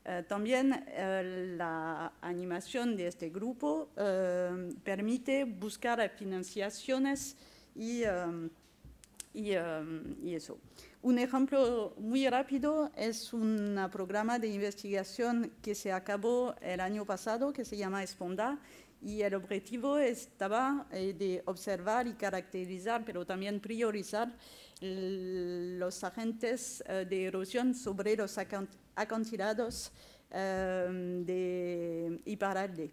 Eh, también eh, la animación de este grupo permite buscar financiaciones y, y eso. Un ejemplo muy rápido es un programa de investigación que se acabó el año pasado que se llama Esponda y el objetivo estaba eh, de observar y caracterizar, pero también priorizar los agentes eh, de erosión sobre los acantilados eh, em, de Iparalde.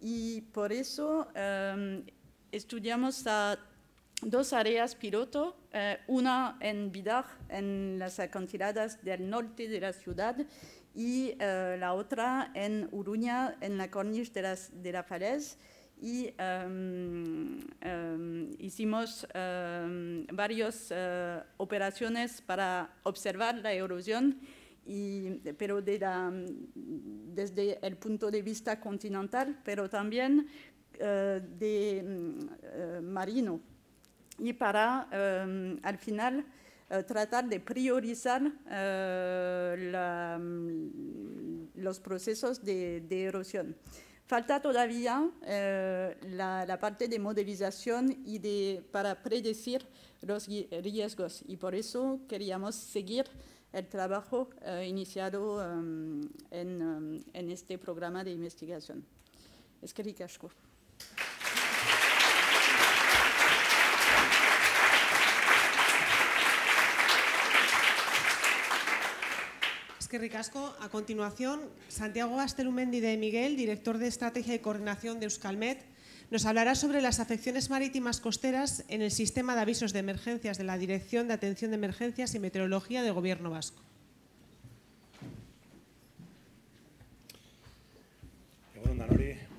Y por eso em, estudiamos a dos áreas piloto, eh, una en Bidar, en las acantiladas del norte de la ciudad, y eh, la otra en Uruña, en la corniche de, la Falés. Y em, em, hicimos em, varias eh, operaciones para observar la erosión, y, pero desde el punto de vista continental, pero también eh, de mm, marino. Y para, al final, eh, tratar de priorizar eh, mm, los procesos de, erosión. Falta todavía eh, la, parte de modelización y de, para predecir los riesgos y por eso queríamos seguir el trabajo iniciado em, em, en, este programa de investigación. Es que A continuación, Santiago Bastelumendi de Miguel, director de Estrategia y Coordinación de Euskalmet, nos hablará sobre las afecciones marítimas costeras en el sistema de avisos de emergencias de la Dirección de Atención de Emergencias y Meteorología del Gobierno Vasco.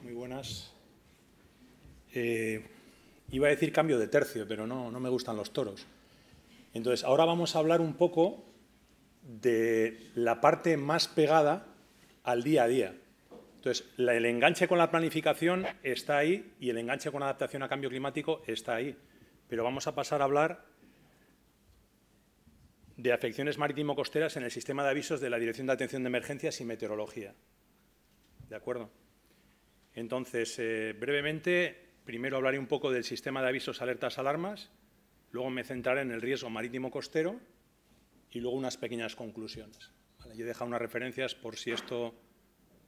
muy buenas. Eh, iba a decir cambio de tercio, pero no, no me gustan los toros. Entonces, ahora vamos a hablar un poco de la parte más pegada al día a día. Entonces, el enganche con la planificación está ahí y el enganche con la adaptación a cambio climático está ahí. Pero vamos a pasar a hablar de afecciones marítimo-costeras en el sistema de avisos de la Dirección de Atención de Emergencias y Meteorología. ¿De acuerdo? Entonces, eh, brevemente, primero hablaré un poco del sistema de avisos, alertas, alarmas, luego me centraré en el riesgo marítimo-costero, y luego unas pequeñas conclusiones. Yo he dejado unas referencias por si esto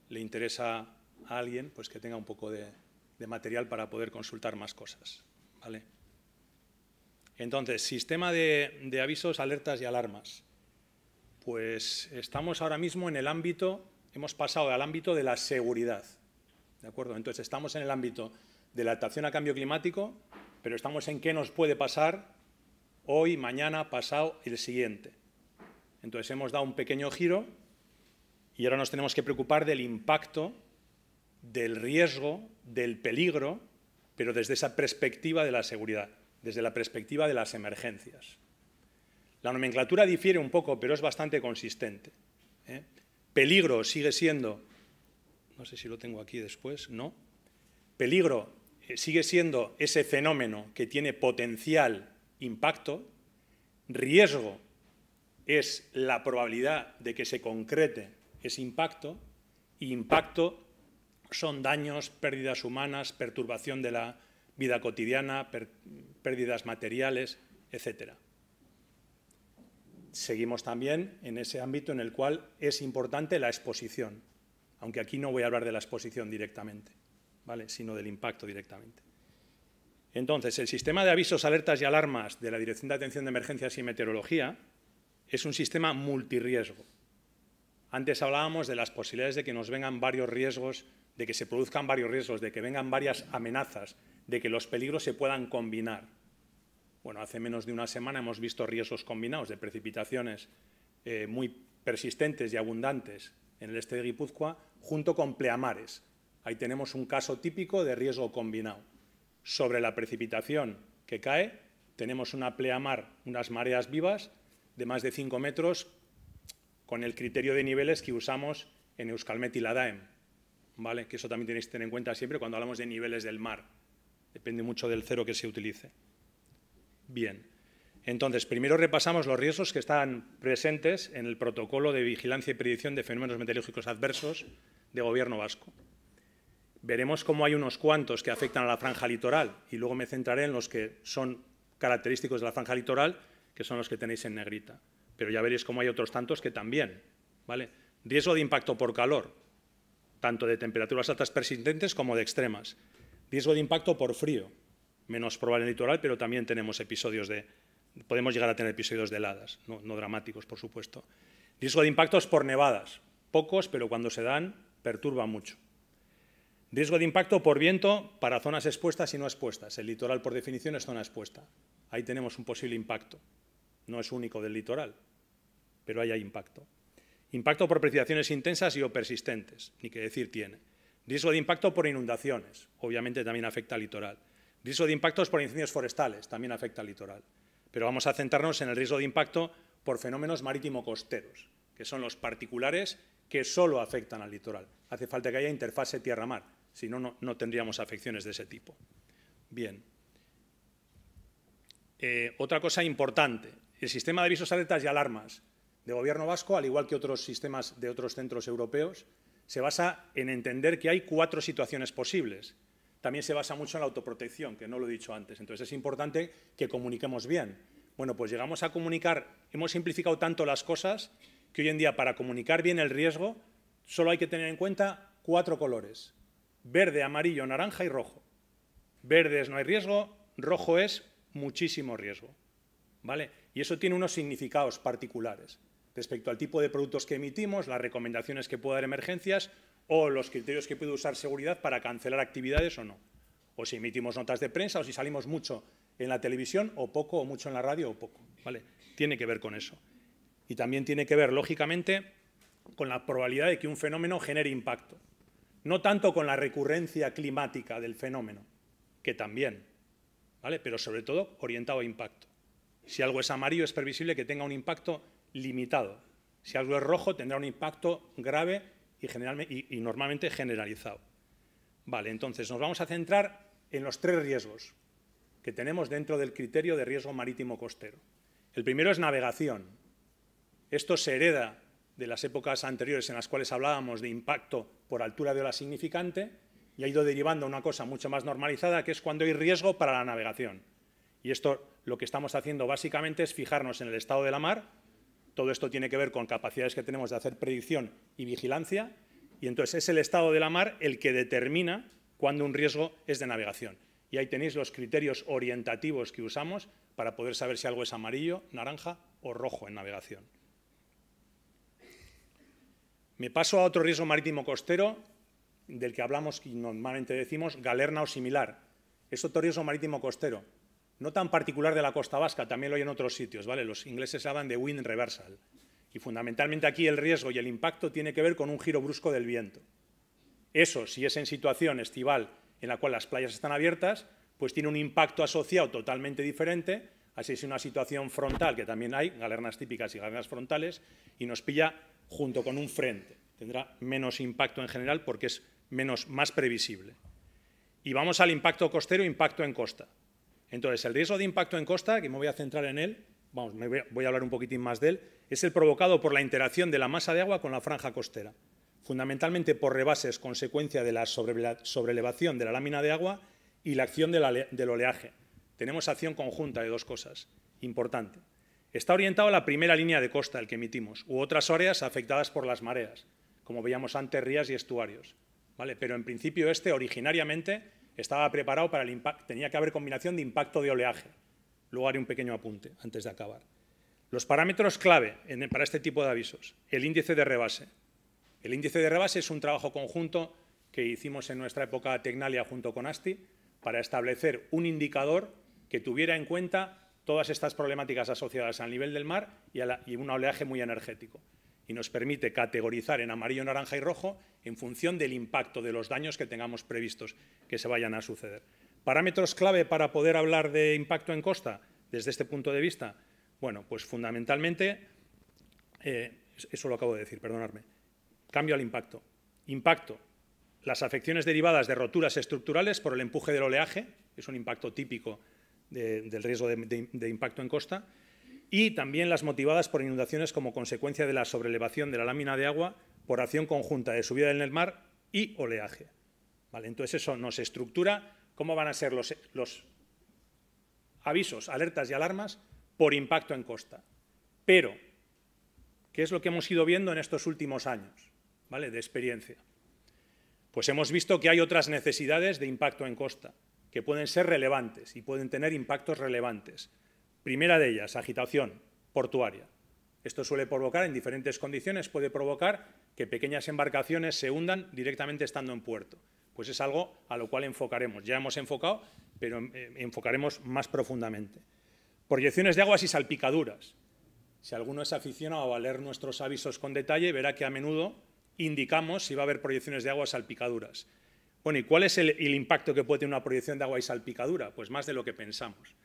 le interesa a alguien, pues que tenga un poco de, material para poder consultar más cosas. ¿vale? Entonces, sistema de, avisos, alertas y alarmas. Pues estamos ahora mismo en el ámbito, hemos pasado al ámbito de la seguridad. ¿De acuerdo? Entonces, estamos en el ámbito de la adaptación a cambio climático, pero estamos en qué nos puede pasar hoy, mañana, pasado, y el siguiente. Entonces hemos dado un pequeño giro y ahora nos tenemos que preocupar del impacto, del riesgo, del peligro, pero desde esa perspectiva de la seguridad, desde la perspectiva de las emergencias. La nomenclatura difiere un poco, pero es bastante consistente. ¿eh? Peligro sigue siendo, no sé si lo tengo aquí después, ¿no? Peligro eh, sigue siendo ese fenómeno que tiene potencial impacto, riesgo es la probabilidad de que se concrete ese impacto, y impacto son daños, pérdidas humanas, perturbación de la vida cotidiana, pérdidas materiales, etc. Seguimos también en ese ámbito en el cual es importante la exposición, aunque aquí no voy a hablar de la exposición directamente, sino del impacto directamente. Entonces, el sistema de avisos, alertas y alarmas de la Dirección de Atención de Emergencias y Meteorología es un sistema multirriesgo. Antes hablábamos de las posibilidades de que nos vengan varios riesgos, de que se produzcan varios riesgos, de que vengan varias amenazas, de que los peligros se puedan combinar. Bueno, hace menos de una semana hemos visto riesgos combinados de precipitaciones eh, muy persistentes y abundantes en el este de Guipúzcoa, junto con pleamares. Ahí tenemos un caso típico de riesgo combinado. Sobre la precipitación que cae, tenemos una pleamar, unas mareas vivas, de más de 5 metros con el criterio de niveles que usamos en Euskalmet y la DAEM, ¿vale? que eso también tenéis que tener en cuenta siempre cuando hablamos de niveles del mar. Depende mucho del cero que se utilice. Bien, entonces primero repasamos los riesgos que están presentes en el protocolo de vigilancia y predicción de fenómenos meteorológicos adversos de Gobierno vasco. Veremos cómo hay unos cuantos que afectan a la franja litoral y luego me centraré en los que son característicos de la franja litoral que son los que tenéis en negrita. Pero ya veréis cómo hay otros tantos que también. ¿vale? Riesgo de impacto por calor, tanto de temperaturas altas persistentes como de extremas. Riesgo de impacto por frío, menos probable en el litoral, pero también tenemos episodios de, podemos llegar a tener episodios de heladas, no, no dramáticos, por supuesto. Riesgo de impactos por nevadas, pocos, pero cuando se dan, perturba mucho. Riesgo de impacto por viento para zonas expuestas y no expuestas. El litoral, por definición, es zona expuesta. Ahí tenemos un posible impacto no es único del litoral, pero haya hay impacto. Impacto por precipitaciones intensas y o persistentes, ni qué decir tiene. Riesgo de impacto por inundaciones, obviamente también afecta al litoral. Riesgo de impactos por incendios forestales, también afecta al litoral. Pero vamos a centrarnos en el riesgo de impacto por fenómenos marítimo-costeros, que son los particulares que solo afectan al litoral. Hace falta que haya interfase tierra-mar, si no, no tendríamos afecciones de ese tipo. Bien. Eh, otra cosa importante, el sistema de avisos, alertas y alarmas de gobierno vasco, al igual que otros sistemas de otros centros europeos, se basa en entender que hay cuatro situaciones posibles. También se basa mucho en la autoprotección, que no lo he dicho antes. Entonces es importante que comuniquemos bien. Bueno, pues llegamos a comunicar, hemos simplificado tanto las cosas que hoy en día para comunicar bien el riesgo solo hay que tener en cuenta cuatro colores. Verde, amarillo, naranja y rojo. Verde es no hay riesgo, rojo es muchísimo riesgo. ¿Vale? Y eso tiene unos significados particulares respecto al tipo de productos que emitimos, las recomendaciones que puede dar emergencias o los criterios que puede usar seguridad para cancelar actividades o no. O si emitimos notas de prensa o si salimos mucho en la televisión o poco o mucho en la radio o poco. ¿vale? Tiene que ver con eso. Y también tiene que ver, lógicamente, con la probabilidad de que un fenómeno genere impacto. No tanto con la recurrencia climática del fenómeno, que también, ¿vale? pero sobre todo orientado a impacto. Si algo es amarillo es previsible que tenga un impacto limitado. Si algo es rojo tendrá un impacto grave y, normalmente generalizado. Vale, entonces nos vamos a centrar en los tres riesgos que tenemos dentro del criterio de riesgo marítimo costero. El primero es navegación. Esto se hereda de las épocas anteriores en las cuales hablábamos de impacto por altura de ola significante y ha ido derivando a una cosa mucho más normalizada, que es cuando hay riesgo para la navegación. Y esto lo que estamos haciendo básicamente es fijarnos en el estado de la mar. Todo esto tiene que ver con capacidades que tenemos de hacer predicción y vigilancia. Y entonces es el estado de la mar el que determina cuándo un riesgo es de navegación. Y ahí tenéis los criterios orientativos que usamos para poder saber si algo es amarillo, naranja o rojo en navegación. Me paso a otro riesgo marítimo costero, del que hablamos y normalmente decimos galerna o similar. Es otro riesgo marítimo costero no tan particular de la costa vasca, también lo hay en otros sitios, ¿vale? Los ingleses hablan de wind reversal. Y fundamentalmente aquí el riesgo y el impacto tiene que ver con un giro brusco del viento. Eso, si es en situación estival en la cual las playas están abiertas, pues tiene un impacto asociado totalmente diferente así es una situación frontal, que también hay, galernas típicas y galernas frontales, y nos pilla junto con un frente. Tendrá menos impacto en general porque es menos, más previsible. Y vamos al impacto costero, impacto en costa. Entonces, el riesgo de impacto en costa, que me voy a centrar en él, vamos, voy, a, hablar un poquitín más de él, es el provocado por la interacción de la masa de agua con la franja costera, fundamentalmente por rebases consecuencia de la sobrelevación de la lámina de agua y la acción del oleaje. Tenemos acción conjunta de dos cosas, importante. Está orientado a la primera línea de costa, el que emitimos, u otras áreas afectadas por las mareas, como veíamos antes, rías y estuarios. ¿Vale? Pero en principio este, originariamente, estaba preparado para el impacto, tenía que haber combinación de impacto de oleaje. Luego haré un pequeño apunte antes de acabar. Los parámetros clave para este tipo de avisos, el índice de rebase. El índice de rebase es un trabajo conjunto que hicimos en nuestra época Tecnalia junto con ASTI para establecer un indicador que tuviera en cuenta todas estas problemáticas asociadas al nivel del mar y un oleaje muy energético y nos permite categorizar en amarillo, naranja y rojo en función del impacto de los daños que tengamos previstos que se vayan a suceder. Parámetros clave para poder hablar de impacto en costa desde este punto de vista. Bueno, pues fundamentalmente, eh, eso lo acabo de decir, perdonadme, cambio al impacto. Impacto, las afecciones derivadas de roturas estructurales por el empuje del oleaje, es un impacto típico del riesgo de impacto en costa, y también las motivadas por inundaciones como consecuencia de la sobrelevación de la lámina de agua por acción conjunta de subida en el mar y oleaje. ¿Vale? Entonces eso nos estructura cómo van a ser los, los avisos, alertas y alarmas por impacto en costa. Pero, ¿qué es lo que hemos ido viendo en estos últimos años ¿vale? de experiencia? Pues hemos visto que hay otras necesidades de impacto en costa que pueden ser relevantes y pueden tener impactos relevantes. Primera de ellas, agitación portuaria. Esto suele provocar, en diferentes condiciones, puede provocar que pequeñas embarcaciones se hundan directamente estando en puerto. Pues es algo a lo cual enfocaremos. Ya hemos enfocado, pero eh, enfocaremos más profundamente. Proyecciones de aguas y salpicaduras. Si alguno es aficionado a leer nuestros avisos con detalle, verá que a menudo indicamos si va a haber proyecciones de agua salpicaduras. Bueno, ¿y cuál es el, el impacto que puede tener una proyección de agua y salpicadura? Pues más de lo que pensamos.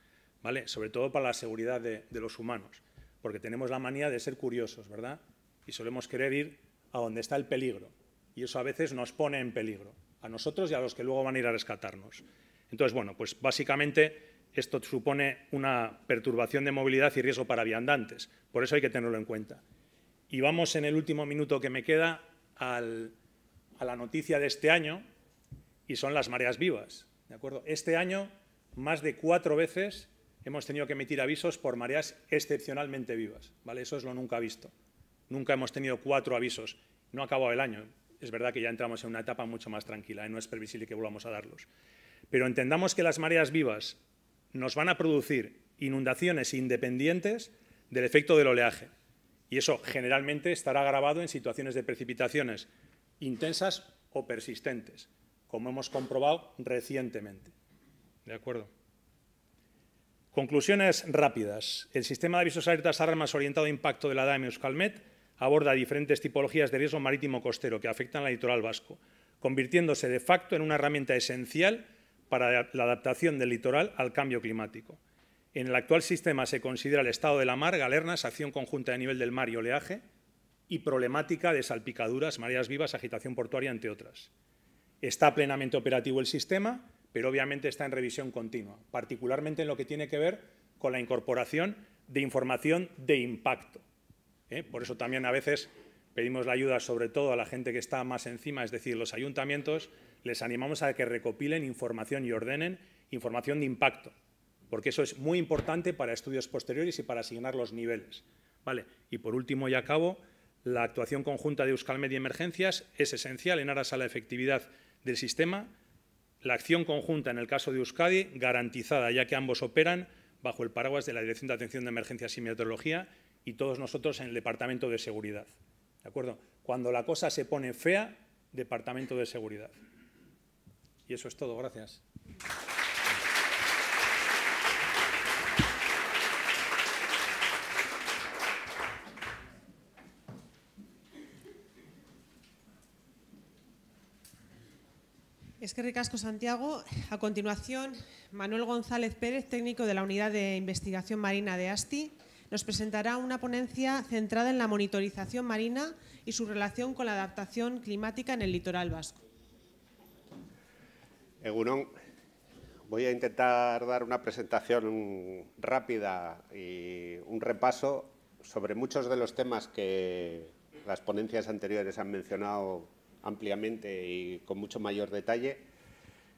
Sobre todo para la seguridad de, los humanos, porque tenemos la manía de ser curiosos, ¿verdad? Y solemos querer ir a donde está el peligro, y eso a veces nos pone en peligro, a nosotros y a los que luego van a ir a rescatarnos. Entonces, bueno, pues básicamente esto supone una perturbación de movilidad y riesgo para viandantes, por eso hay que tenerlo en cuenta. Y vamos en el último minuto que me queda a la noticia de este año, y son las mareas vivas. ¿de acuerdo? Este año, más de cuatro veces hemos tenido que emitir avisos por mareas excepcionalmente vivas. ¿vale? Eso es lo nunca visto. Nunca hemos tenido cuatro avisos. No ha acabado el año. Es verdad que ya entramos en una etapa mucho más tranquila. y ¿eh? No es previsible que volvamos a darlos. Pero entendamos que las mareas vivas nos van a producir inundaciones independientes del efecto del oleaje. Y eso generalmente estará agravado en situaciones de precipitaciones intensas o persistentes, como hemos comprobado recientemente. ¿De acuerdo? Conclusiones rápidas. El sistema de avisos alertas armas orientado a impacto de la dame Euskalmet aborda diferentes tipologías de riesgo marítimo costero que afectan al litoral vasco, convirtiéndose de facto en una herramienta esencial para la adaptación del litoral al cambio climático. En el actual sistema se considera el estado de la mar, galernas, acción conjunta de nivel del mar y oleaje, y problemática de salpicaduras, mareas vivas, agitación portuaria, entre otras. Está plenamente operativo el sistema pero obviamente está en revisión continua, particularmente en lo que tiene que ver con la incorporación de información de impacto. ¿eh? Por eso también a veces pedimos la ayuda sobre todo a la gente que está más encima, es decir, los ayuntamientos, les animamos a que recopilen información y ordenen información de impacto, porque eso es muy importante para estudios posteriores y para asignar los niveles. ¿vale? Y por último y acabo, la actuación conjunta de Euskal media Emergencias es esencial en aras a la efectividad del sistema la acción conjunta en el caso de Euskadi garantizada, ya que ambos operan bajo el paraguas de la Dirección de Atención de Emergencias y Meteorología y todos nosotros en el Departamento de Seguridad. ¿De acuerdo? Cuando la cosa se pone fea, Departamento de Seguridad. Y eso es todo. Gracias. Es que ricasco, Santiago. A continuación, Manuel González Pérez, técnico de la Unidad de Investigación Marina de ASTI, nos presentará una ponencia centrada en la monitorización marina y su relación con la adaptación climática en el litoral vasco. Egunon, voy a intentar dar una presentación rápida y un repaso sobre muchos de los temas que las ponencias anteriores han mencionado ampliamente y con mucho mayor detalle.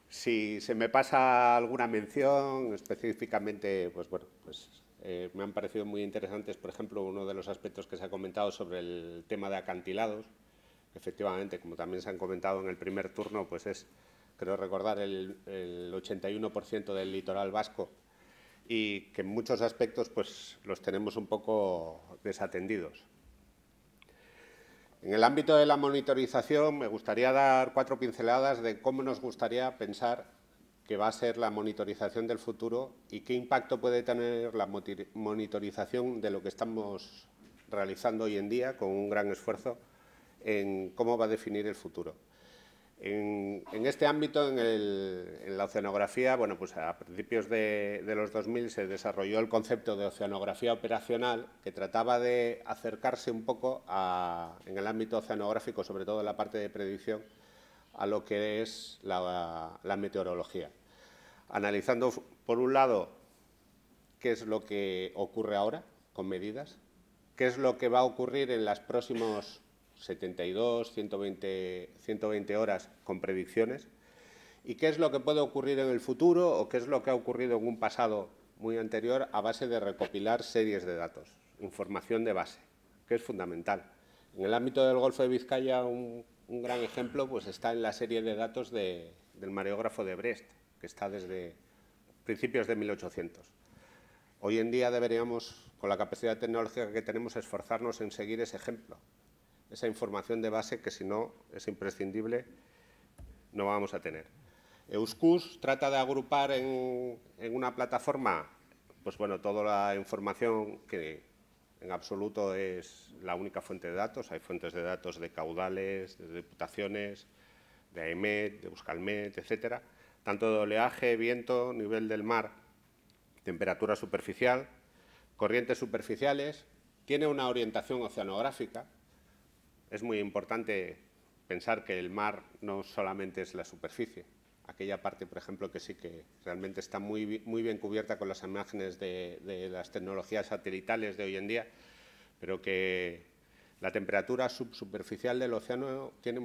Si se me pasa alguna mención específicamente, pues bueno, pues eh, me han parecido muy interesantes, por ejemplo, uno de los aspectos que se ha comentado sobre el tema de acantilados. Efectivamente, como también se han comentado en el primer turno, pues es, creo recordar, el, el 81% del litoral vasco y que en muchos aspectos pues los tenemos un poco desatendidos. En el ámbito de la monitorización me gustaría dar cuatro pinceladas de cómo nos gustaría pensar que va a ser la monitorización del futuro y qué impacto puede tener la monitorización de lo que estamos realizando hoy en día con un gran esfuerzo en cómo va a definir el futuro. En, este ámbito, en, la oceanografía, bueno, pues a principios de, los 2000 se desarrolló el concepto de oceanografía operacional que trataba de acercarse un poco en el ámbito oceanográfico, sobre todo en la parte de predicción, a lo que es la, meteorología. Analizando, por un lado, qué es lo que ocurre ahora con medidas, qué es lo que va a ocurrir en los próximos 72, 120, 120 horas con predicciones. ¿Y qué es lo que puede ocurrir en el futuro o qué es lo que ha ocurrido en un pasado muy anterior a base de recopilar series de datos, información de base, que es fundamental. En el ámbito del Golfo de Vizcaya, un, gran ejemplo pues, está en la serie de datos del mareógrafo de Brest, que está desde principios de 1800. Hoy en día deberíamos, con la capacidad tecnológica que tenemos, esforzarnos en seguir ese ejemplo, esa información de base que si no es imprescindible, no vamos a tener. Euskus trata de agrupar en, una plataforma pues bueno, toda la información que en absoluto es la única fuente de datos. Hay fuentes de datos de caudales, de diputaciones, de AEMET, de Buscalmet, etcétera. Tanto de oleaje, viento, nivel del mar, temperatura superficial, corrientes superficiales. Tiene una orientación oceanográfica, es muy importante pensar que el mar no solamente es la superficie, aquella parte, por ejemplo, que sí que realmente está muy, muy bien cubierta con las imágenes de, las tecnologías satelitales de hoy en día, pero que la temperatura subsuperficial del océano tiene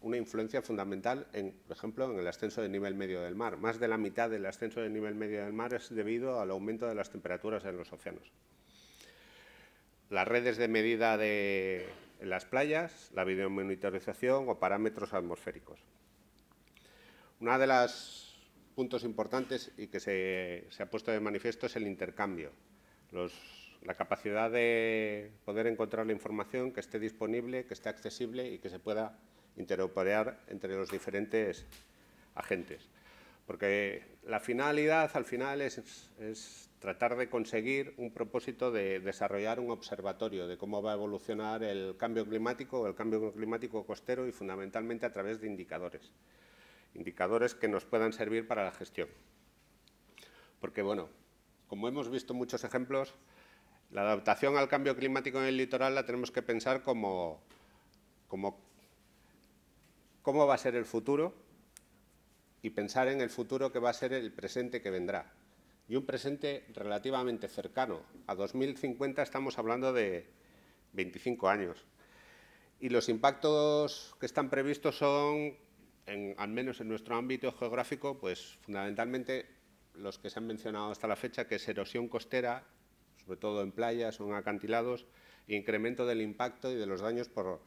una influencia fundamental, en, por ejemplo, en el ascenso del nivel medio del mar. Más de la mitad del ascenso del nivel medio del mar es debido al aumento de las temperaturas en los océanos. Las redes de medida de, en las playas, la videomonitorización o parámetros atmosféricos. Una de los puntos importantes y que se, se ha puesto de manifiesto es el intercambio, los, la capacidad de poder encontrar la información que esté disponible, que esté accesible y que se pueda interoperar entre los diferentes agentes. Porque la finalidad al final es, es tratar de conseguir un propósito de desarrollar un observatorio de cómo va a evolucionar el cambio climático, el cambio climático costero y fundamentalmente a través de indicadores. Indicadores que nos puedan servir para la gestión. Porque, bueno, como hemos visto muchos ejemplos, la adaptación al cambio climático en el litoral la tenemos que pensar como, como cómo va a ser el futuro y pensar en el futuro que va a ser el presente que vendrá y un presente relativamente cercano. A 2050 estamos hablando de 25 años. Y los impactos que están previstos son, al menos en nuestro ámbito geográfico, pues fundamentalmente los que se han mencionado hasta la fecha, que es erosión costera, sobre todo en playas o en acantilados, incremento del impacto y de los daños por,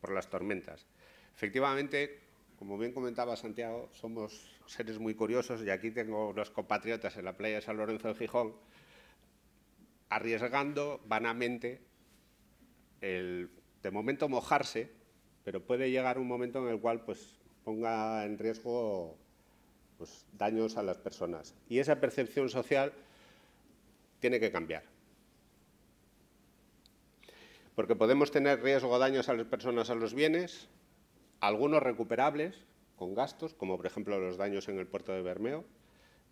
por las tormentas. Efectivamente, como bien comentaba Santiago, somos seres muy curiosos y aquí tengo unos compatriotas en la playa de San Lorenzo del Gijón arriesgando vanamente el, de momento mojarse, pero puede llegar un momento en el cual pues, ponga en riesgo pues, daños a las personas. Y esa percepción social tiene que cambiar. Porque podemos tener riesgo o daños a las personas, a los bienes, algunos recuperables con gastos, como por ejemplo los daños en el puerto de Bermeo,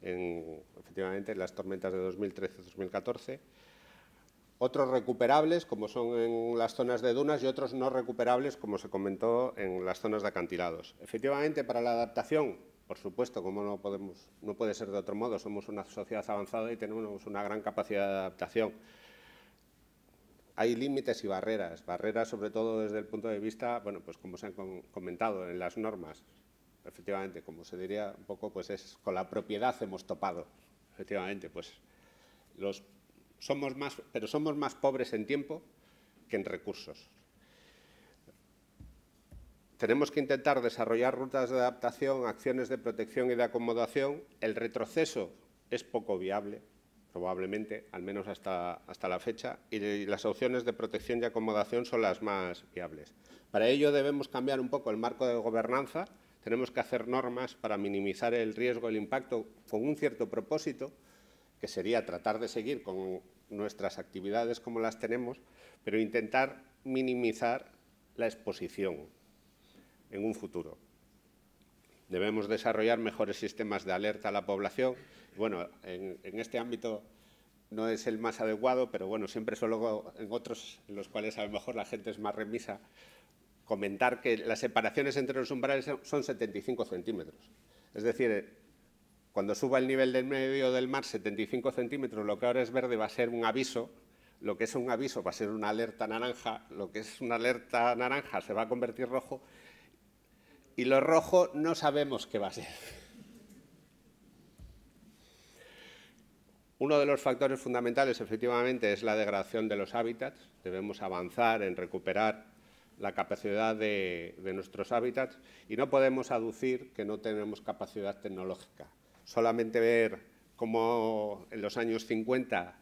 en, efectivamente en las tormentas de 2013-2014, otros recuperables como son en las zonas de dunas y otros no recuperables como se comentó en las zonas de acantilados. Efectivamente para la adaptación, por supuesto, como no, podemos, no puede ser de otro modo, somos una sociedad avanzada y tenemos una gran capacidad de adaptación hay límites y barreras, barreras sobre todo desde el punto de vista, bueno, pues como se han comentado en las normas, efectivamente, como se diría un poco, pues es con la propiedad hemos topado, efectivamente, pues los somos más, pero somos más pobres en tiempo que en recursos. Tenemos que intentar desarrollar rutas de adaptación, acciones de protección y de acomodación. El retroceso es poco viable, probablemente, al menos hasta, la fecha, y las opciones de protección y acomodación son las más viables. Para ello debemos cambiar un poco el marco de gobernanza, tenemos que hacer normas para minimizar el riesgo, el impacto, con un cierto propósito, que sería tratar de seguir con nuestras actividades como las tenemos, pero intentar minimizar la exposición en un futuro. Debemos desarrollar mejores sistemas de alerta a la población bueno, en, este ámbito no es el más adecuado, pero bueno, siempre solo en otros en los cuales a lo mejor la gente es más remisa, comentar que las separaciones entre los umbrales son 75 centímetros. Es decir, cuando suba el nivel del medio del mar 75 centímetros, lo que ahora es verde va a ser un aviso, lo que es un aviso va a ser una alerta naranja, lo que es una alerta naranja se va a convertir rojo, y lo rojo no sabemos qué va a ser. Uno de los factores fundamentales, efectivamente, es la degradación de los hábitats. Debemos avanzar en recuperar la capacidad de, nuestros hábitats y no podemos aducir que no tenemos capacidad tecnológica. Solamente ver cómo en los años 50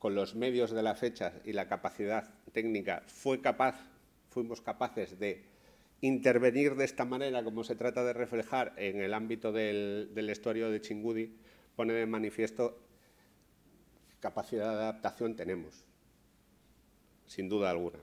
con los medios de la fecha y la capacidad técnica, fue capaz, fuimos capaces de intervenir de esta manera, como se trata de reflejar en el ámbito del, del estuario de Chingudi, pone de manifiesto capacidad de adaptación tenemos, sin duda alguna.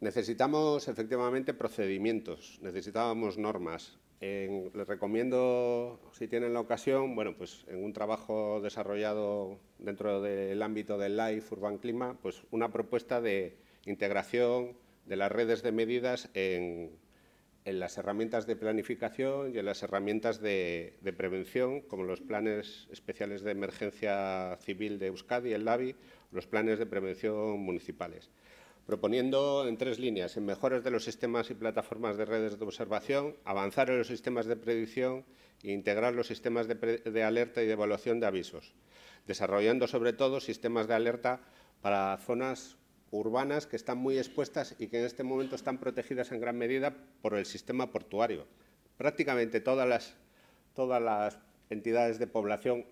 Necesitamos efectivamente procedimientos, necesitábamos normas. les recomiendo, si tienen la ocasión, bueno, pues en un trabajo desarrollado dentro del ámbito del LIFE Urban Clima, pues una propuesta de integración de las redes de medidas en, en las herramientas de planificación y en las herramientas de, prevención, como los planes especiales de emergencia civil de Euskadi, el LABI, los planes de prevención municipales, proponiendo en tres líneas, en mejoras de los sistemas y plataformas de redes de observación, avanzar en los sistemas de predicción e integrar los sistemas de, de alerta y de evaluación de avisos, desarrollando sobre todo sistemas de alerta para zonas urbanas que están muy expuestas y que en este momento están protegidas en gran medida por el sistema portuario. Prácticamente todas las, todas las entidades de población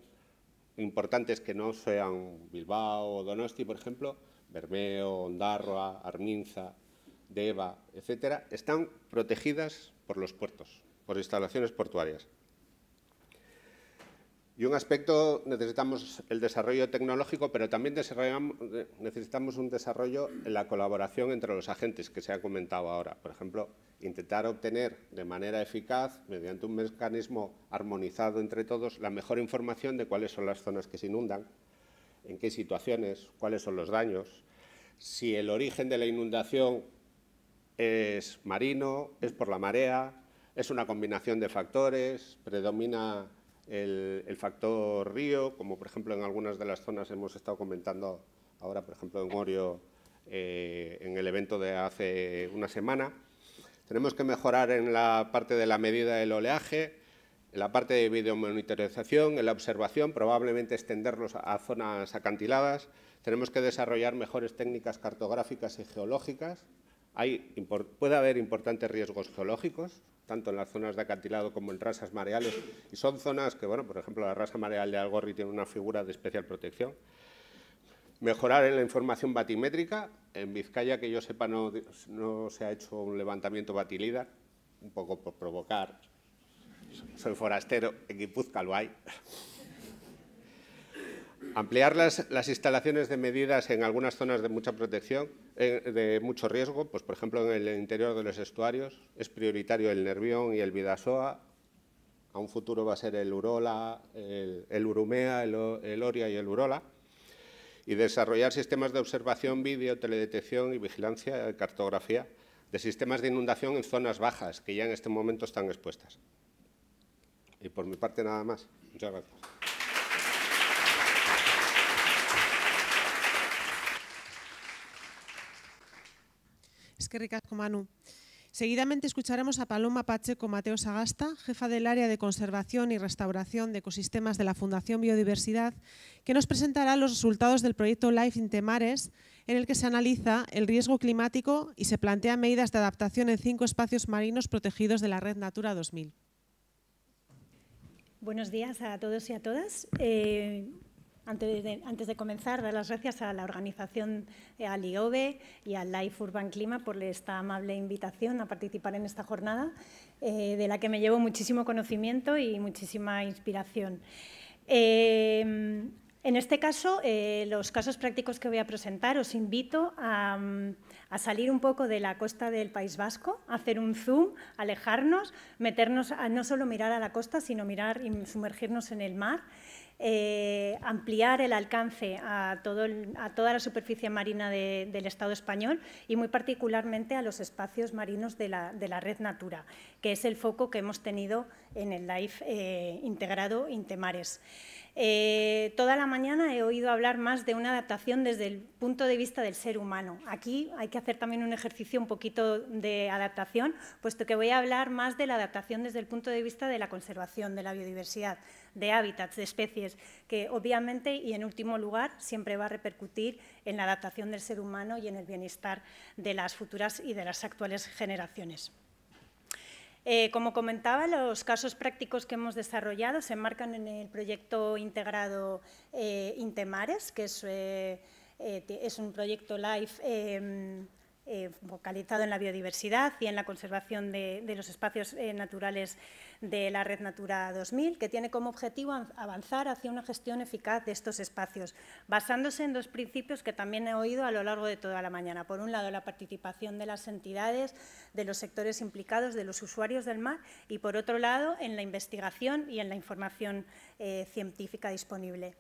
importantes que no sean Bilbao o Donosti, por ejemplo, Bermeo, Ondarroa, Arminza, Deva, etcétera, están protegidas por los puertos, por instalaciones portuarias. Y un aspecto, necesitamos el desarrollo tecnológico, pero también eh, necesitamos un desarrollo en la colaboración entre los agentes que se ha comentado ahora. Por ejemplo, intentar obtener de manera eficaz, mediante un mecanismo armonizado entre todos, la mejor información de cuáles son las zonas que se inundan, en qué situaciones, cuáles son los daños, si el origen de la inundación es marino, es por la marea, es una combinación de factores, predomina el, factor río, como por ejemplo en algunas de las zonas hemos estado comentando ahora, por ejemplo en Orio, eh, en el evento de hace una semana. Tenemos que mejorar en la parte de la medida del oleaje, en la parte de videomonitorización, en la observación, probablemente extenderlos a zonas acantiladas. Tenemos que desarrollar mejores técnicas cartográficas y geológicas. puede haber importantes riesgos geológicos, tanto en las zonas de acantilado como en rasas mareales. Y son zonas que, bueno, por ejemplo, la rasa mareal de Algorri tiene una figura de especial protección. Mejorar en la información batimétrica. En Vizcaya, que yo sepa, no, no se ha hecho un levantamiento batilida, un poco por provocar. Soy forastero, en Guipúzcoa lo hay. Ampliar las, instalaciones de medidas en algunas zonas de mucha protección, eh, de mucho riesgo, pues por ejemplo en el interior de los estuarios, es prioritario el Nervión y el Vidasoa, a un futuro va a ser el Urola, el, Urumea, el, Oria y el Urola, y desarrollar sistemas de observación, vídeo, teledetección y vigilancia, cartografía, de sistemas de inundación en zonas bajas, que ya en este momento están expuestas. Y por mi parte nada más. Muchas gracias. que Manu. Seguidamente escucharemos a Paloma Pacheco Mateo Sagasta, jefa del área de conservación y restauración de ecosistemas de la Fundación Biodiversidad, que nos presentará los resultados del proyecto Life in en el que se analiza el riesgo climático y se plantean medidas de adaptación en cinco espacios marinos protegidos de la red Natura 2000. Buenos días a todos y a todas. Eh, antes de, comenzar, dar las gracias a la organización, Aliobe y al Life Urban Clima por esta amable invitación a participar en esta jornada, eh, de la que me llevo muchísimo conocimiento y muchísima inspiración. Eh, en este caso, eh, los casos prácticos que voy a presentar, os invito a, salir un poco de la costa del País Vasco, hacer un zoom, alejarnos, meternos a no solo mirar a la costa, sino mirar y sumergirnos en el mar eh, ampliar el alcance a, toda la superficie marina del Estado español y muy particularmente a los espacios marinos de la red Natura que es el foco que hemos tenido en el live eh, integrado Intemares. Eh, toda la mañana he oído hablar más de una adaptación desde el punto de vista del ser humano. Aquí hay que hacer también un ejercicio un poquito de adaptación, puesto que voy a hablar más de la adaptación desde el punto de vista de la conservación de la biodiversidad, de hábitats, de especies, que obviamente y en último lugar siempre va a repercutir en la adaptación del ser humano y en el bienestar de las futuras y de las actuales generaciones. Eh, como comentaba, los casos prácticos que hemos desarrollado se marcan en el proyecto integrado eh, Intemares, que es, eh, es un proyecto live em, eh, focalizado en la biodiversidad y en la conservación de, los espacios eh, naturales de la Red Natura 2000, que tiene como objetivo avanzar hacia una gestión eficaz de estos espacios, basándose en dos principios que también he oído a lo largo de toda la mañana. Por un lado, la participación de las entidades, de los sectores implicados, de los usuarios del mar, y por otro lado, en la investigación y en la información eh, científica disponible.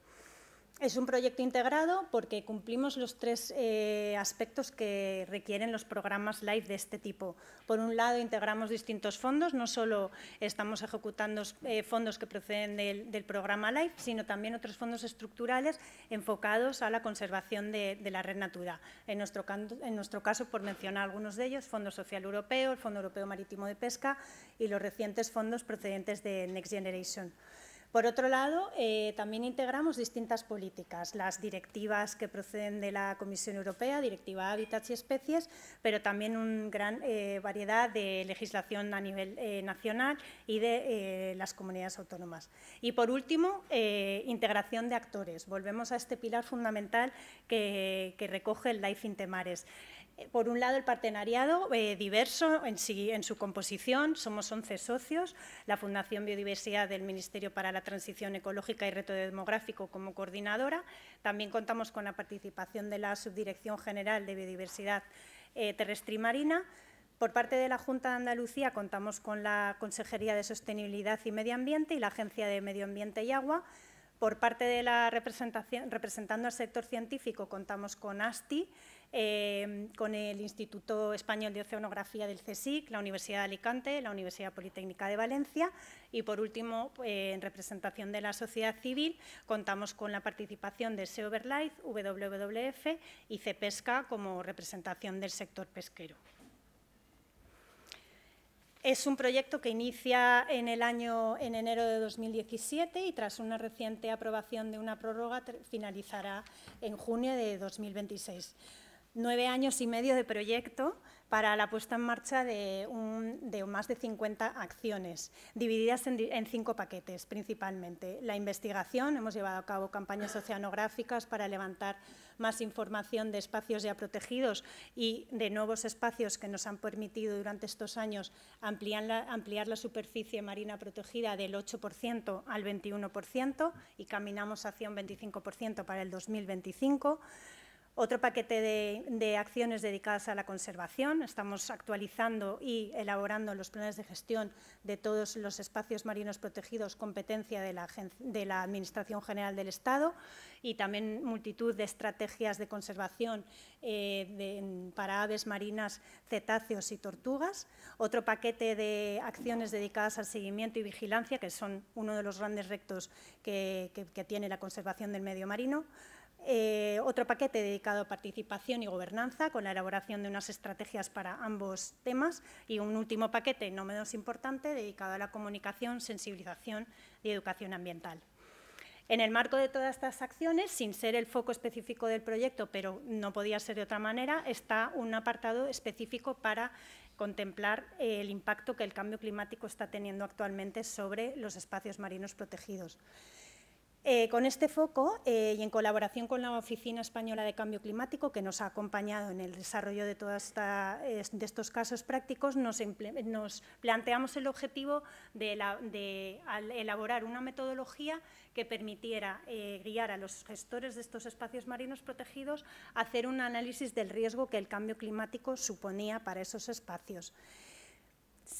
Es un proyecto integrado porque cumplimos los tres eh, aspectos que requieren los programas LIFE de este tipo. Por un lado, integramos distintos fondos, no solo estamos ejecutando eh, fondos que proceden del, programa LIFE, sino también otros fondos estructurales enfocados a la conservación de, la red natura. En nuestro, en nuestro caso, por mencionar algunos de ellos, Fondo Social Europeo, el Fondo Europeo Marítimo de Pesca y los recientes fondos procedentes de Next Generation. Por otro lado, eh, también integramos distintas políticas, las directivas que proceden de la Comisión Europea, Directiva de Hábitats y Especies, pero también una gran eh, variedad de legislación a nivel eh, nacional y de las comunidades autónomas. Y por último, integración de actores. Volvemos a este pilar fundamental que, recoge el Life in por un lado, el partenariado eh, diverso en, su composición, somos 11 socios, la Fundación Biodiversidad del Ministerio para la Transición Ecológica y Reto Demográfico como coordinadora. También contamos con la participación de la Subdirección General de Biodiversidad eh, Terrestre y Marina. Por parte de la Junta de Andalucía contamos con la Consejería de Sostenibilidad y Medio Ambiente y la Agencia de Medio Ambiente y Agua. Por parte de la representación, representando al sector científico contamos con ASTI, Em, con el Instituto Español de Oceanografía del CSIC, la Universidad de Alicante, la Universidad Politécnica de Valencia y, por último, eh, en representación de la sociedad civil, contamos con la participación de SEOverlife, WWF y CEPESCA como representación del sector pesquero. Es un proyecto que inicia en el año en enero de 2017 y tras una reciente aprobación de una prórroga finalizará en junio de 2026 nueve años y medio de proyecto para la puesta en marcha de, de más de 50 acciones, divididas en, cinco paquetes principalmente. La investigación, hemos llevado a cabo campañas oceanográficas para levantar más información de espacios ya protegidos y de nuevos espacios que nos han permitido durante estos años ampliar la, ampliar la superficie marina protegida del 8% al 21% y caminamos hacia un 25% para el 2025 otro paquete de, acciones dedicadas a la conservación. Estamos actualizando y elaborando los planes de gestión de todos los espacios marinos protegidos, competencia de la, Administración General del Estado y también multitud de estrategias de conservación eh, para aves marinas, cetáceos y tortugas. Otro paquete de acciones dedicadas al seguimiento y vigilancia, que son uno de los grandes retos que tiene la conservación del medio marino. Eh, otro paquete dedicado a participación y gobernanza, con la elaboración de unas estrategias para ambos temas, y un último paquete, no menos importante, dedicado a la comunicación, sensibilización y educación ambiental. En el marco de todas estas acciones, sin ser el foco específico del proyecto, pero no podía ser de otra manera, está un apartado específico para contemplar el impacto que el cambio climático está teniendo actualmente sobre los espacios marinos protegidos. Eh, con este foco eh, y en colaboración con la Oficina Española de Cambio Climático, que nos ha acompañado en el desarrollo de todos estos casos prácticos, nos, planteamos el objetivo de, elaborar una metodología que permitiera eh, guiar a los gestores de estos espacios marinos protegidos a hacer un análisis del riesgo que el cambio climático suponía para esos espacios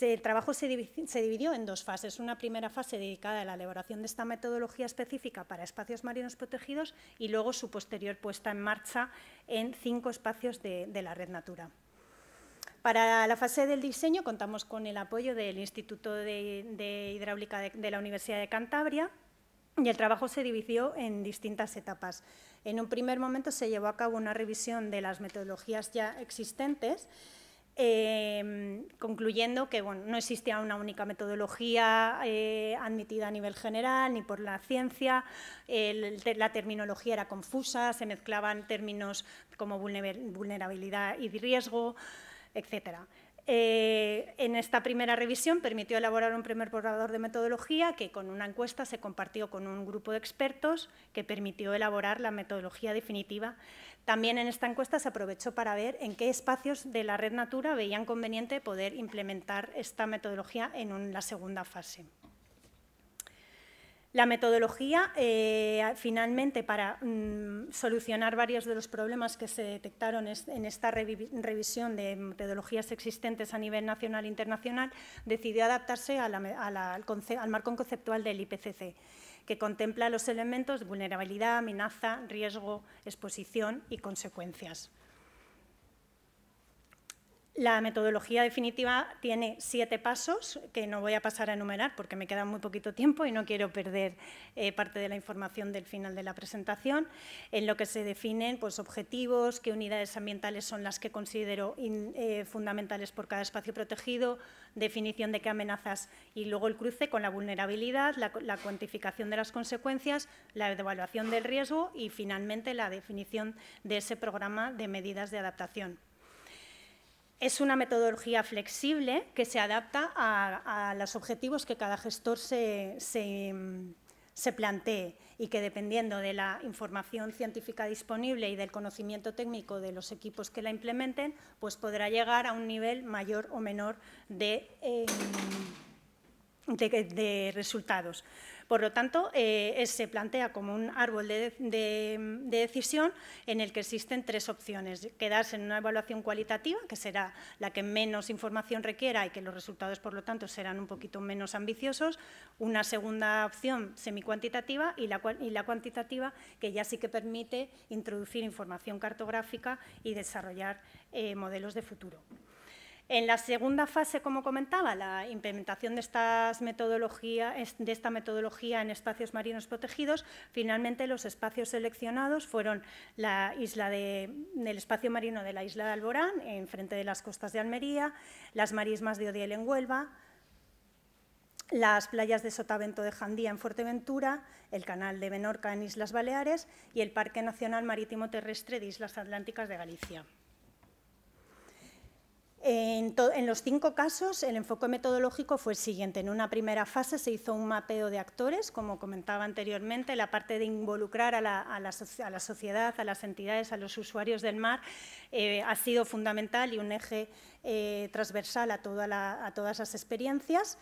el trabajo se, dividió en dos fases. Una primera fase dedicada a la elaboración de esta metodología específica para espacios marinos protegidos y luego su posterior puesta en marcha en cinco espacios de, la red Natura. Para la fase del diseño contamos con el apoyo del Instituto de, Hidráulica de la Universidad de Cantabria, y el trabajo se dividió en distintas etapas. En un primer momento se llevó a cabo una revisión de las metodologías ya existentes Em, concluyendo que no existía una única metodología eh, admitida a nivel general ni por la ciencia, la terminología era confusa, se mezclaban términos como vulnerabilidad y riesgo, etc. Eh, en esta primera revisión permitió elaborar un primer borrador de metodología que con una encuesta se compartió con un grupo de expertos que permitió elaborar la metodología definitiva también en esta encuesta se aprovechó para ver en qué espacios de la red Natura veían conveniente poder implementar esta metodología en la segunda fase. La metodología, eh, finalmente, para mm, solucionar varios de los problemas que se detectaron en esta revisión de metodologías existentes a nivel nacional e internacional, decidió adaptarse al marco conceptual del IPCC que contempla los elementos de vulnerabilidad, amenaza, riesgo, exposición y consecuencias. La metodología definitiva tiene siete pasos que no voy a pasar a enumerar porque me queda muy poquito tiempo y no quiero perder eh, parte de la información del final de la presentación, en lo que se definen pues, objetivos, qué unidades ambientales son las que considero eh, fundamentales por cada espacio protegido, definición de qué amenazas y luego el cruce con la vulnerabilidad, la cuantificación de las consecuencias, la evaluación del riesgo y finalmente la definición de ese programa de medidas de adaptación. Es una metodología flexible que se adapta a, los objetivos que cada gestor se, se, plantee y que dependiendo de la información científica disponible y del conocimiento técnico de los equipos que la implementen, pues podrá llegar a un nivel mayor o menor de, em, de resultados. Por lo tanto, eh, se plantea como un árbol mm, de, decisión en el que existen tres opciones. Quedarse en una evaluación cualitativa, que será la que menos información requiera y que los resultados, por lo tanto, serán un poquito menos ambiciosos. Una segunda opción semicuantitativa y la, y la cuantitativa, que ya sí que permite introducir información cartográfica y desarrollar eh, modelos de futuro. En la segunda fase, como comentaba, la implementación de, esta metodología en espacios marinos protegidos, finalmente los espacios seleccionados fueron la isla el espacio marino de la isla de Alborán, en frente de las costas de Almería, las marismas de Odiel en Huelva, las playas de Sotavento de Jandía en Fuerteventura, el canal de Menorca en Islas Baleares y el Parque Nacional Marítimo Terrestre de Islas Atlánticas de Galicia. En, los cinco casos, el enfoque metodológico fue el siguiente. En una primera fase se hizo un mapeo de actores, como comentaba anteriormente, la parte de involucrar a la, sociedad, a las entidades, a los usuarios del mar, eh, ha sido fundamental y un eje eh, transversal a, todas las experiencias.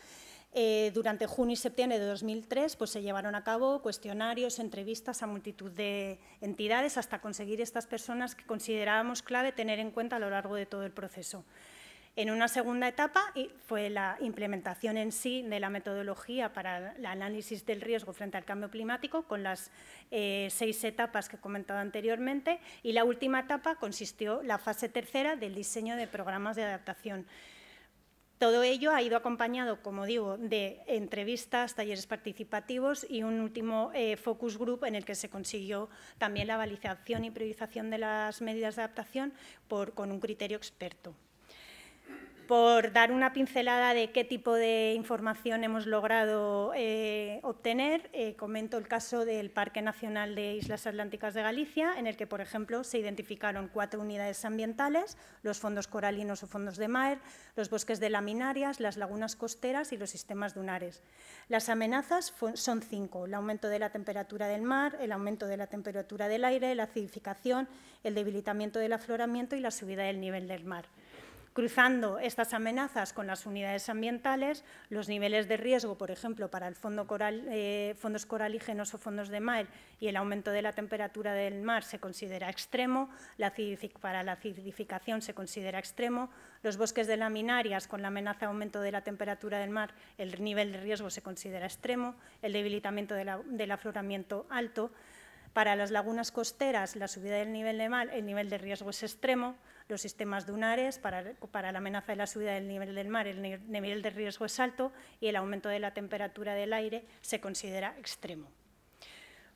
Eh, durante junio y septiembre de 2003 pues, se llevaron a cabo cuestionarios, entrevistas a multitud de entidades hasta conseguir estas personas que considerábamos clave tener en cuenta a lo largo de todo el proceso. En una segunda etapa fue la implementación en sí de la metodología para el análisis del riesgo frente al cambio climático con las eh, seis etapas que he comentado anteriormente y la última etapa consistió la fase tercera del diseño de programas de adaptación. Todo ello ha ido acompañado, como digo, de entrevistas, talleres participativos y un último eh, focus group en el que se consiguió también la validación y priorización de las medidas de adaptación con un criterio experto por dar una pincelada de qué tipo de información hemos logrado eh, obtener, eh, comento el caso del Parque Nacional de Islas Atlánticas de Galicia, en el que, por ejemplo, se identificaron cuatro unidades ambientales, los fondos coralinos o fondos de mar, los bosques de laminarias, las lagunas costeras y los sistemas dunares. Las amenazas son cinco, el aumento de la temperatura del mar, el aumento de la temperatura del aire, la acidificación, el debilitamiento del afloramiento y la subida del nivel del mar. Cruzando estas amenazas con las unidades ambientales, los niveles de riesgo, por ejemplo, para el fondo coral, eh, fondos coralígenos o fondos de mar y el aumento de la temperatura del mar se considera extremo, para la acidificación se considera extremo, los bosques de laminarias con la amenaza de aumento de la temperatura del mar, el nivel de riesgo se considera extremo, el debilitamiento del afloramiento alto, para las lagunas costeras la subida del nivel de mar, el nivel de riesgo es extremo, los sistemas dunares para, la amenaza de la subida del nivel del mar, el nivel de riesgo es alto y el aumento de la temperatura del aire se considera extremo.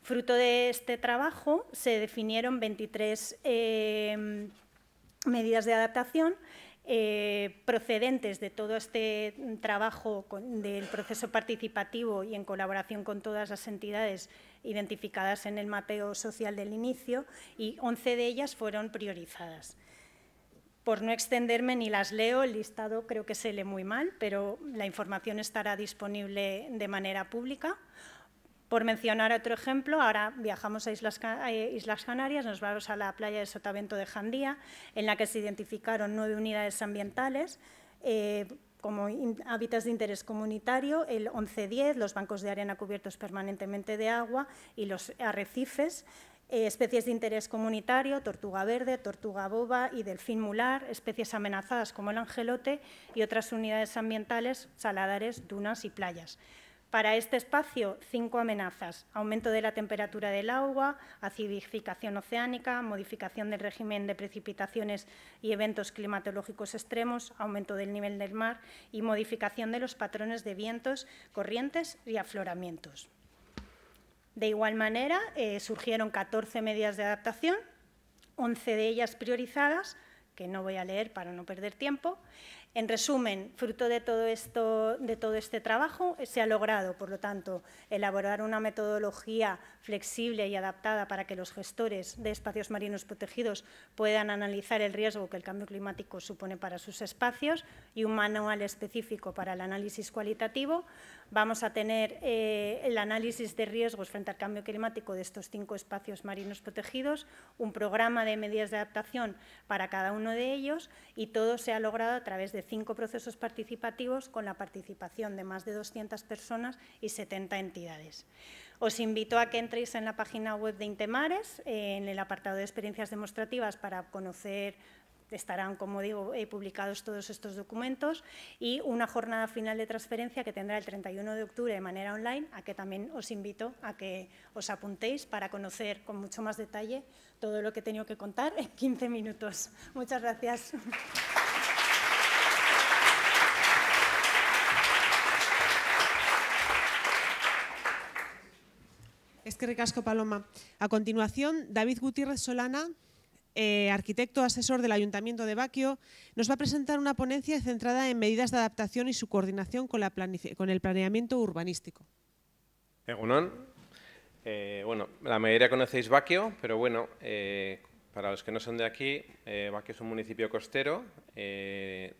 Fruto de este trabajo se definieron 23 eh, medidas de adaptación eh, procedentes de todo este trabajo del proceso participativo y en colaboración con todas las entidades identificadas en el mapeo social del inicio y 11 de ellas fueron priorizadas por no extenderme ni las leo, el listado creo que se lee muy mal, pero la información estará disponible de manera pública. Por mencionar otro ejemplo, ahora viajamos a Islas, Canarias, nos vamos a la playa de Sotavento de Jandía, en la que se identificaron nueve unidades ambientales eh, como hábitats de interés comunitario, el 1110, los bancos de arena cubiertos permanentemente de agua y los arrecifes. Eh, especies de interés comunitario, tortuga verde, tortuga boba y delfín mular, especies amenazadas como el angelote y otras unidades ambientales, saladares, dunas y playas. Para este espacio, cinco amenazas. Aumento de la temperatura del agua, acidificación oceánica, modificación del régimen de precipitaciones y eventos climatológicos extremos, aumento del nivel del mar y modificación de los patrones de vientos, corrientes y afloramientos. De igual manera, eh, surgieron 14 medidas de adaptación, 11 de ellas priorizadas, que no voy a leer para no perder tiempo. En resumen, fruto de todo, esto, de todo este trabajo, eh, se ha logrado, por lo tanto, elaborar una metodología flexible y adaptada para que los gestores de espacios marinos protegidos puedan analizar el riesgo que el cambio climático supone para sus espacios y un manual específico para el análisis cualitativo, vamos a tener eh, el análisis de riesgos frente al cambio climático de estos cinco espacios marinos protegidos, un programa de medidas de adaptación para cada uno de ellos y todo se ha logrado a través de cinco procesos participativos con la participación de más de 200 personas y 70 entidades. Os invito a que entréis en la página web de Intemares, en el apartado de experiencias demostrativas, para conocer estarán, como digo, eh, publicados todos estos documentos y una jornada final de transferencia que tendrá el 31 de octubre de manera online, a que también os invito a que os apuntéis para conocer con mucho más detalle todo lo que he tenido que contar en 15 minutos. Muchas gracias. Es que ricasco, Paloma. A continuación, David Gutiérrez Solana eh, arquitecto asesor del Ayuntamiento de Baquio, nos va a presentar una ponencia centrada en medidas de adaptación y su coordinación con, el planeamiento urbanístico. Egunon, eh, bueno, la mayoría conocéis Baquio, pero bueno, eh, para los que no son de aquí, Baquio es un municipio costero,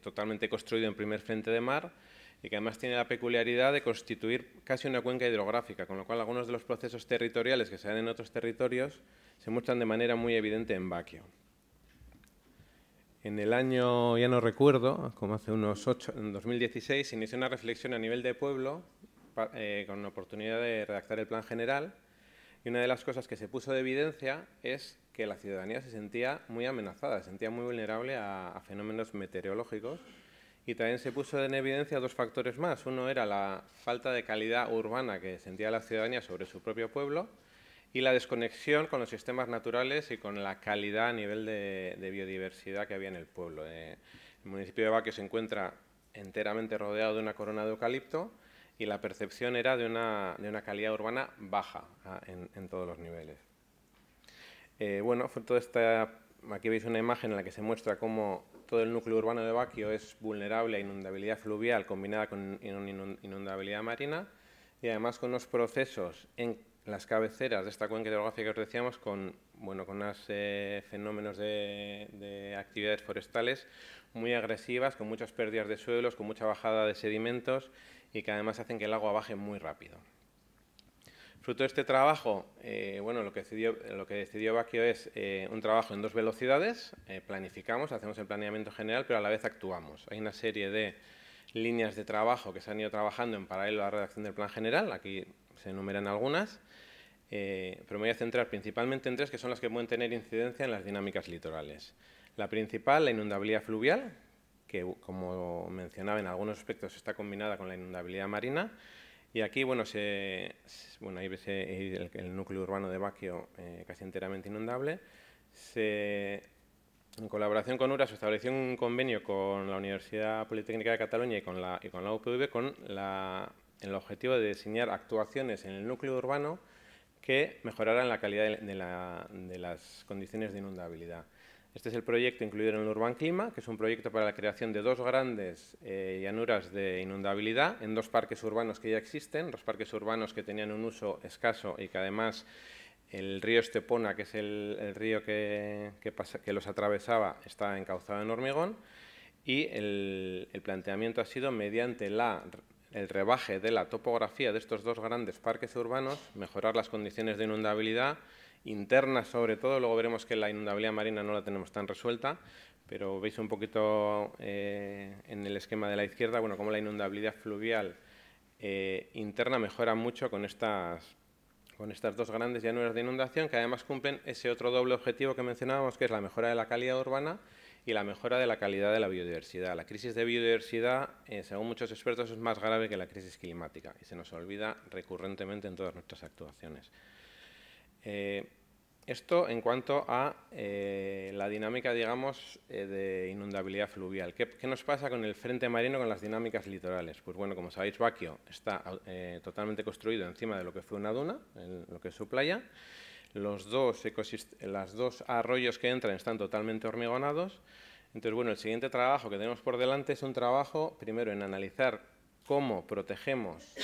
totalmente construido en primer frente de mar, y que además tiene la peculiaridad de constituir casi una cuenca hidrográfica, con lo cual algunos de los procesos territoriales que se dan en otros territorios se muestran de manera muy evidente en Baquio. En el año, ya no recuerdo, como hace unos ocho, en 2016, se inició una reflexión a nivel de pueblo eh, con la oportunidad de redactar el plan general y una de las cosas que se puso de evidencia es que la ciudadanía se sentía muy amenazada, se sentía muy vulnerable a fenómenos meteorológicos y también se puso en evidencia dos factores más. Uno era la falta de calidad urbana que sentía la ciudadanía sobre su propio pueblo y la desconexión con los sistemas naturales y con la calidad a nivel de, biodiversidad que había en el pueblo. Eh, el municipio de Baque se encuentra enteramente rodeado de una corona de eucalipto y la percepción era de una, calidad urbana baja ah, en, todos los niveles. Eh, bueno, esta... Aquí veis una imagen en la que se muestra cómo todo el núcleo urbano de Baquio es vulnerable a inundabilidad fluvial combinada con inundabilidad marina y además con unos procesos en las cabeceras de esta cuenca hidrográfica que os decíamos con, bueno, con unos eh, fenómenos de, actividades forestales muy agresivas, con muchas pérdidas de suelos, con mucha bajada de sedimentos y que además hacen que el agua baje muy rápido. Fruto de este trabajo, eh, bueno, lo que decidió, lo es eh, un trabajo en dos velocidades, eh, planificamos, hacemos el planeamiento general, pero a la vez actuamos. Hay una serie de líneas de trabajo que se han ido trabajando en paralelo a la redacción del plan general, aquí se enumeran algunas, pero me voy a centrar principalmente en tres que son las que pueden tener incidencia en las dinámicas litorales. La principal, la inundabilidad fluvial, que como mencionaba en algunos aspectos está combinada con la inundabilidad marina, y aquí, bueno, se, bueno el, núcleo urbano de Baquio eh, casi enteramente inundable. en colaboración con URAS se estableció un convenio con la Universidad Politécnica de Cataluña y con la, y con la UPV con el objetivo de diseñar actuaciones en el núcleo urbano que mejoraran la calidad de las condiciones de inundabilidad. Este es el proyecto incluido en el Urban Clima, que es un proyecto para la creación de dos grandes eh, llanuras de inundabilidad en dos parques urbanos que ya existen, dos parques urbanos que tenían un uso escaso y que además el río Estepona, que es el, río que, los atravesaba, está encauzado en hormigón y el, planteamiento ha sido mediante el rebaje de la topografía de estos dos grandes parques urbanos, mejorar las condiciones de inundabilidad ...interna sobre todo. Luego veremos que la inundabilidad marina no la tenemos tan resuelta, pero veis un poquito eh, en el esquema de la izquierda, bueno, cómo la inundabilidad fluvial eh, interna mejora mucho con estas, dos grandes llanuras de inundación, que además cumplen ese otro doble objetivo que mencionábamos, que es la mejora de la calidad urbana y la mejora de la calidad de la biodiversidad. La crisis de biodiversidad, eh, según muchos expertos, es más grave que la crisis climática y se nos olvida recurrentemente en todas nuestras actuaciones. Eh, esto en cuanto a eh, la dinámica, digamos, eh, de inundabilidad fluvial. ¿Qué, nos pasa con el frente marino, con las dinámicas litorales? Pues bueno, como sabéis, Baquio está eh, totalmente construido encima de lo que fue una duna, en lo que es su playa. Los dos, las dos arroyos que entran están totalmente hormigonados. Entonces, bueno, el siguiente trabajo que tenemos por delante es un trabajo, primero, en analizar cómo protegemos,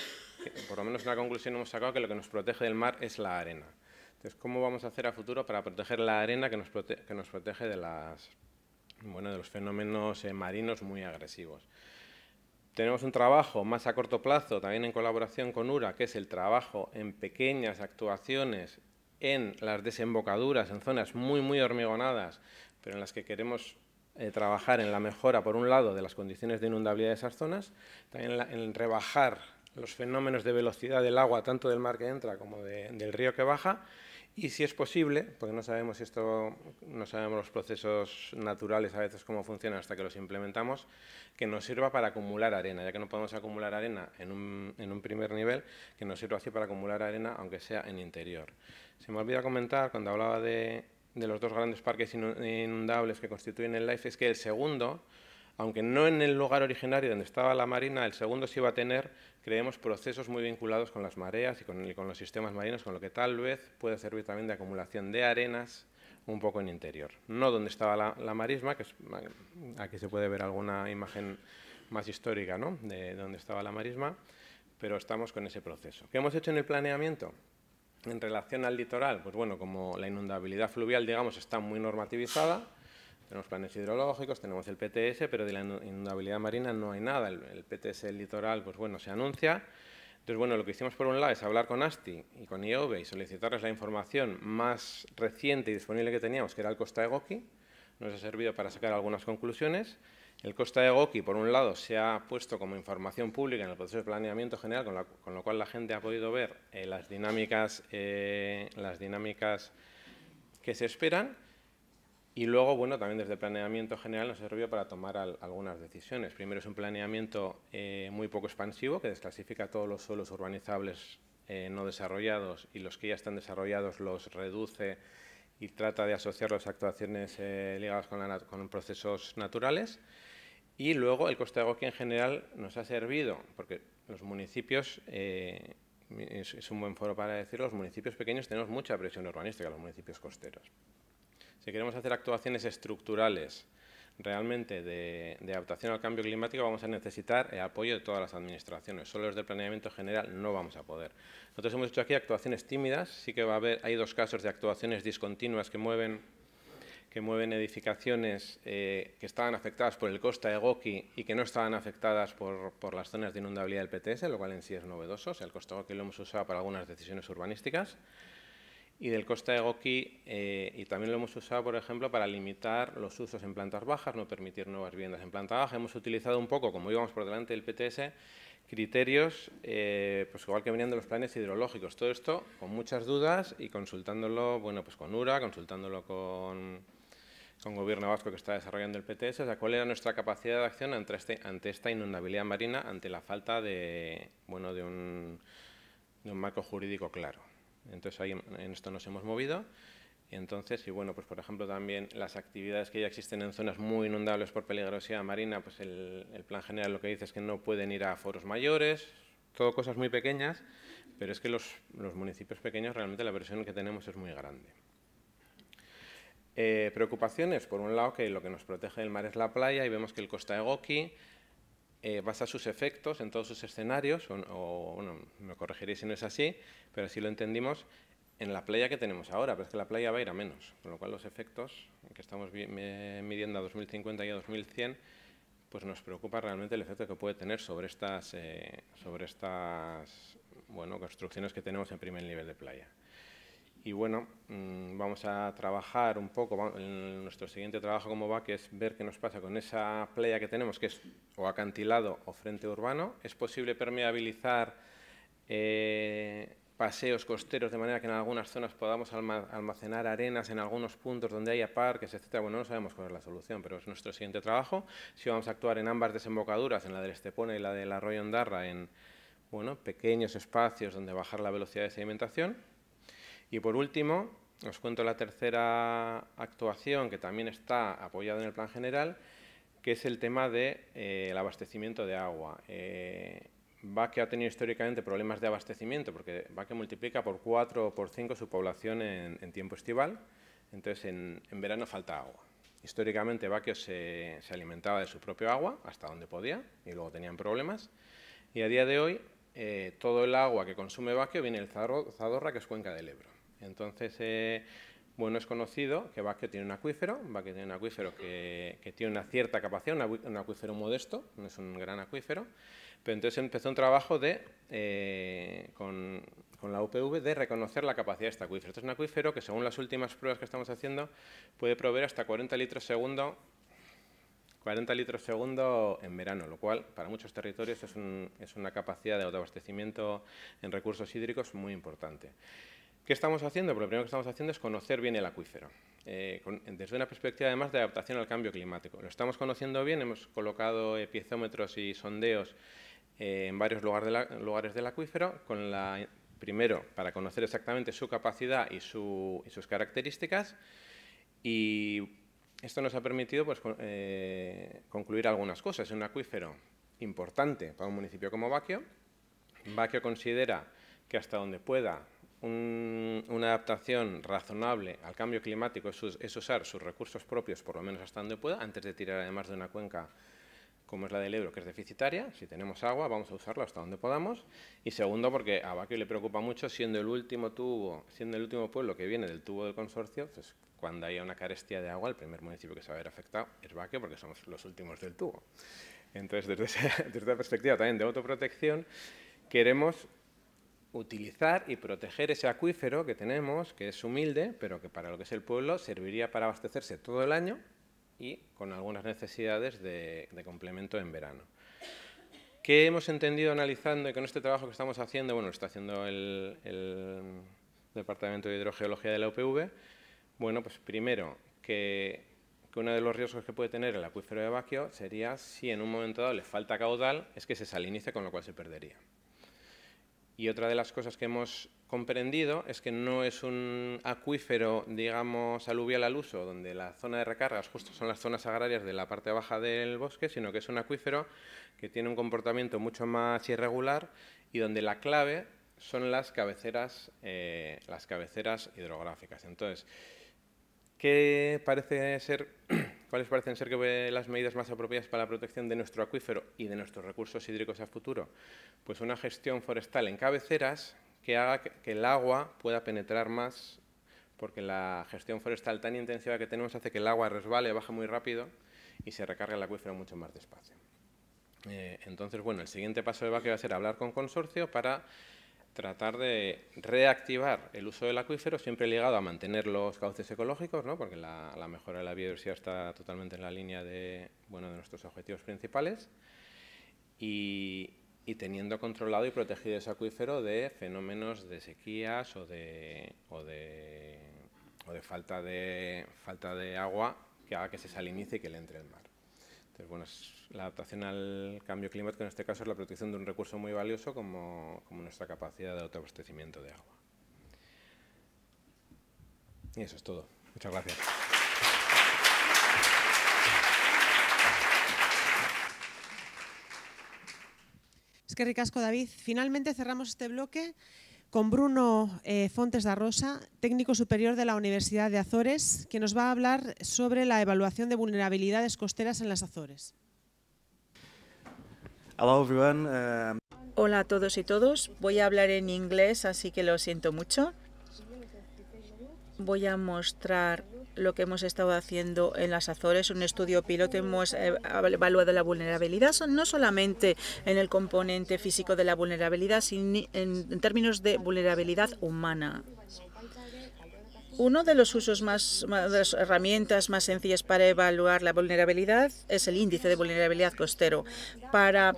por lo menos una conclusión hemos sacado que lo que nos protege del mar es la arena. Es ¿cómo vamos a hacer a futuro para proteger la arena que nos, protege, de, los fenómenos eh, marinos muy agresivos? Tenemos un trabajo más a corto plazo, también en colaboración con URA, que es el trabajo en pequeñas actuaciones en las desembocaduras, en zonas muy, muy hormigonadas, pero en las que queremos eh, trabajar en la mejora, por un lado, de las condiciones de inundabilidad de esas zonas, también en, rebajar los fenómenos de velocidad del agua, tanto del mar que entra como del río que baja, y si es posible, porque no sabemos si esto, no sabemos los procesos naturales a veces cómo funcionan hasta que los implementamos, que nos sirva para acumular arena, ya que no podemos acumular arena en un, en un primer nivel, que nos sirva así para acumular arena, aunque sea en interior. Se me olvida comentar, cuando hablaba de, de los dos grandes parques inundables que constituyen el LIFE, es que el segundo, aunque no en el lugar originario donde estaba la marina, el segundo sí iba a tener creemos procesos muy vinculados con las mareas y con, los sistemas marinos, con lo que tal vez puede servir también de acumulación de arenas un poco en interior. No donde estaba la, marisma, que aquí se puede ver alguna imagen más histórica ¿no? de donde estaba la marisma, pero estamos con ese proceso. ¿Qué hemos hecho en el planeamiento? En relación al litoral, pues bueno, como la inundabilidad fluvial, digamos, está muy normativizada, tenemos planes hidrológicos, tenemos el PTS, pero de la inundabilidad marina no hay nada. El, PTS el litoral, pues bueno, se anuncia. Entonces, bueno, lo que hicimos por un lado es hablar con ASTI y con IOBE y solicitarles la información más reciente y disponible que teníamos, que era el Costa de Goki. Nos ha servido para sacar algunas conclusiones. El Costa de Goki, por un lado, se ha puesto como información pública en el proceso de planeamiento general, con, lo cual la gente ha podido ver eh, las, dinámicas, eh, las dinámicas que se esperan. Y luego, bueno, también desde el planeamiento general nos servido para tomar algunas decisiones. Primero es un planeamiento eh, muy poco expansivo, que desclasifica todos los suelos urbanizables eh, no desarrollados y los que ya están desarrollados los reduce y trata de asociar las actuaciones eh, ligadas con, procesos naturales. Y luego el coste de que en general nos ha servido, porque los municipios, es, es un buen foro para decirlo, los municipios pequeños tenemos mucha presión urbanística, los municipios costeros. Si queremos hacer actuaciones estructurales realmente de, adaptación al cambio climático, vamos a necesitar el apoyo de todas las administraciones. Solo los de planeamiento general no vamos a poder. Nosotros hemos hecho aquí actuaciones tímidas. Sí que va a haber, hay dos casos de actuaciones discontinuas que mueven que mueven edificaciones eh, que estaban afectadas por el costa de Goki y que no estaban afectadas por, por, las zonas de inundabilidad del PTS, lo cual en sí es novedoso. sea, el costa de Goki lo hemos usado para algunas decisiones urbanísticas y del coste de Goki eh, y también lo hemos usado, por ejemplo, para limitar los usos en plantas bajas, no permitir nuevas viviendas en planta baja. Hemos utilizado un poco, como íbamos por delante del PTS, criterios, eh, pues igual que venían de los planes hidrológicos. Todo esto con muchas dudas y consultándolo, bueno, pues con URA, consultándolo con, con Gobierno Vasco que está desarrollando el PTS, o sea, cuál era nuestra capacidad de acción ante, este, ante esta inundabilidad marina, ante la falta de, bueno, de un, de un marco jurídico claro. Entonces ahí en esto nos hemos movido. Entonces, y bueno, pues por ejemplo también las actividades que ya existen en zonas muy inundables por peligrosidad marina, pues el, plan general lo que dice es que no pueden ir a foros mayores, todo cosas muy pequeñas, pero es que los, municipios pequeños realmente la presión que tenemos es muy grande. Eh, preocupaciones, por un lado que lo que nos protege del mar es la playa y vemos que el Costa de Goki… Eh, basa sus efectos en todos sus escenarios, o, bueno, me corregiréis si no es así, pero si lo entendimos, en la playa que tenemos ahora, pero es que la playa va a ir a menos, con lo cual los efectos que estamos midiendo a 2050 y a 2100, pues nos preocupa realmente el efecto que puede tener sobre estas, eh, sobre estas bueno, construcciones que tenemos en primer nivel de playa. Y bueno, mm, vamos a trabajar un poco, en nuestro siguiente trabajo como va, que es ver qué nos pasa con esa playa que tenemos, que es o acantilado o frente urbano. Es posible permeabilizar eh, paseos costeros de manera que en algunas zonas podamos almacenar arenas en algunos puntos donde haya parques, etcétera. Bueno, no sabemos cuál es la solución, pero es nuestro siguiente trabajo. Si vamos a actuar en ambas desembocaduras, en la del Estepona y la del Arroyo Ondarra, en bueno, pequeños espacios donde bajar la velocidad de sedimentación y por último, os cuento la tercera actuación que también está apoyada en el plan general, que es el tema del eh, abastecimiento de agua. Eh, ha tenido históricamente problemas de abastecimiento porque Baque multiplica por 4 o por 5 su población en, tiempo estival, entonces en, verano falta agua. Históricamente Baque se, alimentaba de su propio agua hasta donde podía y luego tenían problemas. Y a día de hoy eh, todo el agua que consume Baquio viene del Zadorra, que es cuenca del Ebro. Entonces, eh, bueno, es conocido que Vázquez tiene un acuífero, Vázquez tiene un acuífero que, tiene una cierta capacidad, un acuífero modesto, no es un gran acuífero, pero entonces empezó un trabajo de, eh, con, la UPV de reconocer la capacidad de este acuífero. Este es un acuífero que, según las últimas pruebas que estamos haciendo, puede proveer hasta 40 litros segundo 40 litros segundo en verano, lo cual para muchos territorios es, es una capacidad de autoabastecimiento en recursos hídricos muy importante. ¿Qué estamos haciendo? Pues lo primero que estamos haciendo es conocer bien el acuífero, eh, desde una perspectiva además de adaptación al cambio climático. Lo estamos conociendo bien, hemos colocado piezómetros y sondeos eh, en varios lugares del acuífero, con la, primero para conocer exactamente su capacidad y, sus características, y esto nos ha permitido pues, eh, concluir algunas cosas. Es Un acuífero importante para un municipio como Baquio. Baquio considera que hasta donde pueda una adaptación razonable al cambio climático es, usar sus recursos propios, por lo menos hasta donde pueda, antes de tirar además de una cuenca como es la del Ebro, que es deficitaria. Si tenemos agua, vamos a usarla hasta donde podamos. Y segundo, porque a Baquio le preocupa mucho, siendo el último tubo, siendo el último pueblo que viene del tubo del consorcio, pues cuando haya una carestía de agua, el primer municipio que se va a ver afectado es Baquio, porque somos los últimos del tubo. Entonces, desde esa, desde esa perspectiva también de autoprotección, queremos utilizar y proteger ese acuífero que tenemos, que es humilde, pero que para lo que es el pueblo serviría para abastecerse todo el año y con algunas necesidades de, complemento en verano. ¿Qué hemos entendido analizando y con este trabajo que estamos haciendo? Bueno, lo está haciendo el, Departamento de Hidrogeología de la UPV. Bueno, pues primero, que, que, uno de los riesgos que puede tener el acuífero de Baquio sería si en un momento dado le falta caudal, es que se salinice, con lo cual se perdería. Y otra de las cosas que hemos comprendido es que no es un acuífero, digamos, aluvial al uso, donde la zona de recargas justo son las zonas agrarias de la parte baja del bosque, sino que es un acuífero que tiene un comportamiento mucho más irregular y donde la clave son las cabeceras, eh, las cabeceras hidrográficas. Entonces, ¿qué parece ser ¿Cuáles parecen ser las medidas más apropiadas para la protección de nuestro acuífero y de nuestros recursos hídricos a futuro? Pues una gestión forestal en cabeceras que haga que el agua pueda penetrar más, porque la gestión forestal tan intensiva que tenemos hace que el agua resbale, baje muy rápido y se recargue el acuífero mucho más despacio. Eh, entonces, bueno, el siguiente paso de va a ser hablar con consorcio para tratar de reactivar el uso del acuífero, siempre ligado a mantener los cauces ecológicos, ¿no? porque la, mejora de la biodiversidad está totalmente en la línea de, bueno, de nuestros objetivos principales, y, teniendo controlado y protegido ese acuífero de fenómenos de sequías o de, o de, o falta, de falta de agua que haga que se salinice y que le entre el mar bueno, la adaptación al cambio climático en este caso es la protección de un recurso muy valioso como, como nuestra capacidad de autoabastecimiento de agua. Y eso es todo. Muchas gracias. Es que ricasco, David. Finalmente cerramos este bloque con Bruno eh, Fontes da Rosa, técnico superior de la Universidad de Azores, que nos va a hablar sobre la evaluación de vulnerabilidades costeras en las Azores. Um, Hola a todos y todos. Voy a hablar en inglés, así que lo siento mucho voy a mostrar lo que hemos estado haciendo en las Azores, un estudio piloto, hemos eh, evaluado la vulnerabilidad, no solamente en el componente físico de la vulnerabilidad, sino en términos de vulnerabilidad humana. Uno de los usos más, de las herramientas más sencillas para evaluar la vulnerabilidad es el índice de vulnerabilidad costero. Para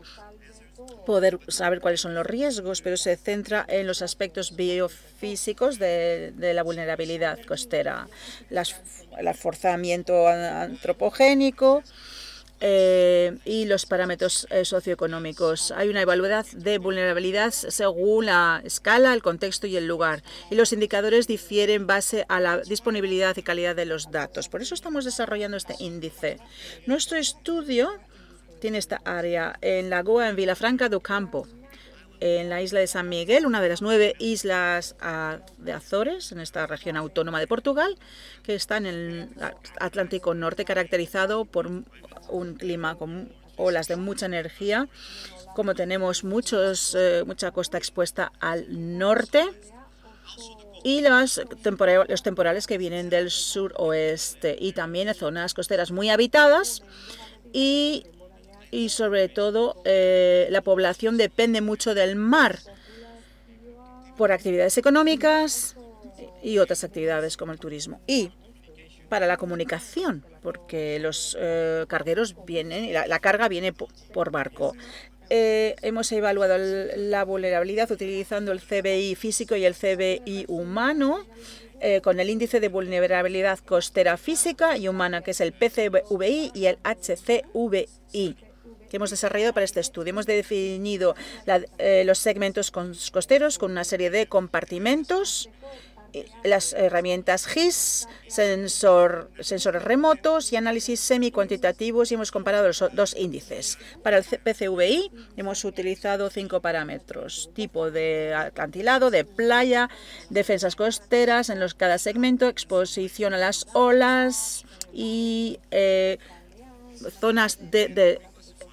poder saber cuáles son los riesgos, pero se centra en los aspectos biofísicos de, la vulnerabilidad costera, las, el forzamiento antropogénico eh, y los parámetros eh, socioeconómicos. Hay una evaluación de vulnerabilidad según la escala, el contexto y el lugar, y los indicadores difieren base a la disponibilidad y calidad de los datos. Por eso estamos desarrollando este índice. Nuestro estudio en esta área en la Lagoa, en Vilafranca do Campo, en la isla de San Miguel, una de las nueve islas ah, de Azores, en esta región autónoma de Portugal, que está en el Atlántico Norte, caracterizado por un clima con olas de mucha energía. Como tenemos muchos, eh, mucha costa expuesta al norte, y los, los temporales que vienen del suroeste y también zonas costeras muy habitadas y y sobre todo eh, la población depende mucho del mar por actividades económicas y otras actividades como el turismo. Y para la comunicación, porque los eh, cargueros vienen, la, carga viene por, barco. Eh, hemos evaluado la vulnerabilidad utilizando el CBI físico y el CBI humano, con el índice de vulnerabilidad costera física y humana, que es el PCVI y el HCVI que hemos desarrollado para este estudio. Hemos definido eh, los segmentos costeros con una serie de compartimentos eh, las herramientas GIS, sensor, sensores remotos y análisis semi-cuantitativos y hemos comparado los dos índices. Para el PCVI hemos utilizado cinco parámetros, tipo de acantilado, de playa, defensas costeras en los cada segmento, exposición a las olas y eh, zonas de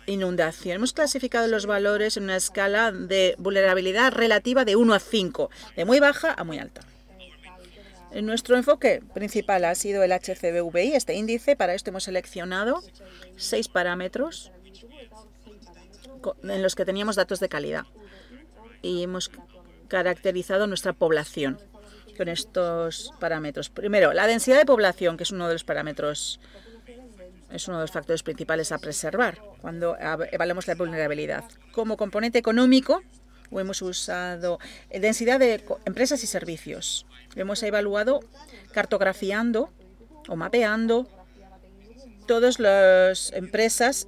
inundación. Hemos clasificado los valores en una escala de vulnerabilidad relativa de 1 a 5, de muy baja a muy alta. Nuestro enfoque principal ha sido el HCBVI, este índice. Para esto hemos seleccionado seis parámetros en los que teníamos datos de calidad y hemos caracterizado nuestra población con estos parámetros. Primero, la densidad de población, que es uno de los parámetros es uno de los factores principales a preservar cuando evaluamos la vulnerabilidad. Como componente económico, hemos usado eh, densidad de empresas y servicios. Hemos evaluado cartografiando o mapeando todas las empresas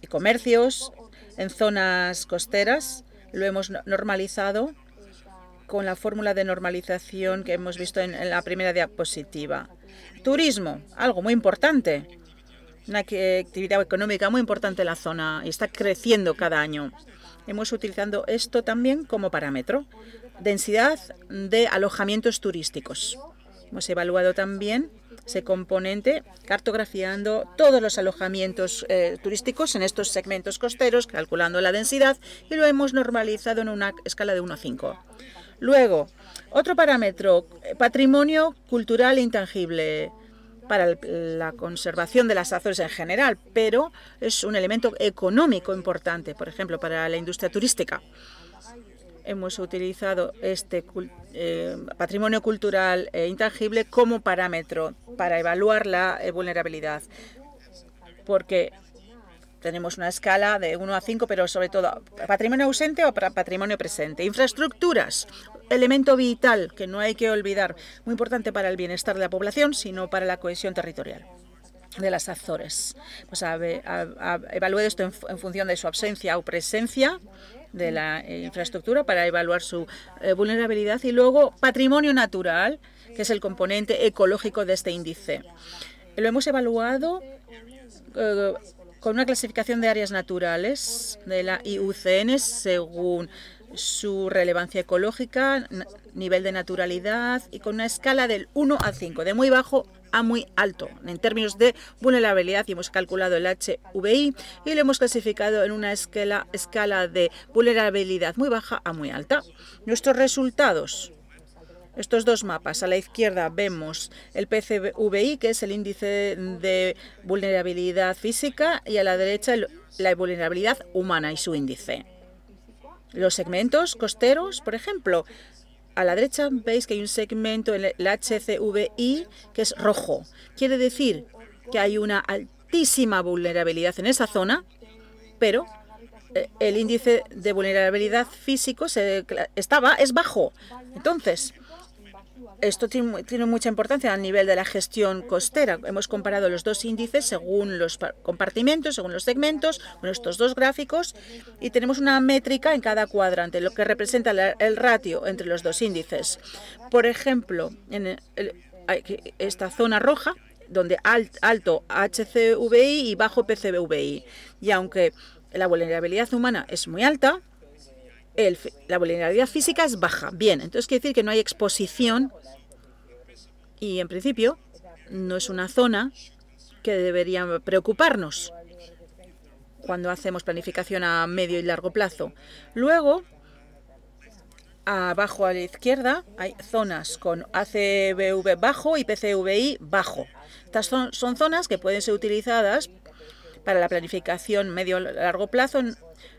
y comercios en zonas costeras. Lo hemos normalizado con la fórmula de normalización que hemos visto en, en la primera diapositiva. Turismo, algo muy importante una actividad económica muy importante en la zona y está creciendo cada año. Hemos utilizado esto también como parámetro. Densidad de alojamientos turísticos. Hemos evaluado también ese componente cartografiando todos los alojamientos eh, turísticos en estos segmentos costeros, calculando la densidad y lo hemos normalizado en una escala de 1 a 5. Luego, otro parámetro, eh, patrimonio cultural intangible para la conservación de las Azores en general, pero es un elemento económico importante, por ejemplo, para la industria turística. Hemos utilizado este eh, patrimonio cultural e intangible como parámetro para evaluar la eh, vulnerabilidad, porque tenemos una escala de 1 a 5, pero sobre todo patrimonio ausente o patrimonio presente. Infraestructuras, elemento vital que no hay que olvidar, muy importante para el bienestar de la población, sino para la cohesión territorial de las Azores. Pues a, esto en, función de su ausencia o presencia de la eh, infraestructura para evaluar su eh, vulnerabilidad y luego patrimonio natural, que es el componente ecológico de este índice. Lo hemos evaluado eh, con una clasificación de áreas naturales de la IUCN según su relevancia ecológica, nivel de naturalidad y con una escala del 1 al 5, de muy bajo a muy alto en términos de vulnerabilidad y hemos calculado el HVI y lo hemos clasificado en una escala, escala de vulnerabilidad muy baja a muy alta. Nuestros resultados estos dos mapas. A la izquierda vemos el PCVI, que es el índice de vulnerabilidad física, y a la derecha la vulnerabilidad humana y su índice. Los segmentos costeros, por ejemplo, a la derecha veis que hay un segmento, en el HCVI, que es rojo. Quiere decir que hay una altísima vulnerabilidad en esa zona, pero eh, el índice de vulnerabilidad físico se estaba, es bajo. Entonces, esto tiene, mucha importancia a nivel de la gestión costera. Hemos comparado los dos índices según los compartimentos, según los segmentos, con estos dos gráficos, y tenemos una métrica en cada cuadrante, lo que representa el ratio entre los dos índices. Por ejemplo, en esta zona roja, donde alto HCVI y bajo PCVI. Y aunque la vulnerabilidad humana es muy alta, la vulnerabilidad física es baja. Bien, entonces quiere decir que no hay exposición y en principio no es una zona que debería preocuparnos cuando hacemos planificación a medio y largo plazo. Luego, abajo a la izquierda hay zonas con ACVV bajo y PCVI bajo. Estas son, son zonas que pueden ser utilizadas para la planificación medio-largo plazo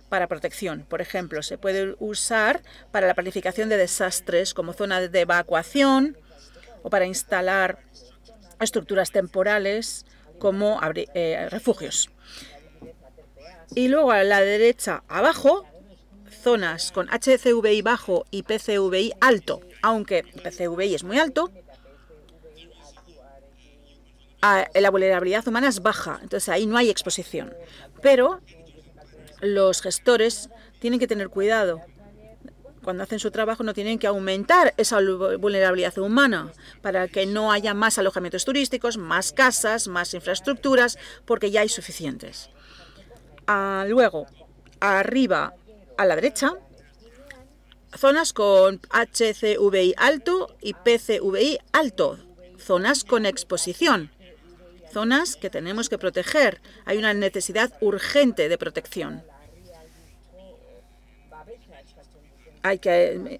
para protección. Por ejemplo, se puede usar para la planificación de desastres como zona de evacuación o para instalar estructuras temporales como eh, refugios. Y luego a la derecha abajo, zonas con HCVI bajo y PCVI alto. Aunque PCVI es muy alto, la vulnerabilidad humana es baja, entonces ahí no hay exposición. Pero los gestores tienen que tener cuidado. Cuando hacen su trabajo no tienen que aumentar esa vulnerabilidad humana para que no haya más alojamientos turísticos, más casas, más infraestructuras, porque ya hay suficientes. Ah, luego, arriba a la derecha, zonas con HCVI alto y PCVI alto, zonas con exposición zonas que tenemos que proteger. Hay una necesidad urgente de protección. Hay que eh,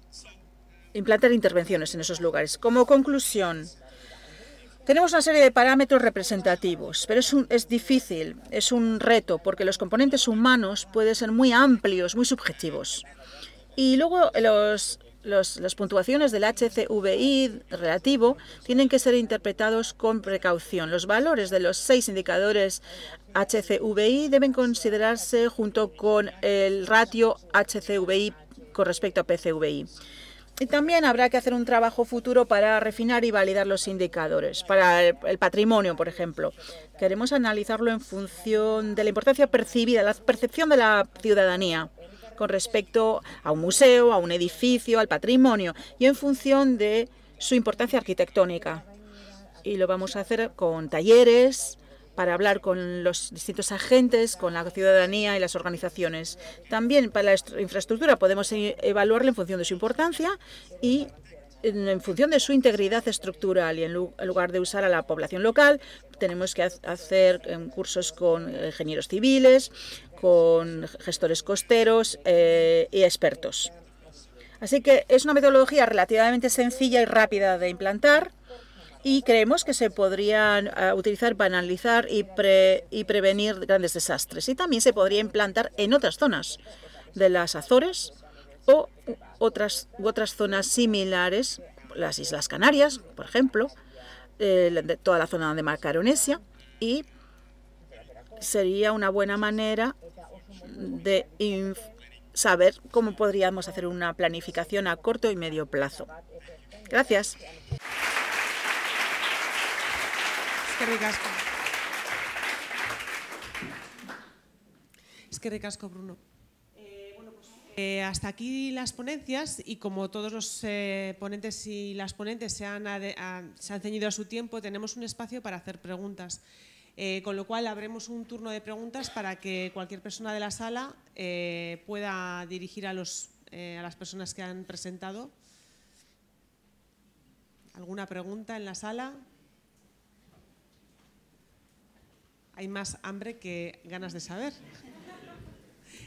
implantar intervenciones en esos lugares. Como conclusión, tenemos una serie de parámetros representativos, pero es, difícil, es un reto, porque los componentes humanos pueden ser muy amplios, muy subjetivos. Y luego los los, las puntuaciones del HCVI relativo tienen que ser interpretados con precaución. Los valores de los seis indicadores HCVI deben considerarse junto con el ratio HCVI con respecto a PCVI. Y también habrá que hacer un trabajo futuro para refinar y validar los indicadores, para el, patrimonio, por ejemplo. Queremos analizarlo en función de la importancia percibida, la percepción de la ciudadanía con respecto a un museo, a un edificio, al patrimonio y en función de su importancia arquitectónica. Y lo vamos a hacer con talleres para hablar con los distintos agentes, con la ciudadanía y las organizaciones. También para la infraestructura podemos e-, evaluarla en función de su importancia y en función de su integridad estructural y en lugar de usar a la población local, tenemos que hacer em, cursos con eh, ingenieros civiles, con gestores costeros eh, y expertos. Así que es una metodología relativamente sencilla y rápida de implantar y creemos que se podrían eh, utilizar para analizar y, prevenir grandes desastres. Y también se podría implantar en otras zonas de las Azores o otras, u otras zonas similares, las Islas Canarias, por ejemplo, de toda la zona de Macaronesia y sería una buena manera de saber cómo podríamos hacer una planificación a corto y medio plazo. Gracias. Es que Bruno. Eh, hasta aquí las ponencias y como todos los eh, ponentes y las ponentes se han, ceñido a su tiempo, tenemos un espacio para hacer preguntas. Eh, con lo cual abremos un turno de preguntas para que cualquier persona de la sala pueda dirigir a, los, a las personas que han presentado. ¿Alguna pregunta en la sala? Hay más hambre que ganas de saber.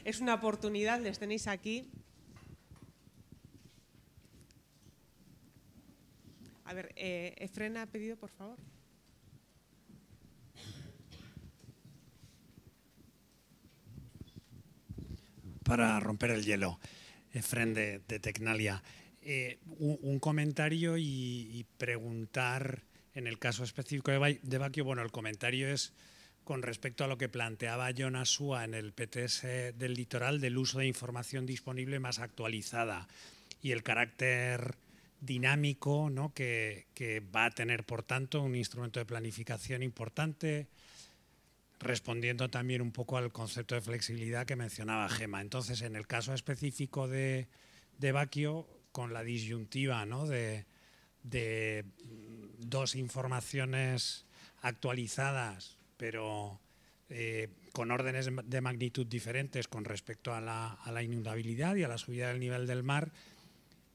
Es una oportunidad, les tenéis aquí. A ver, eh, Efren ha pedido, por favor. Para romper el hielo, Efren de, Tecnalia. Eh, un, comentario y, preguntar, en el caso específico de, de bueno, el comentario es con respecto a lo que planteaba John en el PTS del litoral del uso de información disponible más actualizada y el carácter dinámico que, va a tener, por tanto, un instrumento de planificación importante, respondiendo también un poco al concepto de flexibilidad que mencionaba Gema. Entonces, en el caso específico de, de Baquio, con la disyuntiva de, dos informaciones actualizadas pero eh, con órdenes de magnitud diferentes con respecto a la, inundabilidad y a la subida del nivel del mar,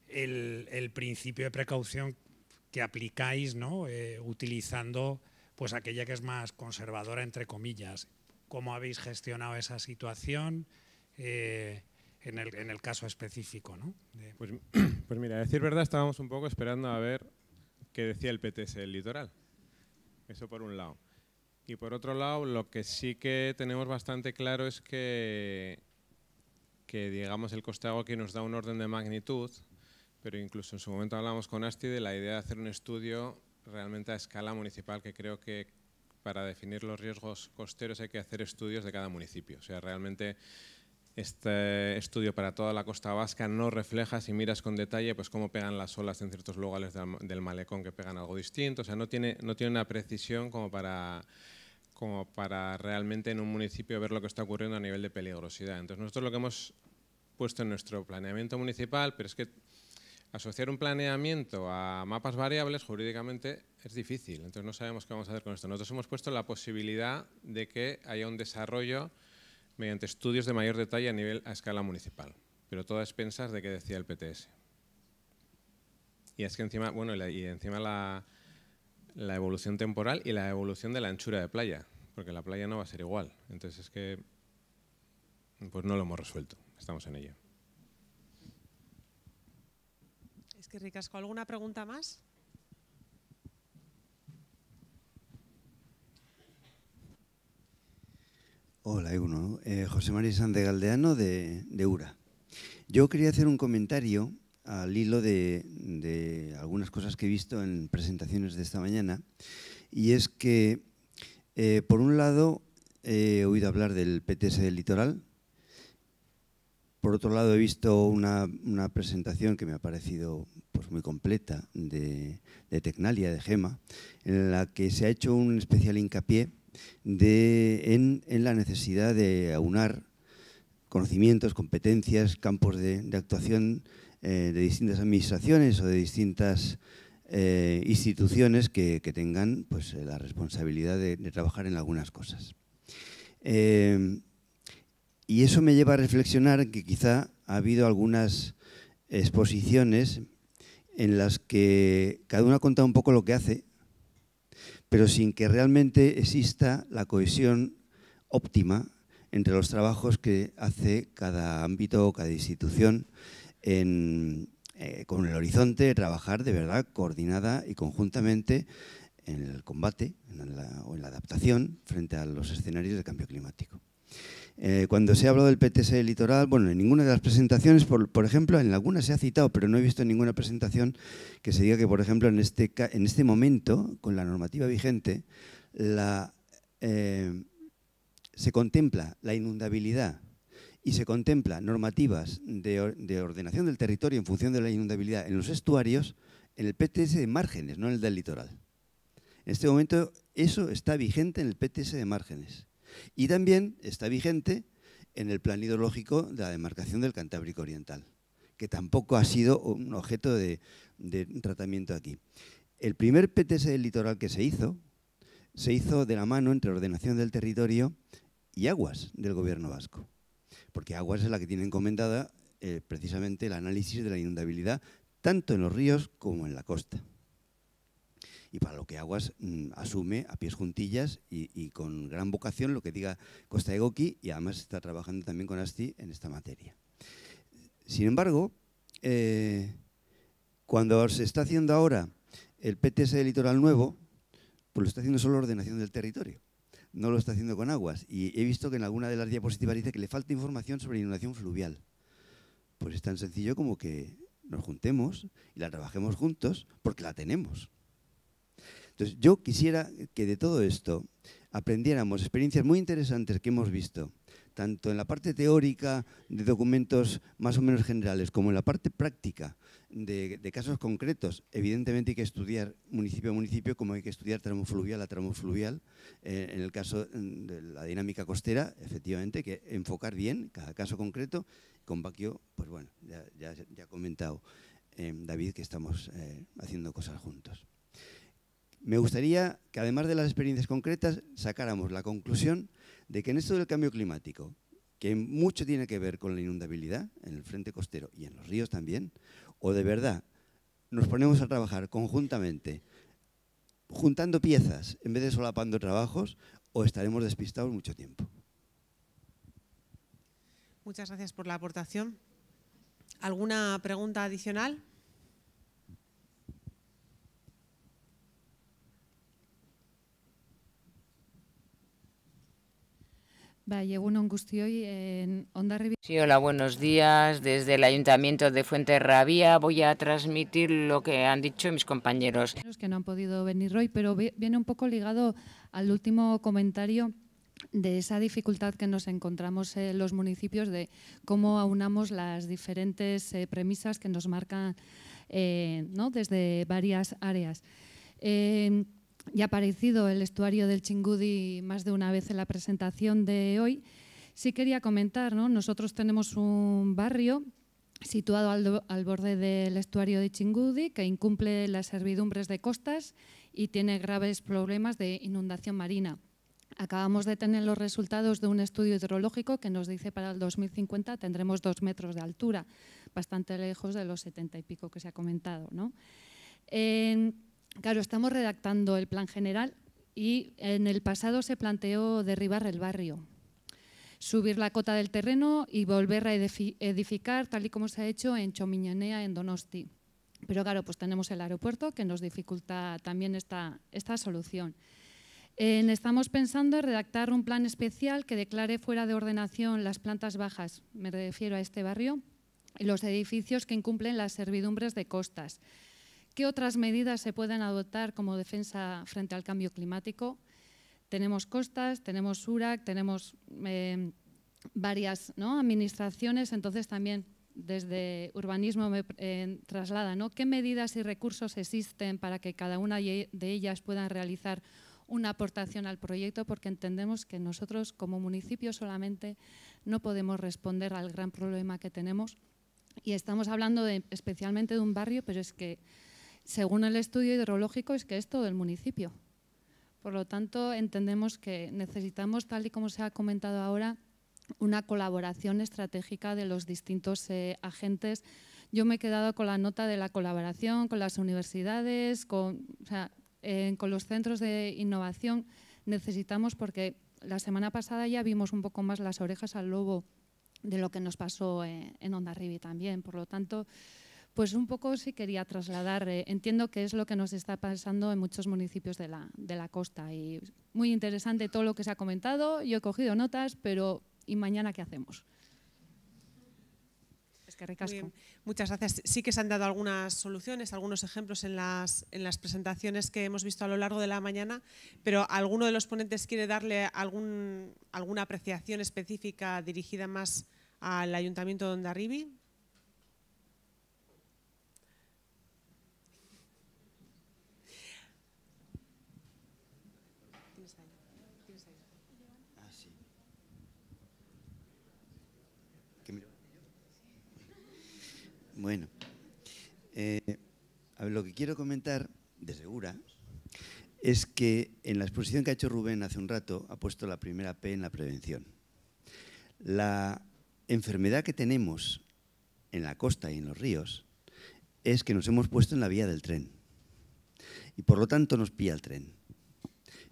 el, principio de precaución que aplicáis eh, utilizando pues aquella que es más conservadora, entre comillas. ¿Cómo habéis gestionado esa situación? Eh, en el, caso específico. Pues, pues, mira, a decir verdad, estábamos un poco esperando a ver qué decía el PTS del litoral. Eso por un lado. Y por otro lado, lo que sí que tenemos bastante claro es que, que digamos, el coste aquí nos da un orden de magnitud, pero incluso en su momento hablamos con Asti de la idea de hacer un estudio realmente a escala municipal, que creo que para definir los riesgos costeros hay que hacer estudios de cada municipio. O sea, realmente este estudio para toda la costa vasca no refleja, si miras con detalle, pues cómo pegan las olas en ciertos lugares del malecón que pegan algo distinto. O sea, no tiene, no tiene una precisión como para como para realmente en un municipio ver lo que está ocurriendo a nivel de peligrosidad. Entonces nosotros lo que hemos puesto en nuestro planeamiento municipal, pero es que asociar un planeamiento a mapas variables jurídicamente es difícil, entonces no sabemos qué vamos a hacer con esto. Nosotros hemos puesto la posibilidad de que haya un desarrollo mediante estudios de mayor detalle a nivel a escala municipal, pero todas expensas de qué decía el PTS. Y es que encima, bueno, y encima la, la evolución temporal y la evolución de la anchura de playa porque la playa no va a ser igual. Entonces es que pues no lo hemos resuelto, estamos en ello. Es que ricasco, ¿alguna pregunta más? Hola, uno. Eh, José María Sánchez Galdeano de, URA. Yo quería hacer un comentario al hilo de, de algunas cosas que he visto en presentaciones de esta mañana, y es que eh, por un lado, eh, he oído hablar del PTS del litoral. Por otro lado, he visto una, presentación que me ha parecido pues, muy completa de, de, Tecnalia, de Gema, en la que se ha hecho un especial hincapié en, la necesidad de aunar conocimientos, competencias, campos de, actuación eh, de distintas administraciones o de distintas eh, instituciones que, tengan pues, eh, la responsabilidad de, trabajar en algunas cosas. Eh, y eso me lleva a reflexionar que quizá ha habido algunas exposiciones en las que cada una ha contado un poco lo que hace, pero sin que realmente exista la cohesión óptima entre los trabajos que hace cada ámbito o cada institución en, eh, con el horizonte trabajar de verdad coordinada y conjuntamente en el combate o en la adaptación frente a los escenarios de cambio climático. Eh, cuando se ha hablado del PTS litoral, bueno, en ninguna de las presentaciones, por, ejemplo, en alguna se ha citado, pero no he visto ninguna presentación que se diga que, por ejemplo, en este, en este momento, con la normativa vigente, eh, se contempla la inundabilidad y se contempla normativas de, ordenación del territorio en función de la inundabilidad en los estuarios, en el PTS de márgenes, no en el del litoral. En este momento eso está vigente en el PTS de márgenes y también está vigente en el plan hidrológico de la demarcación del Cantábrico Oriental, que tampoco ha sido un objeto de, de tratamiento aquí. El primer PTS del litoral que se hizo, se hizo de la mano entre ordenación del territorio y aguas del gobierno vasco porque Aguas es la que tiene encomendada eh, precisamente el análisis de la inundabilidad, tanto en los ríos como en la costa. Y para lo que Aguas mm, asume a pies juntillas y, con gran vocación lo que diga Costa de Goki, y además está trabajando también con Asti en esta materia. Sin embargo, eh, cuando se está haciendo ahora el PTS de Litoral Nuevo, pues lo está haciendo solo ordenación del territorio no lo está haciendo con aguas. Y he visto que en alguna de las diapositivas dice que le falta información sobre inundación fluvial. Pues es tan sencillo como que nos juntemos y la trabajemos juntos porque la tenemos. Entonces, yo quisiera que de todo esto aprendiéramos experiencias muy interesantes que hemos visto tanto en la parte teórica de documentos más o menos generales como en la parte práctica de, casos concretos, evidentemente hay que estudiar municipio a municipio como hay que estudiar tramo fluvial a tramo fluvial, eh, en el caso mm, de la dinámica costera, efectivamente, que enfocar bien cada caso concreto, con Baquio, pues bueno, ya, ha comentado eh, David que estamos eh, haciendo cosas juntos. Me gustaría que además de las experiencias concretas, sacáramos la conclusión de que en esto del cambio climático, que mucho tiene que ver con la inundabilidad en el frente costero y en los ríos también, o de verdad nos ponemos a trabajar conjuntamente, juntando piezas en vez de solapando trabajos, o estaremos despistados mucho tiempo. Muchas gracias por la aportación. ¿Alguna pregunta adicional? angustio y en Riviera. Sí, hola, buenos días. Desde el Ayuntamiento de Fuente voy a transmitir lo que han dicho mis compañeros. Los que no han podido venir hoy, pero viene un poco ligado al último comentario de esa dificultad que nos encontramos en los municipios de cómo aunamos las diferentes eh, premisas que nos marcan eh, ¿no? desde varias áreas. Eh, ya ha aparecido el estuario del Chingudi más de una vez en la presentación de hoy, sí quería comentar, nosotros tenemos un barrio situado al, borde del estuario de Chingudi, que incumple las servidumbres de costas y tiene graves problemas de inundación marina. Acabamos de tener los resultados de un estudio hidrológico que nos dice para el 2050 tendremos dos metros de altura, bastante lejos de los 70 y pico que se ha comentado. En, Claro, estamos redactando el plan general y en el pasado se planteó derribar el barrio, subir la cota del terreno y volver a edificar tal y como se ha hecho en Chomiñanea, en Donosti. Pero claro, pues tenemos el aeropuerto que nos dificulta también esta, solución. estamos pensando en redactar un plan especial que declare fuera de ordenación las plantas bajas, me refiero a este barrio, y los edificios que incumplen las servidumbres de costas. ¿Qué otras medidas se pueden adoptar como defensa frente al cambio climático? Tenemos costas, tenemos SURAC, tenemos eh, varias administraciones, entonces también desde urbanismo me eh, traslada, ¿Qué medidas y recursos existen para que cada una de ellas puedan realizar una aportación al proyecto? Porque entendemos que nosotros como municipio solamente no podemos responder al gran problema que tenemos y estamos hablando especialmente de un barrio, pero es que según el estudio hidrológico, es que es todo el municipio. Por lo tanto, entendemos que necesitamos, tal y como se ha comentado ahora, una colaboración estratégica de los distintos eh, agentes. Yo me he quedado con la nota de la colaboración con las universidades, eh, con, los centros de innovación. Necesitamos, porque la semana pasada ya vimos un poco más las orejas al lobo de lo que nos pasó eh, en Onda también. Por lo tanto, pues un poco sí quería trasladar, eh, entiendo que es lo que nos está pasando en muchos municipios de la, de la costa y muy interesante todo lo que se ha comentado, yo he cogido notas, pero ¿y mañana qué hacemos? Muchas gracias. Sí que se han dado algunas soluciones, algunos ejemplos en las, en las presentaciones que hemos visto a lo largo de la mañana, pero ¿alguno de los ponentes quiere darle algún, alguna apreciación específica dirigida más al Ayuntamiento de Ondarribi? Bueno, eh, lo que quiero comentar, de segura, es que en la exposición que ha hecho Rubén hace un rato ha puesto la primera P en la prevención. La enfermedad que tenemos en la costa y en los ríos es que nos hemos puesto en la vía del tren y por lo tanto nos pilla el tren.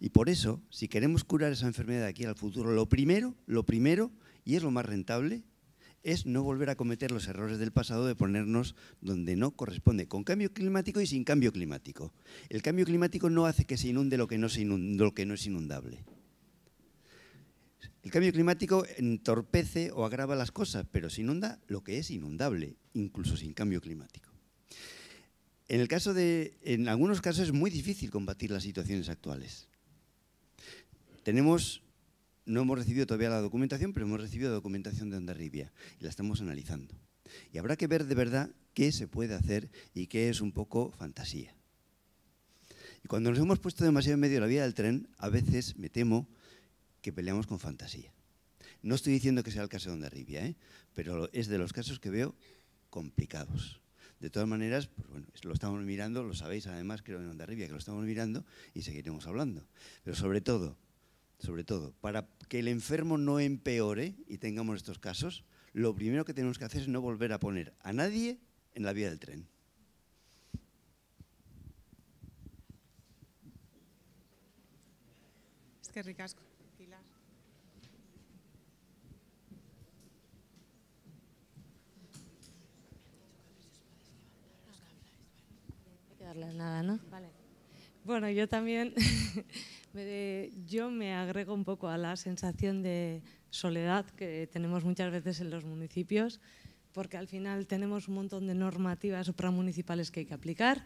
Y por eso, si queremos curar esa enfermedad de aquí al futuro, lo primero, lo primero, y es lo más rentable, es no volver a cometer los errores del pasado de ponernos donde no corresponde, con cambio climático y sin cambio climático. El cambio climático no hace que se inunde lo que no, se lo que no es inundable. El cambio climático entorpece o agrava las cosas, pero se inunda lo que es inundable, incluso sin cambio climático. En, el caso de, en algunos casos es muy difícil combatir las situaciones actuales. Tenemos no hemos recibido todavía la documentación, pero hemos recibido documentación de Onda Ribia y la estamos analizando. Y habrá que ver de verdad qué se puede hacer y qué es un poco fantasía. Y cuando nos hemos puesto demasiado en medio de la vía del tren, a veces me temo que peleamos con fantasía. No estoy diciendo que sea el caso de Onda ¿eh? pero es de los casos que veo complicados. De todas maneras, pues lo estamos mirando, lo sabéis además, creo en Ribia que lo estamos mirando y seguiremos hablando. Pero sobre todo, sobre todo, para que el enfermo no empeore y tengamos estos casos, lo primero que tenemos que hacer es no volver a poner a nadie en la vía del tren. Es que Bueno, yo también Yo me agrego un poco a la sensación de soledad que tenemos muchas veces en los municipios, porque al final tenemos un montón de normativas supramunicipales que hay que aplicar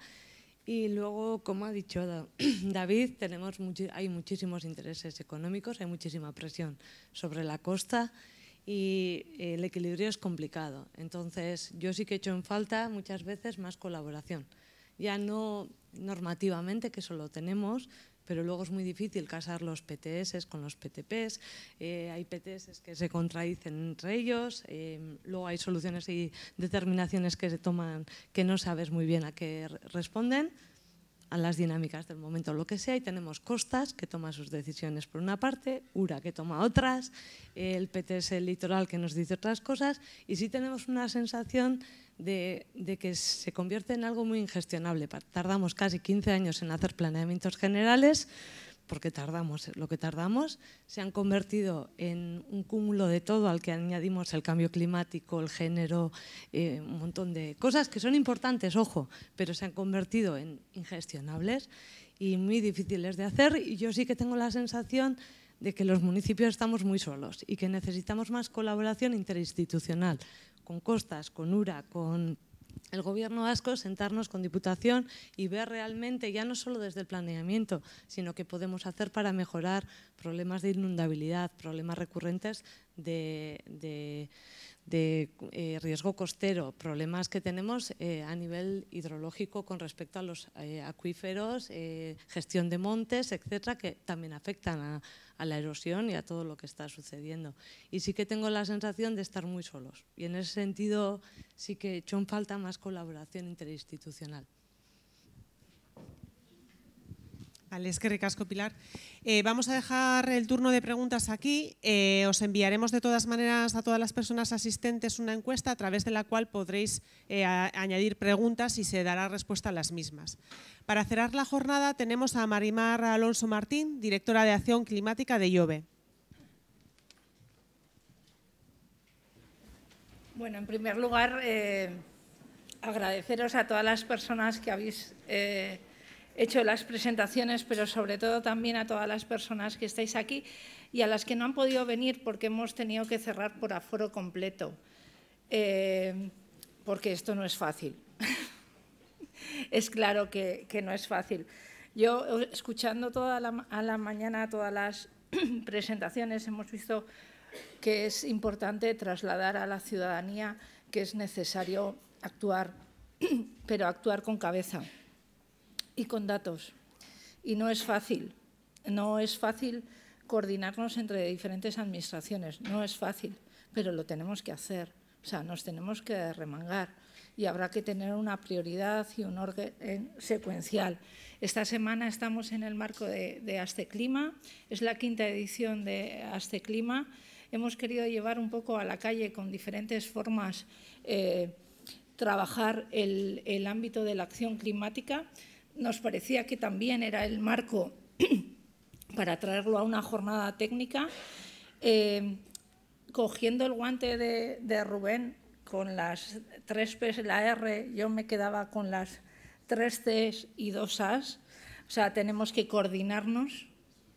y luego, como ha dicho David, tenemos hay muchísimos intereses económicos, hay muchísima presión sobre la costa y eh, el equilibrio es complicado. Entonces, yo sí que he hecho en falta muchas veces más colaboración. Ya no normativamente, que eso lo tenemos, pero luego es muy difícil casar los PTS con los PTPs, eh, hay PTS que se contradicen entre ellos, eh, luego hay soluciones y determinaciones que se toman que no sabes muy bien a qué responden a las dinámicas del momento, lo que sea, y tenemos Costas, que toma sus decisiones por una parte, URA, que toma otras, el PTS Litoral, que nos dice otras cosas, y sí tenemos una sensación de, de, que se convierte en algo muy ingestionable. Tardamos casi 15 años en hacer planeamientos generales, porque tardamos ¿eh? lo que tardamos, se han convertido en un cúmulo de todo al que añadimos el cambio climático, el género, eh, un montón de cosas que son importantes, ojo, pero se han convertido en ingestionables y muy difíciles de hacer. Y yo sí que tengo la sensación de que los municipios estamos muy solos y que necesitamos más colaboración interinstitucional, con costas, con URA, con el Gobierno asco sentarnos con Diputación y ver realmente, ya no solo desde el planeamiento, sino qué podemos hacer para mejorar problemas de inundabilidad, problemas recurrentes de de eh, riesgo costero, problemas que tenemos eh, a nivel hidrológico con respecto a los eh, acuíferos, gestión de montes, etcétera, que también afectan a, la erosión y a todo lo que está sucediendo. Y sí que tengo la sensación de estar muy solos. Y en ese sentido sí que he hecho en falta más colaboración interinstitucional. Vale, es que ricasco, Pilar. Eh, vamos a dejar el turno de preguntas aquí. Eh, os enviaremos de todas maneras a todas las personas asistentes una encuesta a través de la cual podréis eh, añadir preguntas y se dará respuesta a las mismas. Para cerrar la jornada tenemos a Marimar Alonso Martín, directora de Acción Climática de IOVE. Bueno, en primer lugar, agradeceros a todas las personas que habéis hecho las presentaciones, pero sobre todo también a todas las personas que estáis aquí y a las que no han podido venir porque hemos tenido que cerrar por aforo completo, eh, porque esto no es fácil. es claro que, no es fácil. Yo, escuchando toda a la mañana todas las presentaciones, hemos visto que es importante trasladar a la ciudadanía que es necesario actuar, pero actuar con cabeza y con datos. Y no es fácil. No es fácil coordinarnos entre diferentes administraciones. No es fácil, pero lo tenemos que hacer. O sea, nos tenemos que remangar y habrá que tener una prioridad y un orden secuencial. Esta semana estamos en el marco de, de es la quinta edición de ASTEClima. Hemos querido llevar un poco a la calle con diferentes formas eh, trabajar el ámbito de la acción climática nos parecía que también era el marco para traerlo a una jornada técnica, eh, cogiendo el guante de, de, Rubén con las tres P's y la R, yo me quedaba con las tres Cs y dos As. O sea, tenemos que coordinarnos,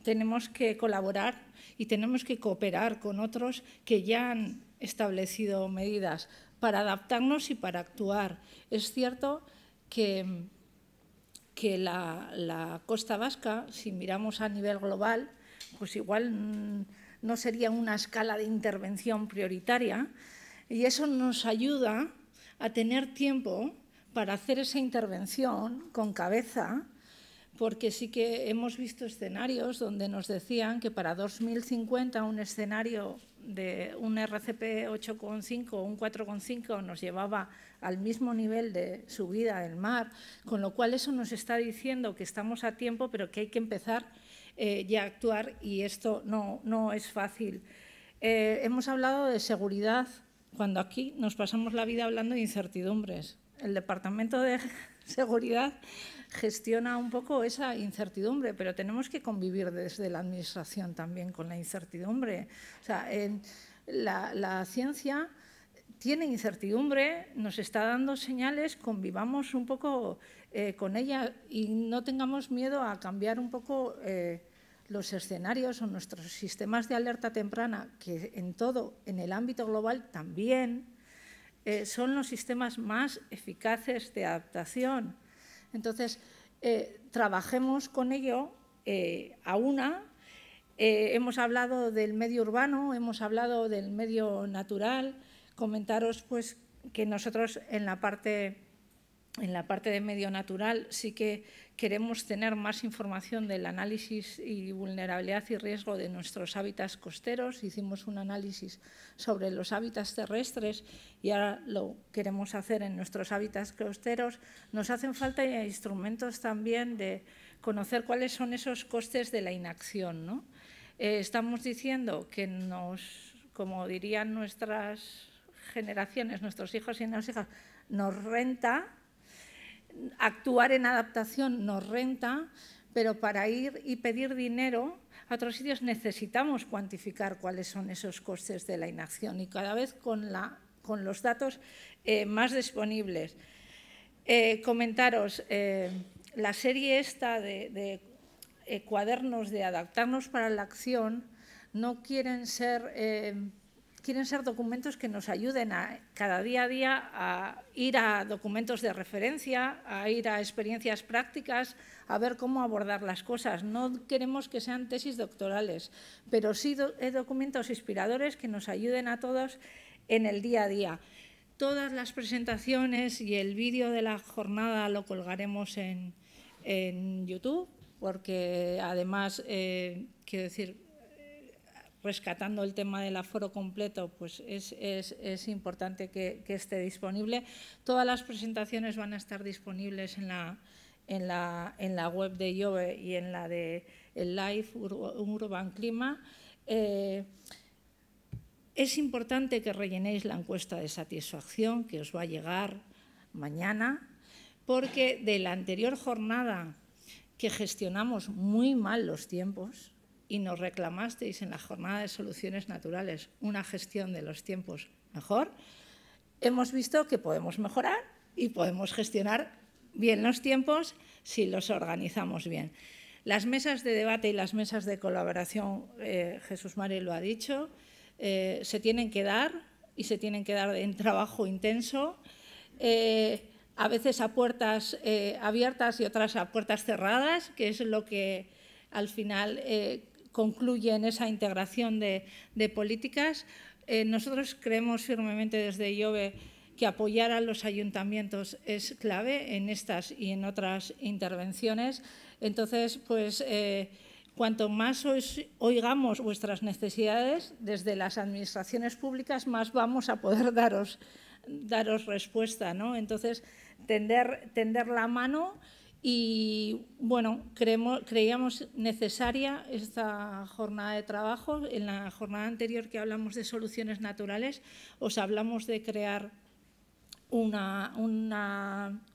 tenemos que colaborar y tenemos que cooperar con otros que ya han establecido medidas para adaptarnos y para actuar. Es cierto que que la, costa vasca, si miramos a nivel global, pues igual no sería una escala de intervención prioritaria y eso nos ayuda a tener tiempo para hacer esa intervención con cabeza, porque sí que hemos visto escenarios donde nos decían que para 2050 un escenario de un RCP 8,5 o un 4,5 nos llevaba al mismo nivel de subida del mar, con lo cual eso nos está diciendo que estamos a tiempo, pero que hay que empezar eh, ya a actuar y esto no, no es fácil. Eh, hemos hablado de seguridad cuando aquí nos pasamos la vida hablando de incertidumbres. El Departamento de seguridad gestiona un poco esa incertidumbre, pero tenemos que convivir desde la Administración también con la incertidumbre. O sea, la, ciencia tiene incertidumbre, nos está dando señales, convivamos un poco eh, con ella y no tengamos miedo a cambiar un poco eh, los escenarios o nuestros sistemas de alerta temprana, que en todo, en el ámbito global también eh, son los sistemas más eficaces de adaptación. Entonces, eh, trabajemos con ello eh, a una. hemos hablado del medio urbano, hemos hablado del medio natural. Comentaros pues, que nosotros en la parte en la parte de medio natural sí que queremos tener más información del análisis y vulnerabilidad y riesgo de nuestros hábitats costeros. Hicimos un análisis sobre los hábitats terrestres y ahora lo queremos hacer en nuestros hábitats costeros. Nos hacen falta instrumentos también de conocer cuáles son esos costes de la inacción. ¿no? Eh, estamos diciendo que nos, como dirían nuestras generaciones, nuestros hijos y nuestras hijas, nos renta actuar en adaptación nos renta, pero para ir y pedir dinero a otros sitios necesitamos cuantificar cuáles son esos costes de la inacción y cada vez con, la, con los datos eh, más disponibles. Eh, comentaros, eh, la serie esta de, de cuadernos de adaptarnos para la acción no quieren ser quieren ser documentos que nos ayuden a, cada día a día a ir a documentos de referencia, a ir a experiencias prácticas, a ver cómo abordar las cosas. No queremos que sean tesis doctorales, pero sí eh, documentos inspiradores que nos ayuden a todos en el día a día. Todas las presentaciones y el vídeo de la jornada lo colgaremos en, YouTube, porque además, eh, quiero decir, rescatando el tema del aforo completo, pues es, importante que, esté disponible. Todas las presentaciones van a estar disponibles en la, web de IOBE y en la de Live Urban Clima. Eh, es importante que rellenéis la encuesta de satisfacción que os va a llegar mañana, porque de la anterior jornada que gestionamos muy mal los tiempos, y nos reclamasteis en la jornada de soluciones naturales una gestión de los tiempos mejor, hemos visto que podemos mejorar y podemos gestionar bien los tiempos si los organizamos bien. Las mesas de debate y las mesas de colaboración, eh, Jesús María lo ha dicho, eh, se tienen que dar y se tienen que dar en trabajo intenso, eh, a veces a puertas abiertas y otras a puertas cerradas, que es lo que al final concluye en esa integración de, políticas. Eh, nosotros creemos firmemente desde IOVE que apoyar a los ayuntamientos es clave en estas y en otras intervenciones. Entonces, pues eh, cuanto más oigamos vuestras necesidades desde las administraciones públicas, más vamos a poder daros, daros respuesta. ¿no? Entonces, tender, tender la mano y bueno, creíamos necesaria esta jornada de trabajo. En la jornada anterior que hablamos de soluciones naturales, os hablamos de crear un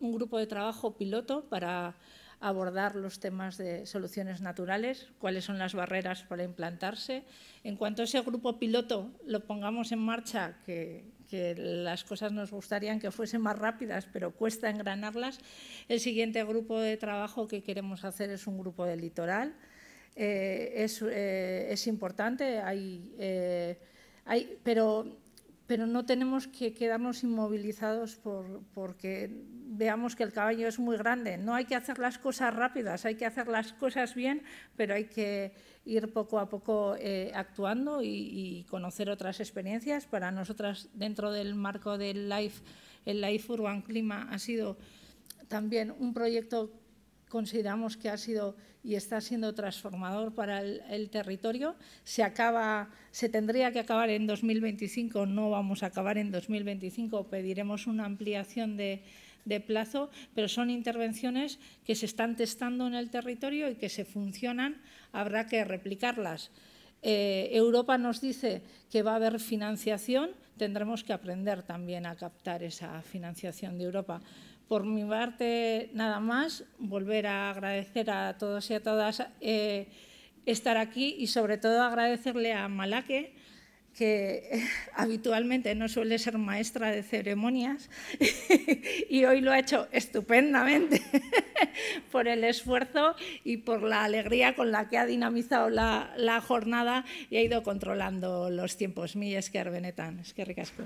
grupo de trabajo piloto para abordar los temas de soluciones naturales, cuáles son las barreras para implantarse. En cuanto a ese grupo piloto lo pongamos en marcha, que, que las cosas nos gustarían que fuesen más rápidas, pero cuesta engranarlas. El siguiente grupo de trabajo que queremos hacer es un grupo del litoral. Eh, es, eh, es, importante, hay, eh, hay, pero pero no tenemos que quedarnos inmovilizados por, porque veamos que el caballo es muy grande. No hay que hacer las cosas rápidas, hay que hacer las cosas bien, pero hay que ir poco a poco eh, actuando y, y, conocer otras experiencias. Para nosotras, dentro del marco del LIFE, el LIFE Urban Clima ha sido también un proyecto consideramos que ha sido y está siendo transformador para el, territorio. Se, acaba, se tendría que acabar en 2025, no vamos a acabar en 2025, pediremos una ampliación de, plazo, pero son intervenciones que se están testando en el territorio y que se funcionan, habrá que replicarlas. Eh, Europa nos dice que va a haber financiación, tendremos que aprender también a captar esa financiación de Europa. Por mi parte, nada más, volver a agradecer a todos y a todas eh, estar aquí y sobre todo agradecerle a Malaque, que habitualmente no suele ser maestra de ceremonias y hoy lo ha hecho estupendamente por el esfuerzo y por la alegría con la que ha dinamizado la, jornada y ha ido controlando los tiempos. Mi esker es que Ricasco.